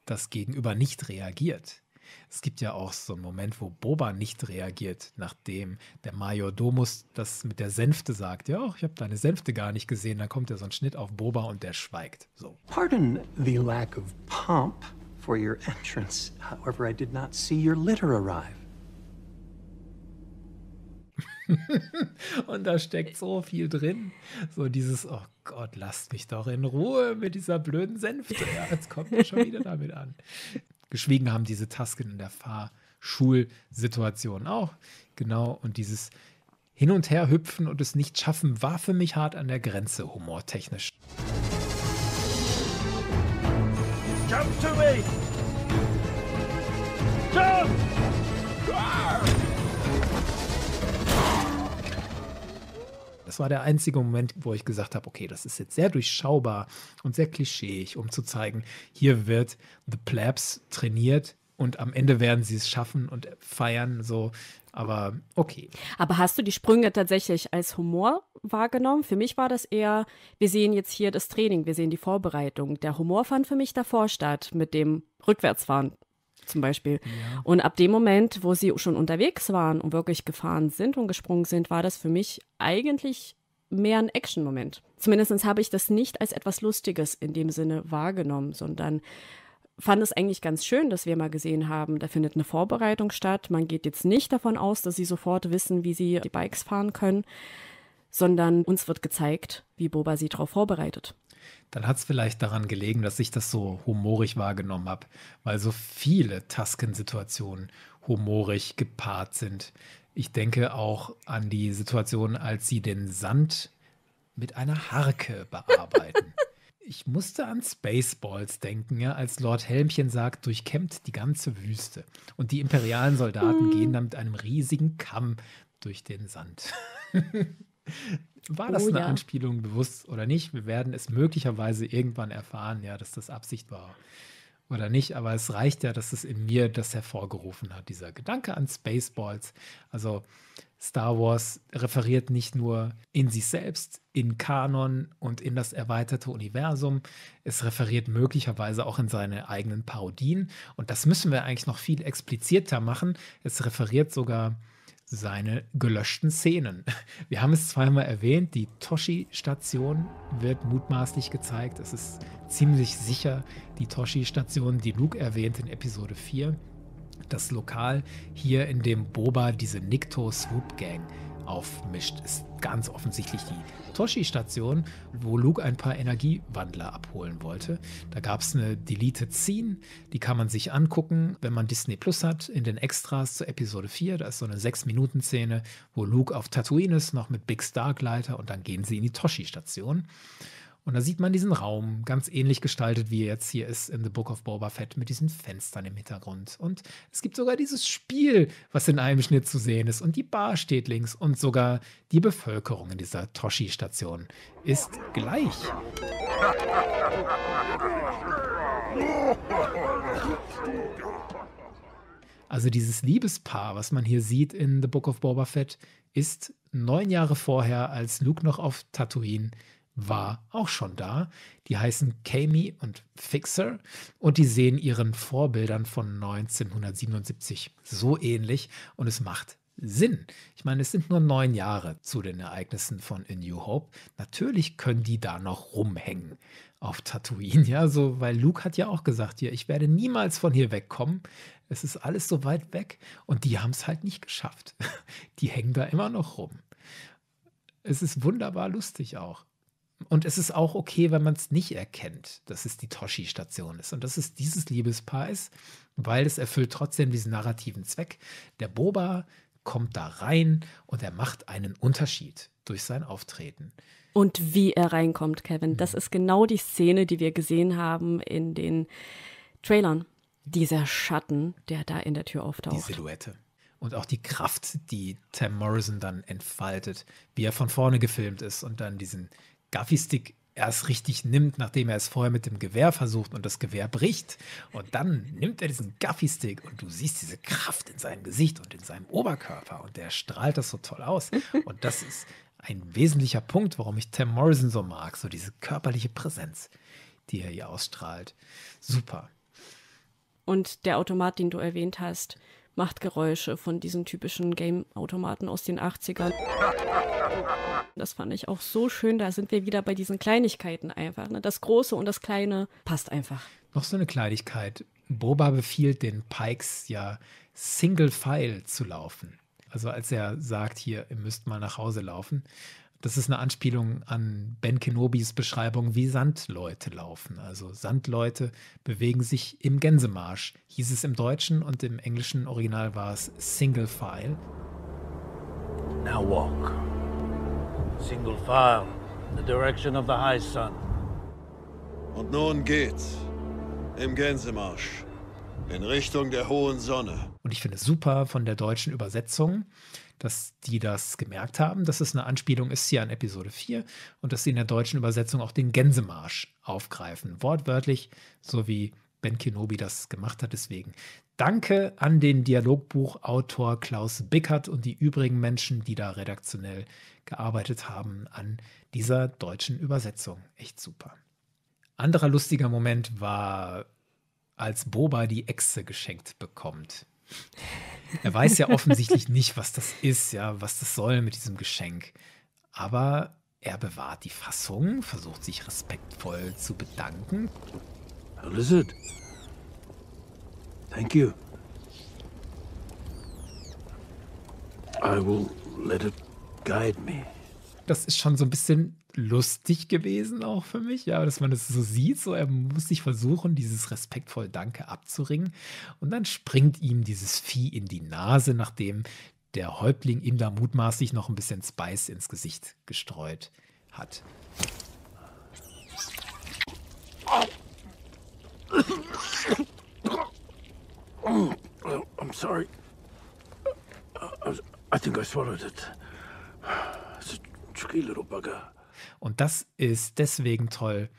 [SPEAKER 1] das Gegenüber nicht reagiert. Es gibt ja auch so einen Moment, wo Boba nicht reagiert, nachdem der Major Domus das mit der Sänfte sagt. Ja, ich habe deine Sänfte gar nicht gesehen. Dann kommt ja so ein Schnitt auf Boba und der schweigt. So. Pardon the lack of pomp for your entrance. However, I did not see your litter arrive. [LAUGHS] und da steckt so viel drin. So dieses, oh Gott, lasst mich doch in Ruhe mit dieser blöden Sänfte. Ja, jetzt kommt er schon wieder damit an. Geschwiegen haben diese Tasken in der Fahrschulsituation auch. Genau, und dieses Hin- und Herhüpfen und es nicht schaffen war für mich hart an der Grenze, humortechnisch.
[SPEAKER 2] Jump to me! Jump!
[SPEAKER 1] Das war der einzige Moment, wo ich gesagt habe, okay, das ist jetzt sehr durchschaubar und sehr klischeeig, um zu zeigen, hier wird The Plebs trainiert und am Ende werden sie es schaffen und feiern so. Aber okay.
[SPEAKER 2] Aber hast du die Sprünge tatsächlich als Humor wahrgenommen? Für mich war das eher, wir sehen jetzt hier das Training, wir sehen die Vorbereitung. Der Humor fand für mich davor statt mit dem Rückwärtsfahren zum Beispiel. Ja. Und ab dem Moment, wo sie schon unterwegs waren und wirklich gefahren sind und gesprungen sind, war das für mich eigentlich mehr ein Action-Moment. Zumindest habe ich das nicht als etwas Lustiges in dem Sinne wahrgenommen, sondern fand es eigentlich ganz schön, dass wir mal gesehen haben, da findet eine Vorbereitung statt. Man geht jetzt nicht davon aus, dass sie sofort wissen, wie sie die Bikes fahren können, sondern uns wird gezeigt, wie Boba sie darauf vorbereitet
[SPEAKER 1] dann hat es vielleicht daran gelegen, dass ich das so humorig wahrgenommen habe, weil so viele Tasken-Situationen humorig gepaart sind. Ich denke auch an die Situation, als sie den Sand mit einer Harke bearbeiten. [LAUGHS] ich musste an Spaceballs denken, ja, als Lord Helmchen sagt, durchkämmt die ganze Wüste. Und die imperialen Soldaten hm. gehen dann mit einem riesigen Kamm durch den Sand. [LAUGHS] War das oh, eine ja. Anspielung bewusst oder nicht? Wir werden es möglicherweise irgendwann erfahren, ja, dass das Absicht war oder nicht, aber es reicht ja, dass es in mir das hervorgerufen hat, dieser Gedanke an Spaceballs. Also Star Wars referiert nicht nur in sich selbst, in Kanon und in das erweiterte Universum, es referiert möglicherweise auch in seine eigenen Parodien und das müssen wir eigentlich noch viel expliziter machen. Es referiert sogar seine gelöschten Szenen. [LAUGHS] Wir haben es zweimal erwähnt, die Toshi-Station wird mutmaßlich gezeigt. Es ist ziemlich sicher die Toshi-Station, die Luke erwähnt in Episode 4. Das Lokal hier, in dem Boba diese Nikto-Swoop-Gang aufmischt. Ist ganz offensichtlich die Toshi-Station, wo Luke ein paar Energiewandler abholen wollte. Da gab es eine Deleted Scene, die kann man sich angucken, wenn man Disney Plus hat, in den Extras zur Episode 4. Da ist so eine 6-Minuten-Szene, wo Luke auf Tatooine ist, noch mit Big Star Starkleiter und dann gehen sie in die Toshi-Station. Und da sieht man diesen Raum, ganz ähnlich gestaltet, wie er jetzt hier ist in The Book of Boba Fett, mit diesen Fenstern im Hintergrund. Und es gibt sogar dieses Spiel, was in einem Schnitt zu sehen ist. Und die Bar steht links. Und sogar die Bevölkerung in dieser Toshi-Station ist gleich. Also dieses Liebespaar, was man hier sieht in The Book of Boba Fett, ist neun Jahre vorher, als Luke noch auf Tatooine war auch schon da. Die heißen Kami und Fixer und die sehen ihren Vorbildern von 1977 so ähnlich und es macht Sinn. Ich meine, es sind nur neun Jahre zu den Ereignissen von A New Hope. Natürlich können die da noch rumhängen auf Tatooine, ja, so, weil Luke hat ja auch gesagt, hier, ich werde niemals von hier wegkommen. Es ist alles so weit weg und die haben es halt nicht geschafft. [LAUGHS] Die hängen da immer noch rum. Es ist wunderbar lustig auch. Und es ist auch okay, wenn man es nicht erkennt, dass es die Toshi-Station ist und dass es dieses Liebespaar ist, weil es erfüllt trotzdem diesen narrativen Zweck. Der Boba kommt da rein und er macht einen Unterschied durch sein Auftreten.
[SPEAKER 2] Und wie er reinkommt, Kevin, das ist genau die Szene, die wir gesehen haben in den Trailern. Dieser Schatten, der da in der Tür auftaucht. Die
[SPEAKER 1] Silhouette und auch die Kraft, die Tam Morrison dann entfaltet, wie er von vorne gefilmt ist und dann diesen Gaffy-Stick erst richtig nimmt, nachdem er es vorher mit dem Gewehr versucht und das Gewehr bricht. Und dann nimmt er diesen Gaffy-Stick und du siehst diese Kraft in seinem Gesicht und in seinem Oberkörper und der strahlt das so toll aus. [LAUGHS] Und das ist ein wesentlicher Punkt, warum ich Tim Morrison so mag, so diese körperliche Präsenz, die er hier ausstrahlt. Super.
[SPEAKER 2] Und der Automat, den du erwähnt hast, macht Geräusche von diesen typischen Game-Automaten aus den 80ern. Das fand ich auch so schön. Da sind wir wieder bei diesen Kleinigkeiten einfach. Ne? Das Große und das Kleine
[SPEAKER 1] passt einfach. Noch so eine Kleinigkeit. Boba befiehlt den Pikes ja Single File zu laufen. Also als er sagt, hier, ihr müsst mal nach Hause laufen. Das ist eine Anspielung an Ben Kenobis Beschreibung, wie Sandleute laufen. Also Sandleute bewegen sich im Gänsemarsch, hieß es im deutschen und im englischen Original war es Single File. Now walk. Single file, in the direction of the high sun. Und nun geht's. Im Gänsemarsch. In Richtung der hohen Sonne. Und ich finde es super von der deutschen Übersetzung dass die das gemerkt haben, dass es eine Anspielung ist hier an Episode 4 und dass sie in der deutschen Übersetzung auch den Gänsemarsch aufgreifen. Wortwörtlich, so wie Ben Kenobi das gemacht hat. Deswegen danke an den Dialogbuchautor Klaus Bickert und die übrigen Menschen, die da redaktionell gearbeitet haben an dieser deutschen Übersetzung. Echt super. Anderer lustiger Moment war, als Boba die Echse geschenkt bekommt. Er weiß ja offensichtlich nicht, was das ist, ja, was das soll mit diesem Geschenk. Aber er bewahrt die Fassung, versucht sich respektvoll zu bedanken. How is it? Thank you. I will let it guide me. Das ist schon so ein bisschen lustig gewesen auch für mich, ja, dass man das so sieht, so er muss sich versuchen, dieses respektvoll Danke abzuringen und dann springt ihm dieses Vieh in die Nase, nachdem der Häuptling ihm da mutmaßlich noch ein bisschen Spice ins Gesicht gestreut hat. I'm sorry. I think I swallowed it. It's a tricky little bugger. Und das ist deswegen toll,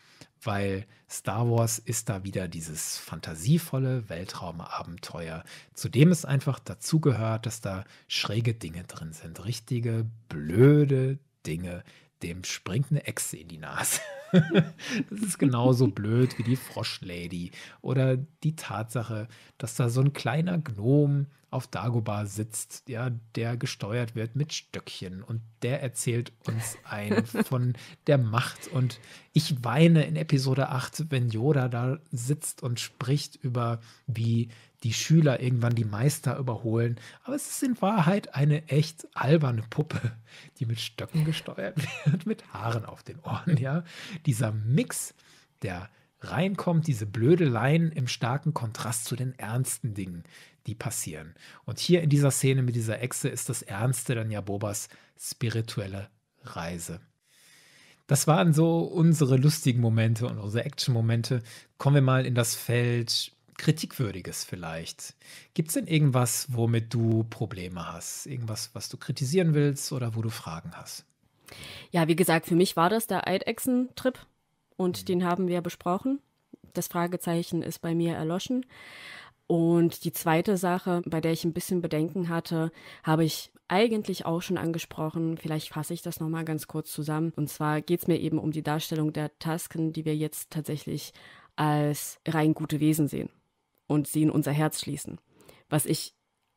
[SPEAKER 1] weil Star Wars ist da wieder dieses fantasievolle Weltraumabenteuer, zu dem es einfach dazugehört, dass da schräge Dinge drin sind, richtige, blöde Dinge. Dem springt eine Echse in die Nase. [LAUGHS] das ist genauso [LAUGHS] blöd wie die Froschlady oder die Tatsache, dass da so ein kleiner Gnom auf Dagobah sitzt, ja, der gesteuert wird mit Stöckchen und der erzählt uns ein [LAUGHS] von der Macht. Und ich weine in Episode 8, wenn Yoda da sitzt und spricht über, wie die Schüler irgendwann die Meister überholen. Aber es ist in Wahrheit eine echt alberne Puppe, die mit Stöcken gesteuert wird, mit Haaren auf den Ohren, ja. Dieser Mix der reinkommt, diese blöde Leinen im starken Kontrast zu den ernsten Dingen, die passieren. Und hier in dieser Szene mit dieser Echse ist das Ernste dann ja Bobas spirituelle Reise. Das waren so unsere lustigen Momente und unsere Action-Momente. Kommen wir mal in das Feld Kritikwürdiges vielleicht. Gibt es denn irgendwas, womit du Probleme hast? Irgendwas, was du kritisieren willst oder wo du Fragen hast?
[SPEAKER 2] Ja, wie gesagt, für mich war das der Eidechsen-Trip und mhm. den haben wir besprochen. Das Fragezeichen ist bei mir erloschen. Und die zweite Sache, bei der ich ein bisschen Bedenken hatte, habe ich eigentlich auch schon angesprochen. Vielleicht fasse ich das nochmal ganz kurz zusammen. Und zwar geht es mir eben um die Darstellung der Tasken, die wir jetzt tatsächlich als rein gute Wesen sehen und sie in unser Herz schließen. Was ich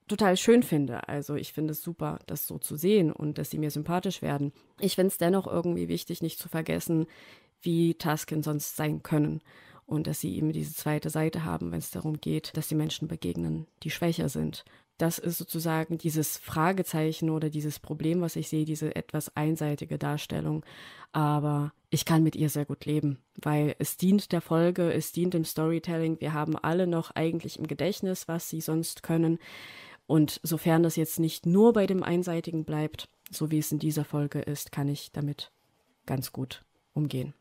[SPEAKER 2] total schön finde. Also ich finde es super, das so zu sehen und dass sie mir sympathisch werden. Ich finde es dennoch irgendwie wichtig, nicht zu vergessen, wie Tasken sonst sein können und dass sie eben diese zweite Seite haben, wenn es darum geht, dass die Menschen begegnen, die schwächer sind. Das ist sozusagen dieses Fragezeichen oder dieses Problem, was ich sehe, diese etwas einseitige Darstellung. Aber ich kann mit ihr sehr gut leben, weil es dient der Folge, es dient dem Storytelling. Wir haben alle noch eigentlich im Gedächtnis, was sie sonst können. Und sofern das jetzt nicht nur bei dem Einseitigen bleibt, so wie es in dieser Folge ist, kann ich damit
[SPEAKER 1] ganz gut umgehen.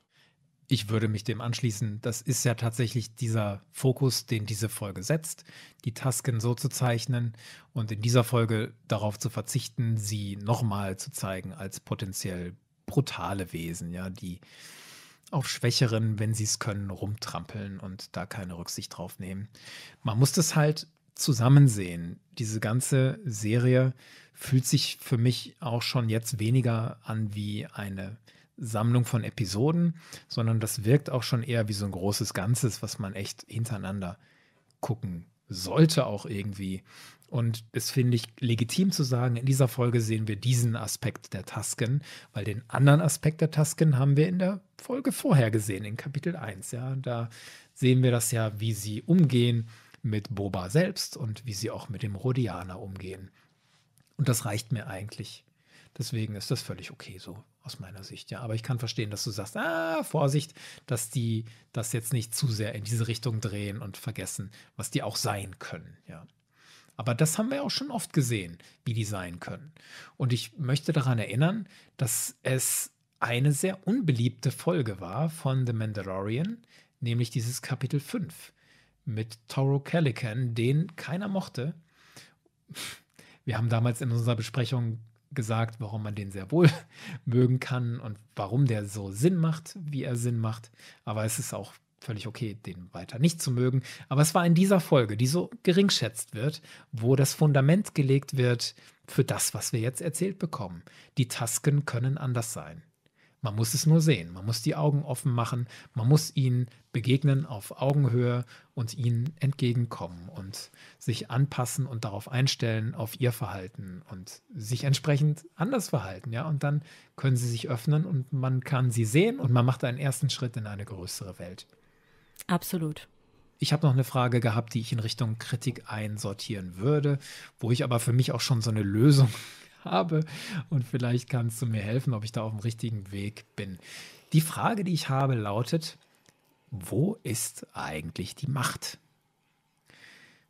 [SPEAKER 1] Ich würde mich dem anschließen. Das ist ja tatsächlich dieser Fokus, den diese Folge setzt, die Tasken so zu zeichnen und in dieser Folge darauf zu verzichten, sie nochmal zu zeigen als potenziell brutale Wesen, ja, die auf Schwächeren, wenn sie es können, rumtrampeln und da keine Rücksicht drauf nehmen. Man muss das halt zusammensehen. Diese ganze Serie fühlt sich für mich auch schon jetzt weniger an wie eine Sammlung von Episoden, sondern das wirkt auch schon eher wie so ein großes Ganzes, was man echt hintereinander gucken sollte auch irgendwie. Und es finde ich legitim zu sagen, in dieser Folge sehen wir diesen Aspekt der Tasken, weil den anderen Aspekt der Tasken haben wir in der Folge vorher gesehen, in Kapitel 1. Ja, da sehen wir das ja, wie sie umgehen mit Boba selbst und wie sie auch mit dem Rodianer umgehen. Und das reicht mir eigentlich Deswegen ist das völlig okay so aus meiner Sicht, ja. Aber ich kann verstehen, dass du sagst, ah, Vorsicht, dass die das jetzt nicht zu sehr in diese Richtung drehen und vergessen, was die auch sein können, ja. Aber das haben wir auch schon oft gesehen, wie die sein können. Und ich möchte daran erinnern, dass es eine sehr unbeliebte Folge war von The Mandalorian, nämlich dieses Kapitel 5 mit Toro Calican, den keiner mochte. Wir haben damals in unserer Besprechung gesagt, warum man den sehr wohl [LAUGHS] mögen kann und warum der so Sinn macht, wie er Sinn macht. Aber es ist auch völlig okay, den weiter nicht zu mögen. Aber es war in dieser Folge, die so geringschätzt wird, wo das Fundament gelegt wird für das, was wir jetzt erzählt bekommen. Die Tasken können anders sein. Man muss es nur sehen, man muss die Augen offen machen, man muss ihnen begegnen auf Augenhöhe und ihnen entgegenkommen und sich anpassen und darauf einstellen, auf ihr Verhalten und sich entsprechend anders verhalten, ja. Und dann können sie sich öffnen und man kann sie sehen und man macht einen ersten Schritt in eine größere Welt. Absolut. Ich habe noch eine Frage gehabt, die ich in Richtung Kritik einsortieren würde, wo ich aber für mich auch schon so eine Lösung habe. Und vielleicht kannst du mir helfen, ob ich da auf dem richtigen Weg bin. Die Frage, die ich habe, lautet, wo ist eigentlich die Macht?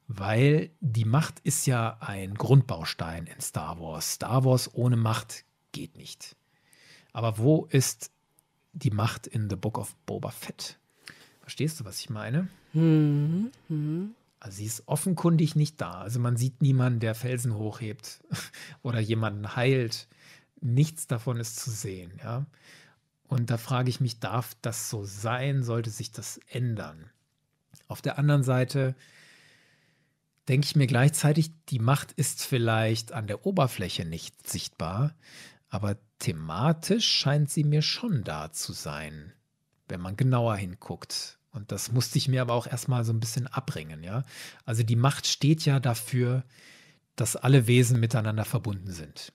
[SPEAKER 1] Weil die Macht ist ja ein Grundbaustein in Star Wars. Star Wars ohne Macht geht nicht. Aber wo ist die Macht in The Book of Boba Fett? Verstehst du, was ich meine?
[SPEAKER 2] Hm, hm.
[SPEAKER 1] Also sie ist offenkundig nicht da. Also man sieht niemanden, der Felsen hochhebt [LAUGHS] oder jemanden heilt. Nichts davon ist zu sehen. Ja? Und da frage ich mich, darf das so sein? Sollte sich das ändern? Auf der anderen Seite denke ich mir gleichzeitig, die Macht ist vielleicht an der Oberfläche nicht sichtbar, aber thematisch scheint sie mir schon da zu sein, wenn man genauer hinguckt. Und das musste ich mir aber auch erstmal so ein bisschen abbringen, ja. Also die Macht steht ja dafür, dass alle Wesen miteinander verbunden sind.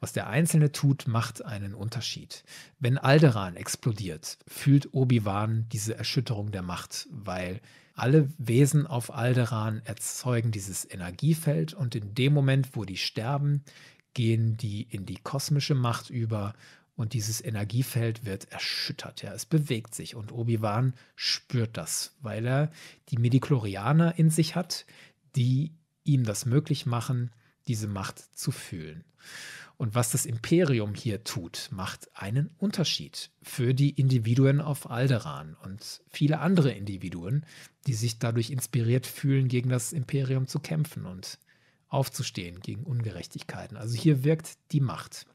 [SPEAKER 1] Was der Einzelne tut, macht einen Unterschied. Wenn Alderan explodiert, fühlt Obi-Wan diese Erschütterung der Macht, weil alle Wesen auf Alderan erzeugen dieses Energiefeld und in dem Moment, wo die sterben, gehen die in die kosmische Macht über und dieses Energiefeld wird erschüttert, ja, es bewegt sich und Obi-Wan spürt das, weil er die Mediklorianer in sich hat, die ihm das möglich machen, diese Macht zu fühlen. Und was das Imperium hier tut, macht einen Unterschied für die Individuen auf Alderan und viele andere Individuen, die sich dadurch inspiriert fühlen, gegen das Imperium zu kämpfen und aufzustehen gegen Ungerechtigkeiten. Also hier wirkt die Macht.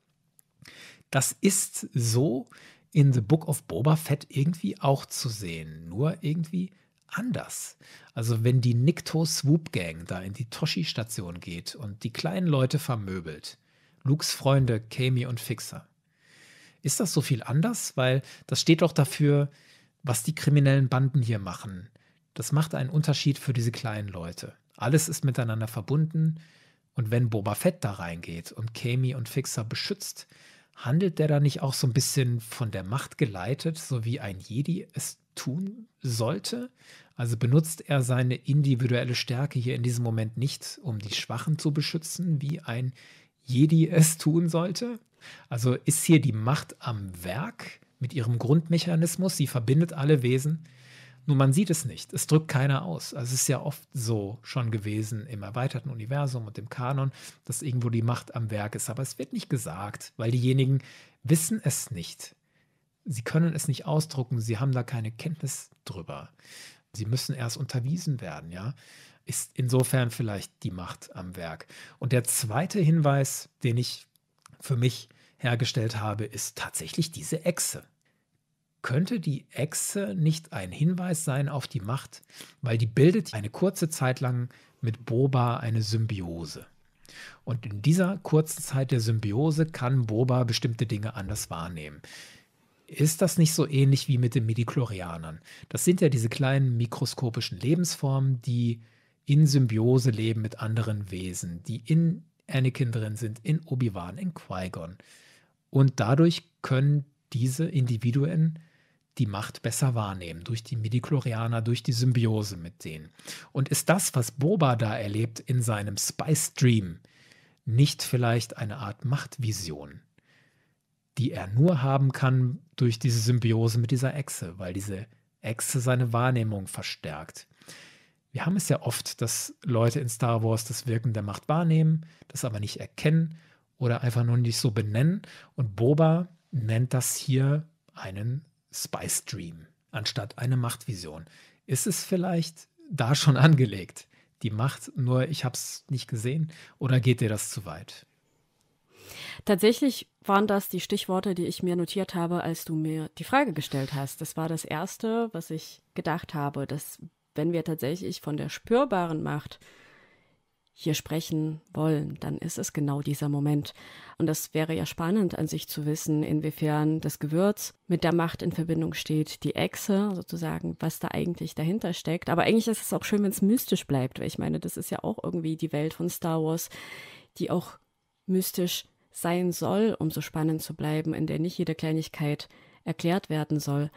[SPEAKER 1] Das ist so in The Book of Boba Fett irgendwie auch zu sehen, nur irgendwie anders. Also wenn die Nikto Swoop Gang da in die Toshi-Station geht und die kleinen Leute vermöbelt, Lukes Freunde, Kami und Fixer. Ist das so viel anders? Weil das steht doch dafür, was die kriminellen Banden hier machen. Das macht einen Unterschied für diese kleinen Leute. Alles ist miteinander verbunden. Und wenn Boba Fett da reingeht und Kami und Fixer beschützt, handelt der da nicht auch so ein bisschen von der Macht geleitet, so wie ein Jedi es tun sollte? Also benutzt er seine individuelle Stärke hier in diesem Moment nicht, um die Schwachen zu beschützen, wie ein Jedi es tun sollte? Also ist hier die Macht am Werk mit ihrem Grundmechanismus, sie verbindet alle Wesen nur man sieht es nicht. Es drückt keiner aus. Also es ist ja oft so schon gewesen im erweiterten Universum und im Kanon, dass irgendwo die Macht am Werk ist. Aber es wird nicht gesagt, weil diejenigen wissen es nicht. Sie können es nicht ausdrucken. Sie haben da keine Kenntnis drüber. Sie müssen erst unterwiesen werden, ja. Ist insofern vielleicht die Macht am Werk. Und der zweite Hinweis, den ich für mich hergestellt habe, ist tatsächlich diese Echse könnte die Echse nicht ein Hinweis sein auf die Macht, weil die bildet eine kurze Zeit lang mit Boba eine Symbiose. Und in dieser kurzen Zeit der Symbiose kann Boba bestimmte Dinge anders wahrnehmen. Ist das nicht so ähnlich wie mit den Midichlorianern? Das sind ja diese kleinen mikroskopischen Lebensformen, die in Symbiose leben mit anderen Wesen, die in Anakin drin sind, in Obi-Wan, in Qui-Gon. Und dadurch können diese Individuen die Macht besser wahrnehmen, durch die Midichlorianer, durch die Symbiose mit denen. Und ist das, was Boba da erlebt in seinem Spice Dream, nicht vielleicht eine Art Machtvision, die er nur haben kann durch diese Symbiose mit dieser Echse, weil diese Echse seine Wahrnehmung verstärkt. Wir haben es ja oft, dass Leute in Star Wars das Wirken der Macht wahrnehmen, das aber nicht erkennen oder einfach nur nicht so benennen. Und Boba nennt das hier einen Spice Dream anstatt eine Machtvision. Ist es vielleicht da schon [LAUGHS] angelegt? Die Macht, nur ich habe es nicht gesehen? Oder geht dir das zu weit?
[SPEAKER 2] Tatsächlich waren das die Stichworte, die ich mir notiert habe, als du mir die Frage gestellt hast. Das war das Erste, was ich gedacht habe, dass wenn wir tatsächlich von der spürbaren Macht hier sprechen wollen, dann ist es genau dieser Moment. Und das wäre ja spannend an sich zu wissen, inwiefern das Gewürz mit der Macht in Verbindung steht, die Echse sozusagen, was da eigentlich dahinter steckt. Aber eigentlich ist es auch schön, wenn es mystisch bleibt, weil ich meine, das ist ja auch irgendwie die Welt von Star Wars, die auch mystisch sein soll, um so spannend zu bleiben, in der nicht jede Kleinigkeit erklärt werden soll.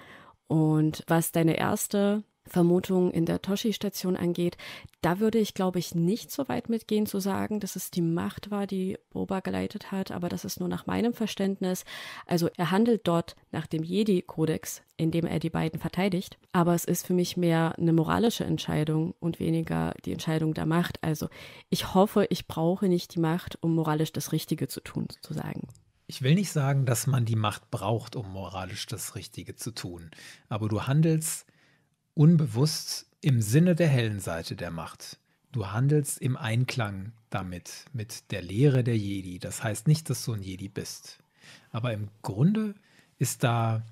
[SPEAKER 2] Und was deine erste Vermutungen in der Toshi-Station angeht, da würde ich, glaube ich, nicht so weit mitgehen zu sagen, dass es die Macht war, die Boba geleitet hat, aber das ist nur nach meinem Verständnis. Also er handelt dort nach dem Jedi-Kodex, in dem er die beiden verteidigt, aber es ist für mich mehr eine moralische Entscheidung und weniger die Entscheidung der Macht. Also ich hoffe, ich brauche nicht die Macht, um moralisch das Richtige zu tun, sozusagen.
[SPEAKER 1] Ich will nicht sagen, dass man die Macht braucht, um moralisch das Richtige zu tun, aber du handelst unbewusst im Sinne der hellen Seite der Macht. Du handelst im Einklang damit, mit der Lehre der Jedi. Das heißt nicht, dass du ein Jedi bist. Aber im Grunde ist da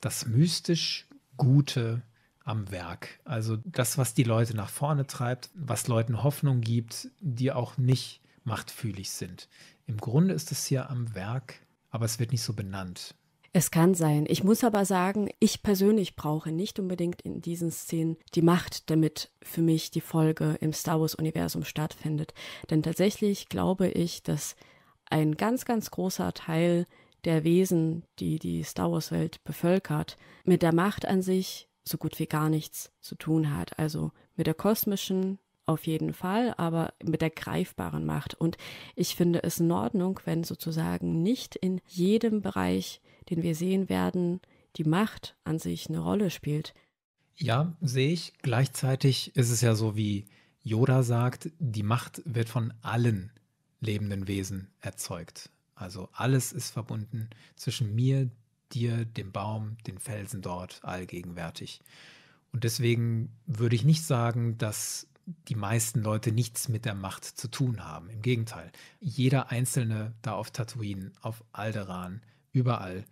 [SPEAKER 1] das mystisch Gute am Werk. Also das, was die Leute nach vorne treibt, was Leuten Hoffnung gibt, die auch nicht machtfühlig sind. Im Grunde ist es hier am Werk, aber es wird nicht so benannt.
[SPEAKER 2] Es kann sein. Ich muss aber sagen, ich persönlich brauche nicht unbedingt in diesen Szenen die Macht, damit für mich die Folge im Star Wars-Universum stattfindet. Denn tatsächlich glaube ich, dass ein ganz, ganz großer Teil der Wesen, die die Star Wars-Welt bevölkert, mit der Macht an sich so gut wie gar nichts zu tun hat. Also mit der kosmischen auf jeden Fall, aber mit der greifbaren Macht. Und ich finde es in Ordnung, wenn sozusagen nicht in jedem Bereich den wir sehen werden, die Macht an sich eine Rolle spielt.
[SPEAKER 1] Ja, sehe ich. Gleichzeitig ist es ja so, wie Yoda sagt, die Macht wird von allen lebenden Wesen erzeugt. Also alles ist verbunden zwischen mir, dir, dem Baum, den Felsen dort, allgegenwärtig. Und deswegen würde ich nicht sagen, dass die meisten Leute nichts mit der Macht zu tun haben. Im Gegenteil, jeder Einzelne da auf Tatooine, auf Alderan, überall.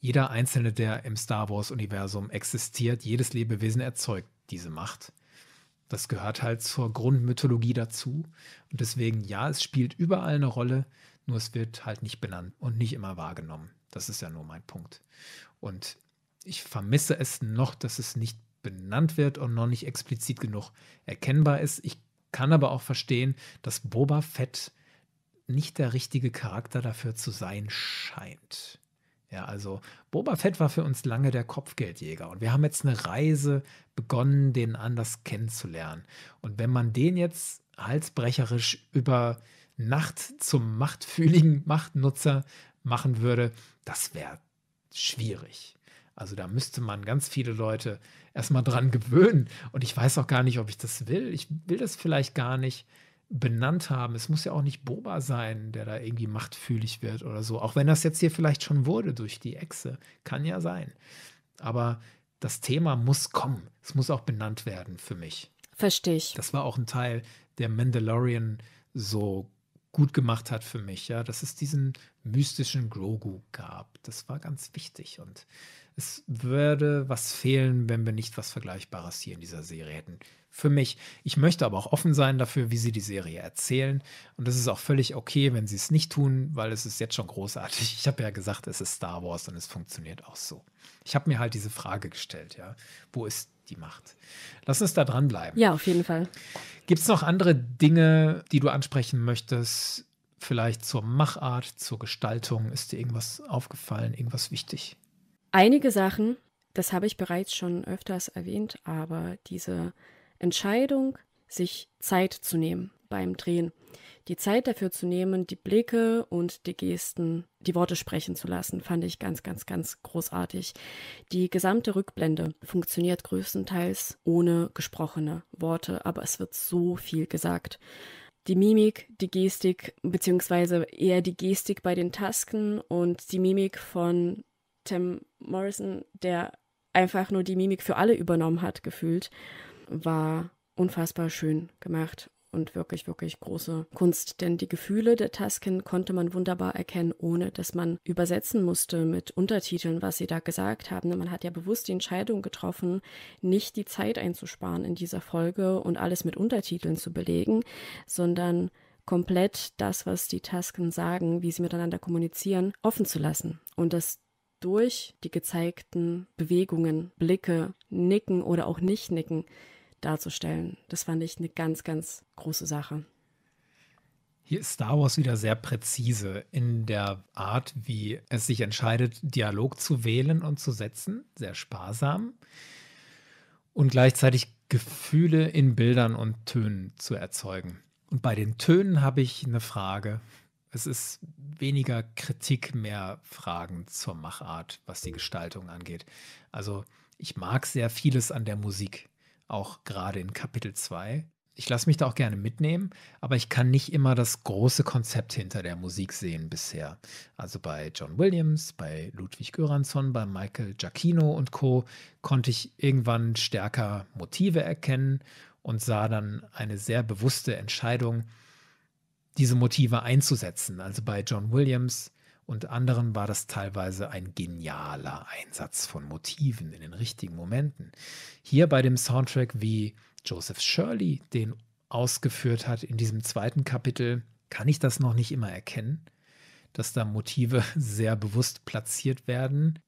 [SPEAKER 1] Jeder einzelne, der im Star Wars-Universum existiert, jedes Lebewesen erzeugt diese Macht. Das gehört halt zur Grundmythologie dazu. Und deswegen, ja, es spielt überall eine Rolle, nur es wird halt nicht benannt und nicht immer wahrgenommen. Das ist ja nur mein Punkt. Und ich vermisse es noch, dass es nicht benannt wird und noch nicht explizit genug erkennbar ist. Ich kann aber auch verstehen, dass Boba Fett nicht der richtige Charakter dafür zu sein scheint. Ja, also Boba Fett war für uns lange der Kopfgeldjäger und wir haben jetzt eine Reise begonnen, den anders kennenzulernen. Und wenn man den jetzt halsbrecherisch über Nacht zum machtfühligen Machtnutzer machen würde, das wäre schwierig. Also da müsste man ganz viele Leute erstmal dran gewöhnen. Und ich weiß auch gar nicht, ob ich das will. Ich will das vielleicht gar nicht benannt haben. Es muss ja auch nicht Boba sein, der da irgendwie machtfühlig wird oder so. Auch wenn das jetzt hier vielleicht schon wurde durch die Echse. Kann ja sein. Aber das Thema muss kommen. Es muss auch benannt werden für mich. Verstehe ich. Das war auch ein Teil, der Mandalorian so gut gemacht hat für mich, ja, dass es diesen mystischen Grogu gab. Das war ganz wichtig und es würde was fehlen, wenn wir nicht was Vergleichbares hier in dieser Serie hätten für mich. Ich möchte aber auch offen sein dafür, wie sie die Serie erzählen. Und das ist auch völlig okay, wenn sie es nicht tun, weil es ist jetzt schon großartig. Ich habe ja gesagt, es ist Star Wars und es funktioniert auch so. Ich habe mir halt diese Frage gestellt, ja. Wo ist die Macht? Lass uns da dranbleiben.
[SPEAKER 2] Ja, auf jeden Fall.
[SPEAKER 1] Gibt es noch andere Dinge, die du ansprechen möchtest? Vielleicht zur Machart, zur Gestaltung? Ist dir irgendwas aufgefallen, irgendwas wichtig?
[SPEAKER 2] Einige Sachen, das habe ich bereits schon öfters erwähnt, aber diese Entscheidung, sich Zeit zu nehmen beim Drehen. Die Zeit dafür zu nehmen, die Blicke und die Gesten, die Worte sprechen zu lassen, fand ich ganz, ganz, ganz großartig. Die gesamte Rückblende funktioniert größtenteils ohne gesprochene Worte, aber es wird so viel gesagt. Die Mimik, die Gestik, beziehungsweise eher die Gestik bei den Tasken und die Mimik von Tim Morrison, der einfach nur die Mimik für alle übernommen hat, gefühlt war unfassbar schön gemacht und wirklich, wirklich große Kunst. Denn die Gefühle der Tasken konnte man wunderbar erkennen, ohne dass man übersetzen musste mit Untertiteln, was sie da gesagt haben. Man hat ja bewusst die Entscheidung getroffen, nicht die Zeit einzusparen in dieser Folge und alles mit Untertiteln zu belegen, sondern komplett das, was die Tasken sagen, wie sie miteinander kommunizieren, offen zu lassen. Und das durch die gezeigten Bewegungen, Blicke, Nicken oder auch Nicht-Nicken darzustellen. Das fand ich eine ganz, ganz große Sache.
[SPEAKER 1] Hier ist Star Wars wieder sehr präzise in der Art, wie es sich entscheidet, Dialog zu wählen und zu setzen, sehr sparsam und gleichzeitig Gefühle in Bildern und Tönen zu erzeugen. Und bei den Tönen habe ich eine Frage. Es ist weniger Kritik, mehr Fragen zur Machart, was die Gestaltung angeht. Also ich mag sehr vieles an der Musik auch gerade in Kapitel 2. Ich lasse mich da auch gerne mitnehmen, aber ich kann nicht immer das große Konzept hinter der Musik sehen bisher. Also bei John Williams, bei Ludwig Göransson, bei Michael Giacchino und Co. konnte ich irgendwann stärker Motive erkennen und sah dann eine sehr bewusste Entscheidung, diese Motive einzusetzen. Also bei John Williams und anderen war das teilweise ein genialer Einsatz von Motiven in den richtigen Momenten. Hier bei dem Soundtrack, wie Joseph Shirley den ausgeführt hat in diesem zweiten Kapitel, kann ich das noch nicht immer erkennen, dass da Motive [LAUGHS] sehr bewusst platziert werden.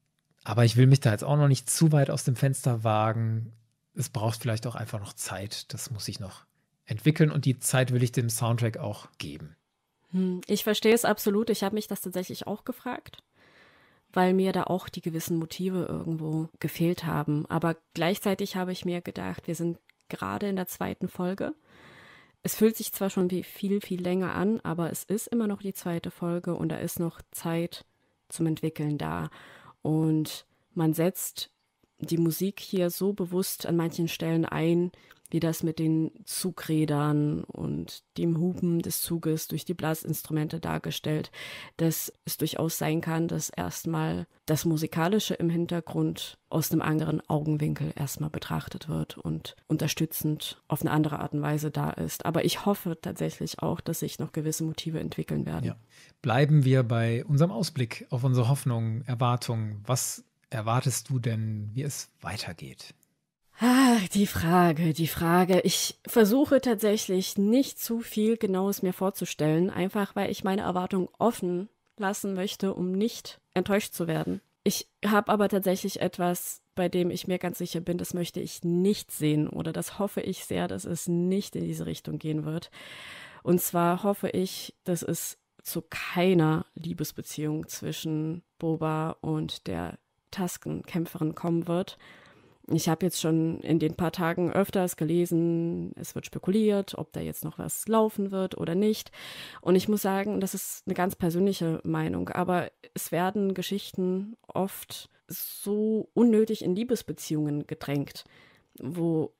[SPEAKER 1] Aber ich will mich da jetzt auch noch nicht zu weit aus dem Fenster wagen. Es braucht vielleicht auch einfach noch Zeit. Das muss ich noch entwickeln und die Zeit will ich dem Soundtrack auch geben.
[SPEAKER 2] Hm, ich verstehe es absolut. Ich habe mich das tatsächlich auch gefragt, weil mir da auch die gewissen Motive irgendwo gefehlt haben. Aber gleichzeitig habe ich mir gedacht, wir sind gerade in der zweiten Folge. Es fühlt sich zwar schon wie viel, viel länger an, aber es ist immer noch die zweite Folge und da ist noch Zeit zum Entwickeln da. Und man setzt die Musik hier so bewusst an manchen Stellen ein, wie das mit den Zugrädern und dem Hupen des Zuges durch die Blasinstrumente dargestellt, dass es durchaus sein kann, dass erstmal das Musikalische im Hintergrund aus einem anderen Augenwinkel erstmal betrachtet wird und unterstützend auf eine andere Art und Weise da ist. Aber ich hoffe tatsächlich auch, dass sich noch gewisse Motive entwickeln werden. Ja.
[SPEAKER 1] Bleiben wir bei unserem Ausblick auf unsere Hoffnungen, Erwartungen. Was erwartest du denn, wie es weitergeht?
[SPEAKER 2] Ach, die Frage, die Frage. Ich versuche tatsächlich nicht zu viel Genaues mir vorzustellen, einfach weil ich meine Erwartung offen lassen möchte, um nicht enttäuscht zu werden. Ich habe aber tatsächlich etwas, bei dem ich mir ganz sicher bin, das möchte ich nicht sehen oder das hoffe ich sehr, dass es nicht in diese Richtung gehen wird. Und zwar hoffe ich, dass es zu keiner Liebesbeziehung zwischen Boba und der Taskenkämpferin kommen wird. Ich habe jetzt schon in den paar Tagen öfters gelesen, es wird spekuliert, ob da jetzt noch was laufen wird oder nicht. Und ich muss sagen, das ist eine ganz persönliche Meinung, aber es werden Geschichten oft so unnötig in Liebesbeziehungen gedrängt, wo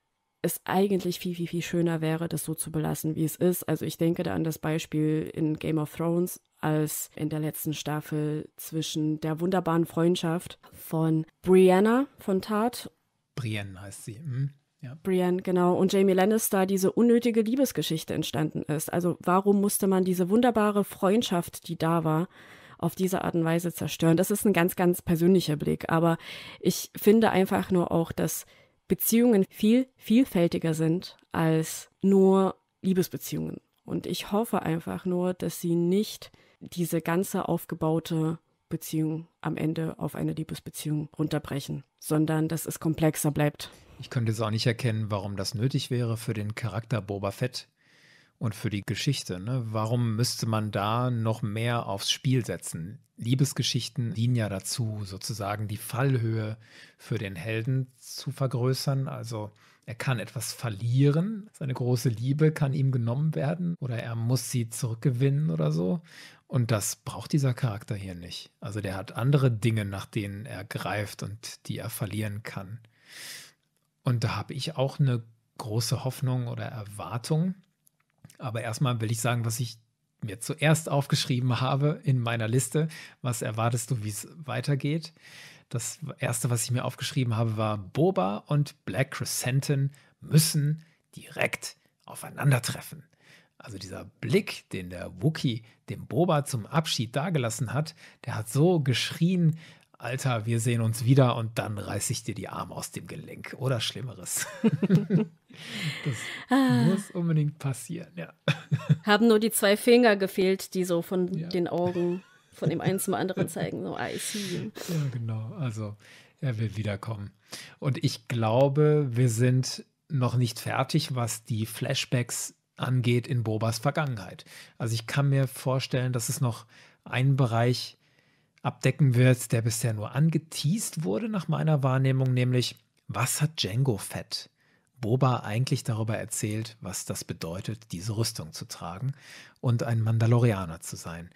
[SPEAKER 2] es eigentlich viel, viel, viel schöner wäre, das so zu belassen, wie es ist. Also ich denke da an das Beispiel in Game of Thrones, als in der letzten Staffel zwischen der wunderbaren Freundschaft von Brianna von Tart.
[SPEAKER 1] Brienne heißt sie. Hm? Ja.
[SPEAKER 2] Brienne, genau, und Jamie Lannister diese unnötige Liebesgeschichte entstanden ist. Also warum musste man diese wunderbare Freundschaft, die da war, auf diese Art und Weise zerstören? Das ist ein ganz, ganz persönlicher Blick, aber ich finde einfach nur auch, dass Beziehungen viel vielfältiger sind als nur Liebesbeziehungen. Und ich hoffe einfach nur, dass sie nicht diese ganze aufgebaute Beziehung am Ende auf eine Liebesbeziehung runterbrechen, sondern dass es
[SPEAKER 1] komplexer bleibt. Ich könnte es auch nicht erkennen, warum das nötig wäre für den Charakter Boba Fett und für die Geschichte. Ne? Warum müsste man da noch mehr aufs Spiel setzen? Liebesgeschichten dienen ja dazu, sozusagen die Fallhöhe für den Helden zu vergrößern. Also er kann etwas verlieren, seine große Liebe kann ihm genommen werden oder er muss sie zurückgewinnen oder so. Und das braucht dieser Charakter hier nicht. Also der hat andere Dinge, nach denen er greift und die er verlieren kann. Und da habe ich auch eine große Hoffnung oder Erwartung. Aber erstmal will ich sagen, was ich mir zuerst aufgeschrieben habe in meiner Liste. Was erwartest du, wie es weitergeht? Das erste, was ich mir aufgeschrieben habe, war Boba und Black Crescenten müssen direkt aufeinandertreffen. Also dieser Blick, den der Wookie dem Boba zum Abschied dagelassen hat, der hat so geschrien, Alter, wir sehen uns wieder und dann reiß ich dir die Arme aus dem Gelenk oder Schlimmeres. [LAUGHS] das ah. muss unbedingt passieren, ja.
[SPEAKER 2] [LAUGHS] Haben nur die zwei Finger gefehlt, die so von ja. den Augen von dem einen zum anderen zeigen, so I see.
[SPEAKER 1] Ja, genau. Also, er will wiederkommen. Und ich glaube, wir sind noch nicht fertig, was die Flashbacks angeht in Bobas Vergangenheit. Also ich kann mir vorstellen, dass es noch einen Bereich abdecken wird, der bisher nur angeteased wurde nach meiner Wahrnehmung, nämlich was hat Django Fett Boba eigentlich darüber erzählt, was das bedeutet, diese Rüstung zu tragen und ein Mandalorianer zu sein.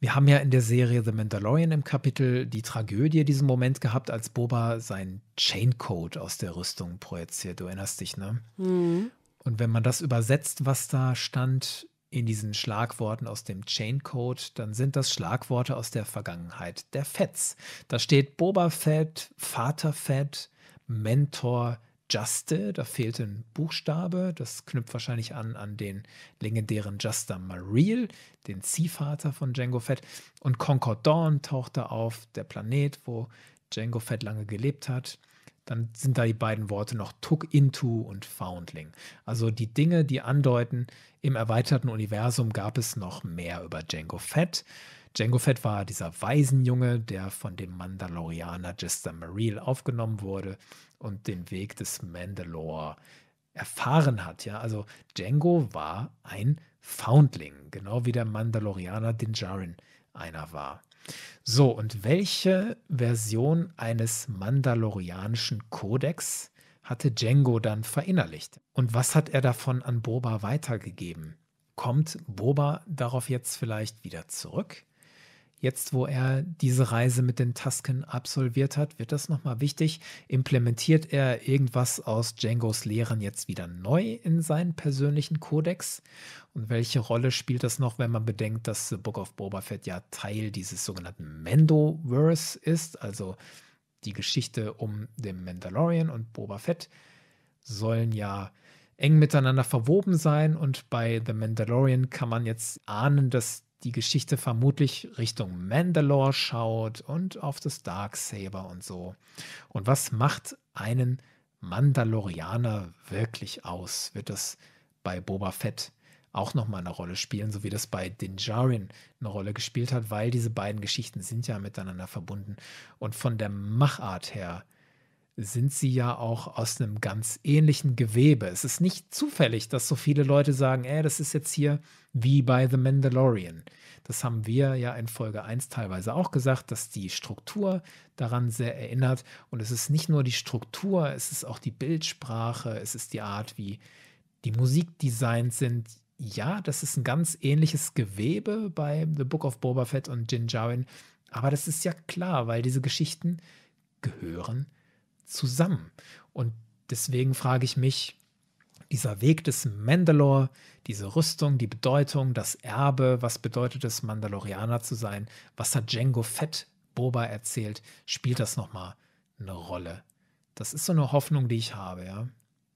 [SPEAKER 1] Wir haben ja in der Serie The Mandalorian im Kapitel die Tragödie diesen Moment gehabt, als Boba sein Chaincode aus der Rüstung projiziert. Du erinnerst dich, ne? Mhm. Und wenn man das übersetzt, was da stand in diesen Schlagworten aus dem Chaincode, dann sind das Schlagworte aus der Vergangenheit der Feds. Da steht Boba Fett, Vater Fett, Mentor, Juste, da fehlt ein Buchstabe. Das knüpft wahrscheinlich an an den legendären Juster Mareel, den Ziehvater von Django Fett. Und Concord Dawn taucht da auf, der Planet, wo Django Fett lange gelebt hat dann sind da die beiden Worte noch Took into und Foundling. Also die Dinge, die andeuten, im erweiterten Universum gab es noch mehr über Django Fett. Django Fett war dieser Waisenjunge, der von dem Mandalorianer Jester Mareel aufgenommen wurde und den Weg des Mandalore erfahren hat. Ja, also Django war ein Foundling, genau wie der Mandalorianer Din Djarin einer war. So, und welche Version eines mandalorianischen Kodex hatte Django dann verinnerlicht? Und was hat er davon an Boba weitergegeben? Kommt Boba darauf jetzt vielleicht wieder zurück? Jetzt, wo er diese Reise mit den Tusken absolviert hat, wird das nochmal wichtig. Implementiert er irgendwas aus Django's Lehren jetzt wieder neu in seinen persönlichen Kodex? Und welche Rolle spielt das noch, wenn man bedenkt, dass The Book of Boba Fett ja Teil dieses sogenannten Mendoverse ist, also die Geschichte um den Mandalorian und Boba Fett sollen ja eng miteinander verwoben sein und bei The Mandalorian kann man jetzt ahnen, dass die Geschichte vermutlich Richtung Mandalore schaut und auf das Darksaber und so. Und was macht einen Mandalorianer wirklich aus? Wird das bei Boba Fett auch nochmal eine Rolle spielen, so wie das bei Dinjarin eine Rolle gespielt hat, weil diese beiden Geschichten sind ja miteinander verbunden. Und von der Machart her sind sie ja auch aus einem ganz ähnlichen Gewebe. Es ist nicht zufällig, dass so viele Leute sagen, ey, das ist jetzt hier wie bei The Mandalorian. Das haben wir ja in Folge 1 teilweise auch gesagt, dass die Struktur daran sehr erinnert. Und es ist nicht nur die Struktur, es ist auch die Bildsprache, es ist die Art, wie die Musik designt sind ja, das ist ein ganz ähnliches Gewebe bei The Book of Boba Fett und Jin Jarin. Aber das ist ja klar, weil diese Geschichten gehören zusammen. Und deswegen frage ich mich, dieser Weg des Mandalore, diese Rüstung, die Bedeutung, das Erbe, was bedeutet es, Mandalorianer zu sein? Was hat Django Fett Boba erzählt? Spielt das nochmal eine Rolle? Das ist so eine Hoffnung, die ich habe, ja.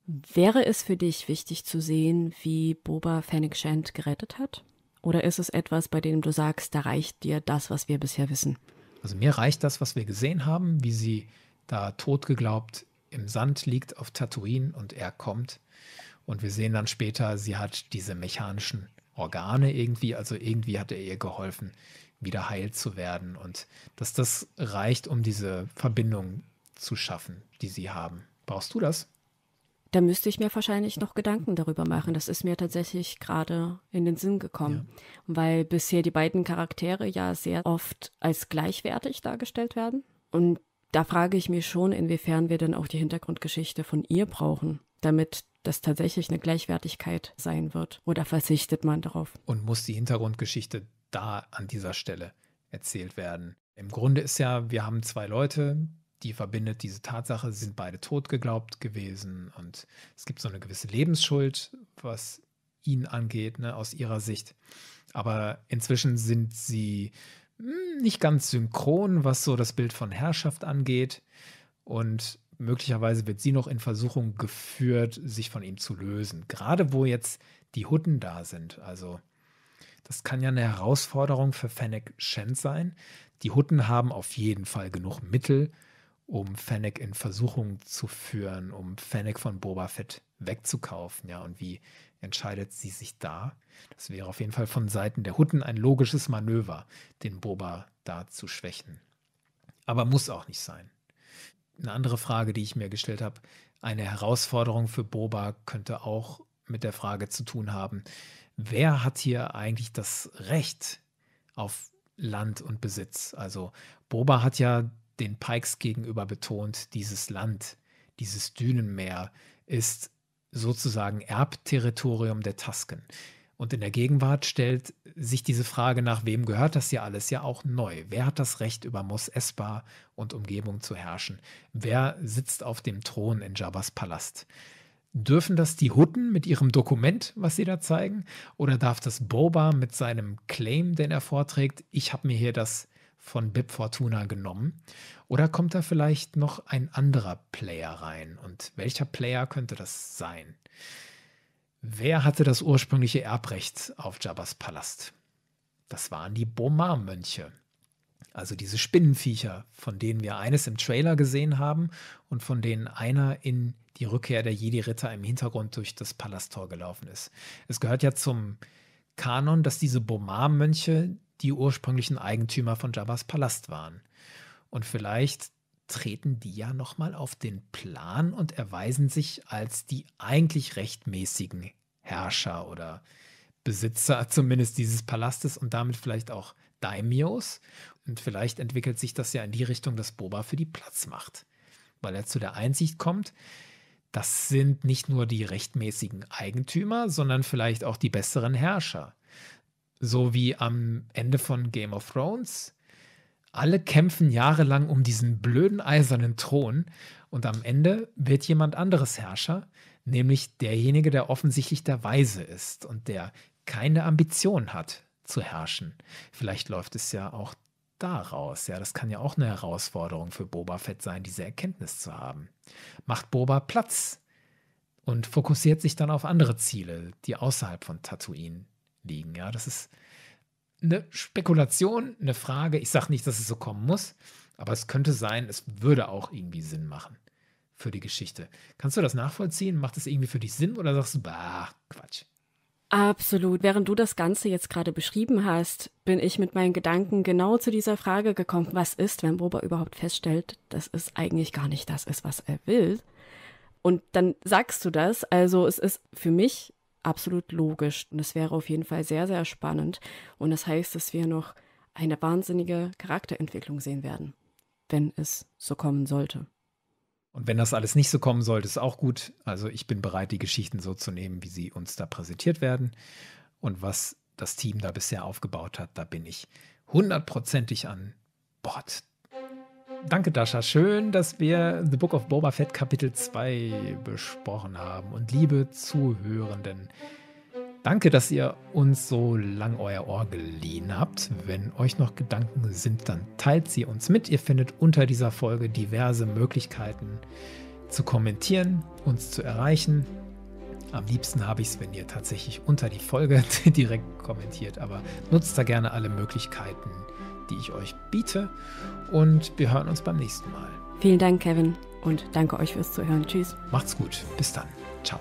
[SPEAKER 1] Wäre
[SPEAKER 2] es für dich wichtig zu sehen, wie Boba Fennec Shand gerettet hat? Oder ist es etwas, bei dem du sagst, da reicht dir das, was wir bisher wissen?
[SPEAKER 1] Also mir reicht das, was wir gesehen haben, wie sie da tot geglaubt im Sand liegt auf Tatooine und er kommt. Und wir sehen dann später, sie hat diese mechanischen Organe irgendwie, also irgendwie hat er ihr geholfen, wieder heil zu werden und dass das reicht, um diese Verbindung zu schaffen, die sie haben. Brauchst du
[SPEAKER 2] das? Da müsste ich mir wahrscheinlich noch Gedanken darüber machen. Das ist mir tatsächlich gerade in den Sinn gekommen, ja. weil bisher die beiden Charaktere ja sehr oft als gleichwertig dargestellt werden. Und da frage ich mich schon, inwiefern wir dann auch die Hintergrundgeschichte von ihr brauchen, damit das tatsächlich eine Gleichwertigkeit sein wird. Oder verzichtet man darauf?
[SPEAKER 1] Und muss die Hintergrundgeschichte da an dieser Stelle erzählt werden? Im Grunde ist ja, wir haben zwei Leute, die verbindet diese Tatsache, sie sind beide tot geglaubt gewesen und es gibt so eine gewisse Lebensschuld, was ihn angeht, ne, aus ihrer Sicht. Aber inzwischen sind sie hm, nicht ganz synchron, was so das Bild von Herrschaft angeht. Und möglicherweise wird sie noch in Versuchung geführt, sich von ihm zu lösen. Gerade wo jetzt die Hutten da sind. Also das kann ja eine Herausforderung für Fennec Shen sein. Die Hutten haben auf jeden Fall genug Mittel, um Fennec in Versuchung zu führen, um Fennec von Boba Fett wegzukaufen. Ja, und wie entscheidet sie sich da? Das wäre auf jeden Fall von Seiten der Hutten ein logisches Manöver, den Boba da zu schwächen. Aber muss auch nicht sein. Eine andere Frage, die ich mir gestellt habe, eine Herausforderung für Boba könnte auch mit der Frage zu tun haben, wer hat hier eigentlich das Recht auf Land und Besitz? Also Boba hat ja den Pikes gegenüber betont, dieses Land, dieses Dünenmeer ist sozusagen Erbterritorium der Tasken. Und in der Gegenwart stellt sich diese Frage nach, wem gehört das hier alles, ja auch neu. Wer hat das Recht, über Mos Espa und Umgebung zu herrschen? Wer sitzt auf dem Thron in Jabbas Palast? Dürfen das die Hutten mit ihrem Dokument, was sie da zeigen? Oder darf das Boba mit seinem Claim, den er vorträgt, ich habe mir hier das von Bip Fortuna genommen? Oder kommt da vielleicht noch ein anderer Player rein? Und welcher Player könnte das sein? Wer hatte das ursprüngliche Erbrecht auf Jabbas Palast? Das waren die Bomar-Mönche. Also diese Spinnenviecher, von denen wir eines im Trailer gesehen haben und von denen einer in die Rückkehr der Jedi-Ritter im Hintergrund durch das Palasttor gelaufen ist. Es gehört ja zum Kanon, dass diese Bomar-Mönche die ursprünglichen Eigentümer von Jabba's Palast waren. Und vielleicht treten die ja nochmal auf den Plan und erweisen sich als die eigentlich rechtmäßigen Herrscher oder Besitzer [LAUGHS] zumindest dieses Palastes und damit vielleicht auch Daimios. Und vielleicht entwickelt sich das ja in die Richtung, dass Boba für die Platz macht, weil er zu der Einsicht kommt, das sind nicht nur die rechtmäßigen Eigentümer, sondern vielleicht auch die besseren Herrscher so wie am Ende von Game of Thrones. Alle kämpfen jahrelang um diesen blöden eisernen Thron und am Ende wird jemand anderes Herrscher, nämlich derjenige, der offensichtlich der Weise ist und der keine Ambition hat zu herrschen. Vielleicht läuft es ja auch daraus. Ja, das kann ja auch eine Herausforderung für Boba Fett sein, diese Erkenntnis zu haben. Macht Boba Platz und fokussiert sich dann auf andere Ziele, die außerhalb von Tatooine liegen. Ja, das ist eine Spekulation, eine Frage. Ich sage nicht, dass es so kommen muss, aber es könnte sein, es würde auch irgendwie Sinn machen für die Geschichte. Kannst du das nachvollziehen? Macht es irgendwie für dich Sinn oder sagst du, bah, Quatsch?
[SPEAKER 2] Absolut. Während du das Ganze jetzt gerade beschrieben hast, bin ich mit meinen Gedanken genau zu dieser Frage gekommen, was ist, wenn Boba überhaupt feststellt, dass es eigentlich gar nicht das ist, was er will. Und dann sagst du das. Also es ist für mich absolut logisch. Und es wäre auf jeden Fall sehr, sehr spannend. Und das heißt, dass wir noch eine wahnsinnige Charakterentwicklung sehen werden, wenn es so kommen sollte.
[SPEAKER 1] Und wenn das alles nicht so kommen sollte, ist auch gut. Also ich bin bereit, die Geschichten so zu nehmen, wie sie uns da präsentiert werden. Und was das Team da bisher aufgebaut hat, da bin ich hundertprozentig an Bord. Danke, Dasha. Schön, dass wir The Book of Boba Fett Kapitel 2 besprochen haben. Und liebe Zuhörenden, danke, dass ihr uns so lang euer Ohr geliehen habt. Wenn euch noch Gedanken sind, dann teilt sie uns mit. Ihr findet unter dieser Folge diverse Möglichkeiten zu kommentieren, uns zu erreichen. Am liebsten habe ich es, wenn ihr tatsächlich unter die Folge [LAUGHS] direkt kommentiert, aber nutzt da gerne alle Möglichkeiten, die ich euch biete. Und wir hören uns beim nächsten Mal. Vielen Dank,
[SPEAKER 2] Kevin, und danke euch fürs Zuhören. Tschüss.
[SPEAKER 1] Macht's gut. Bis dann. Ciao.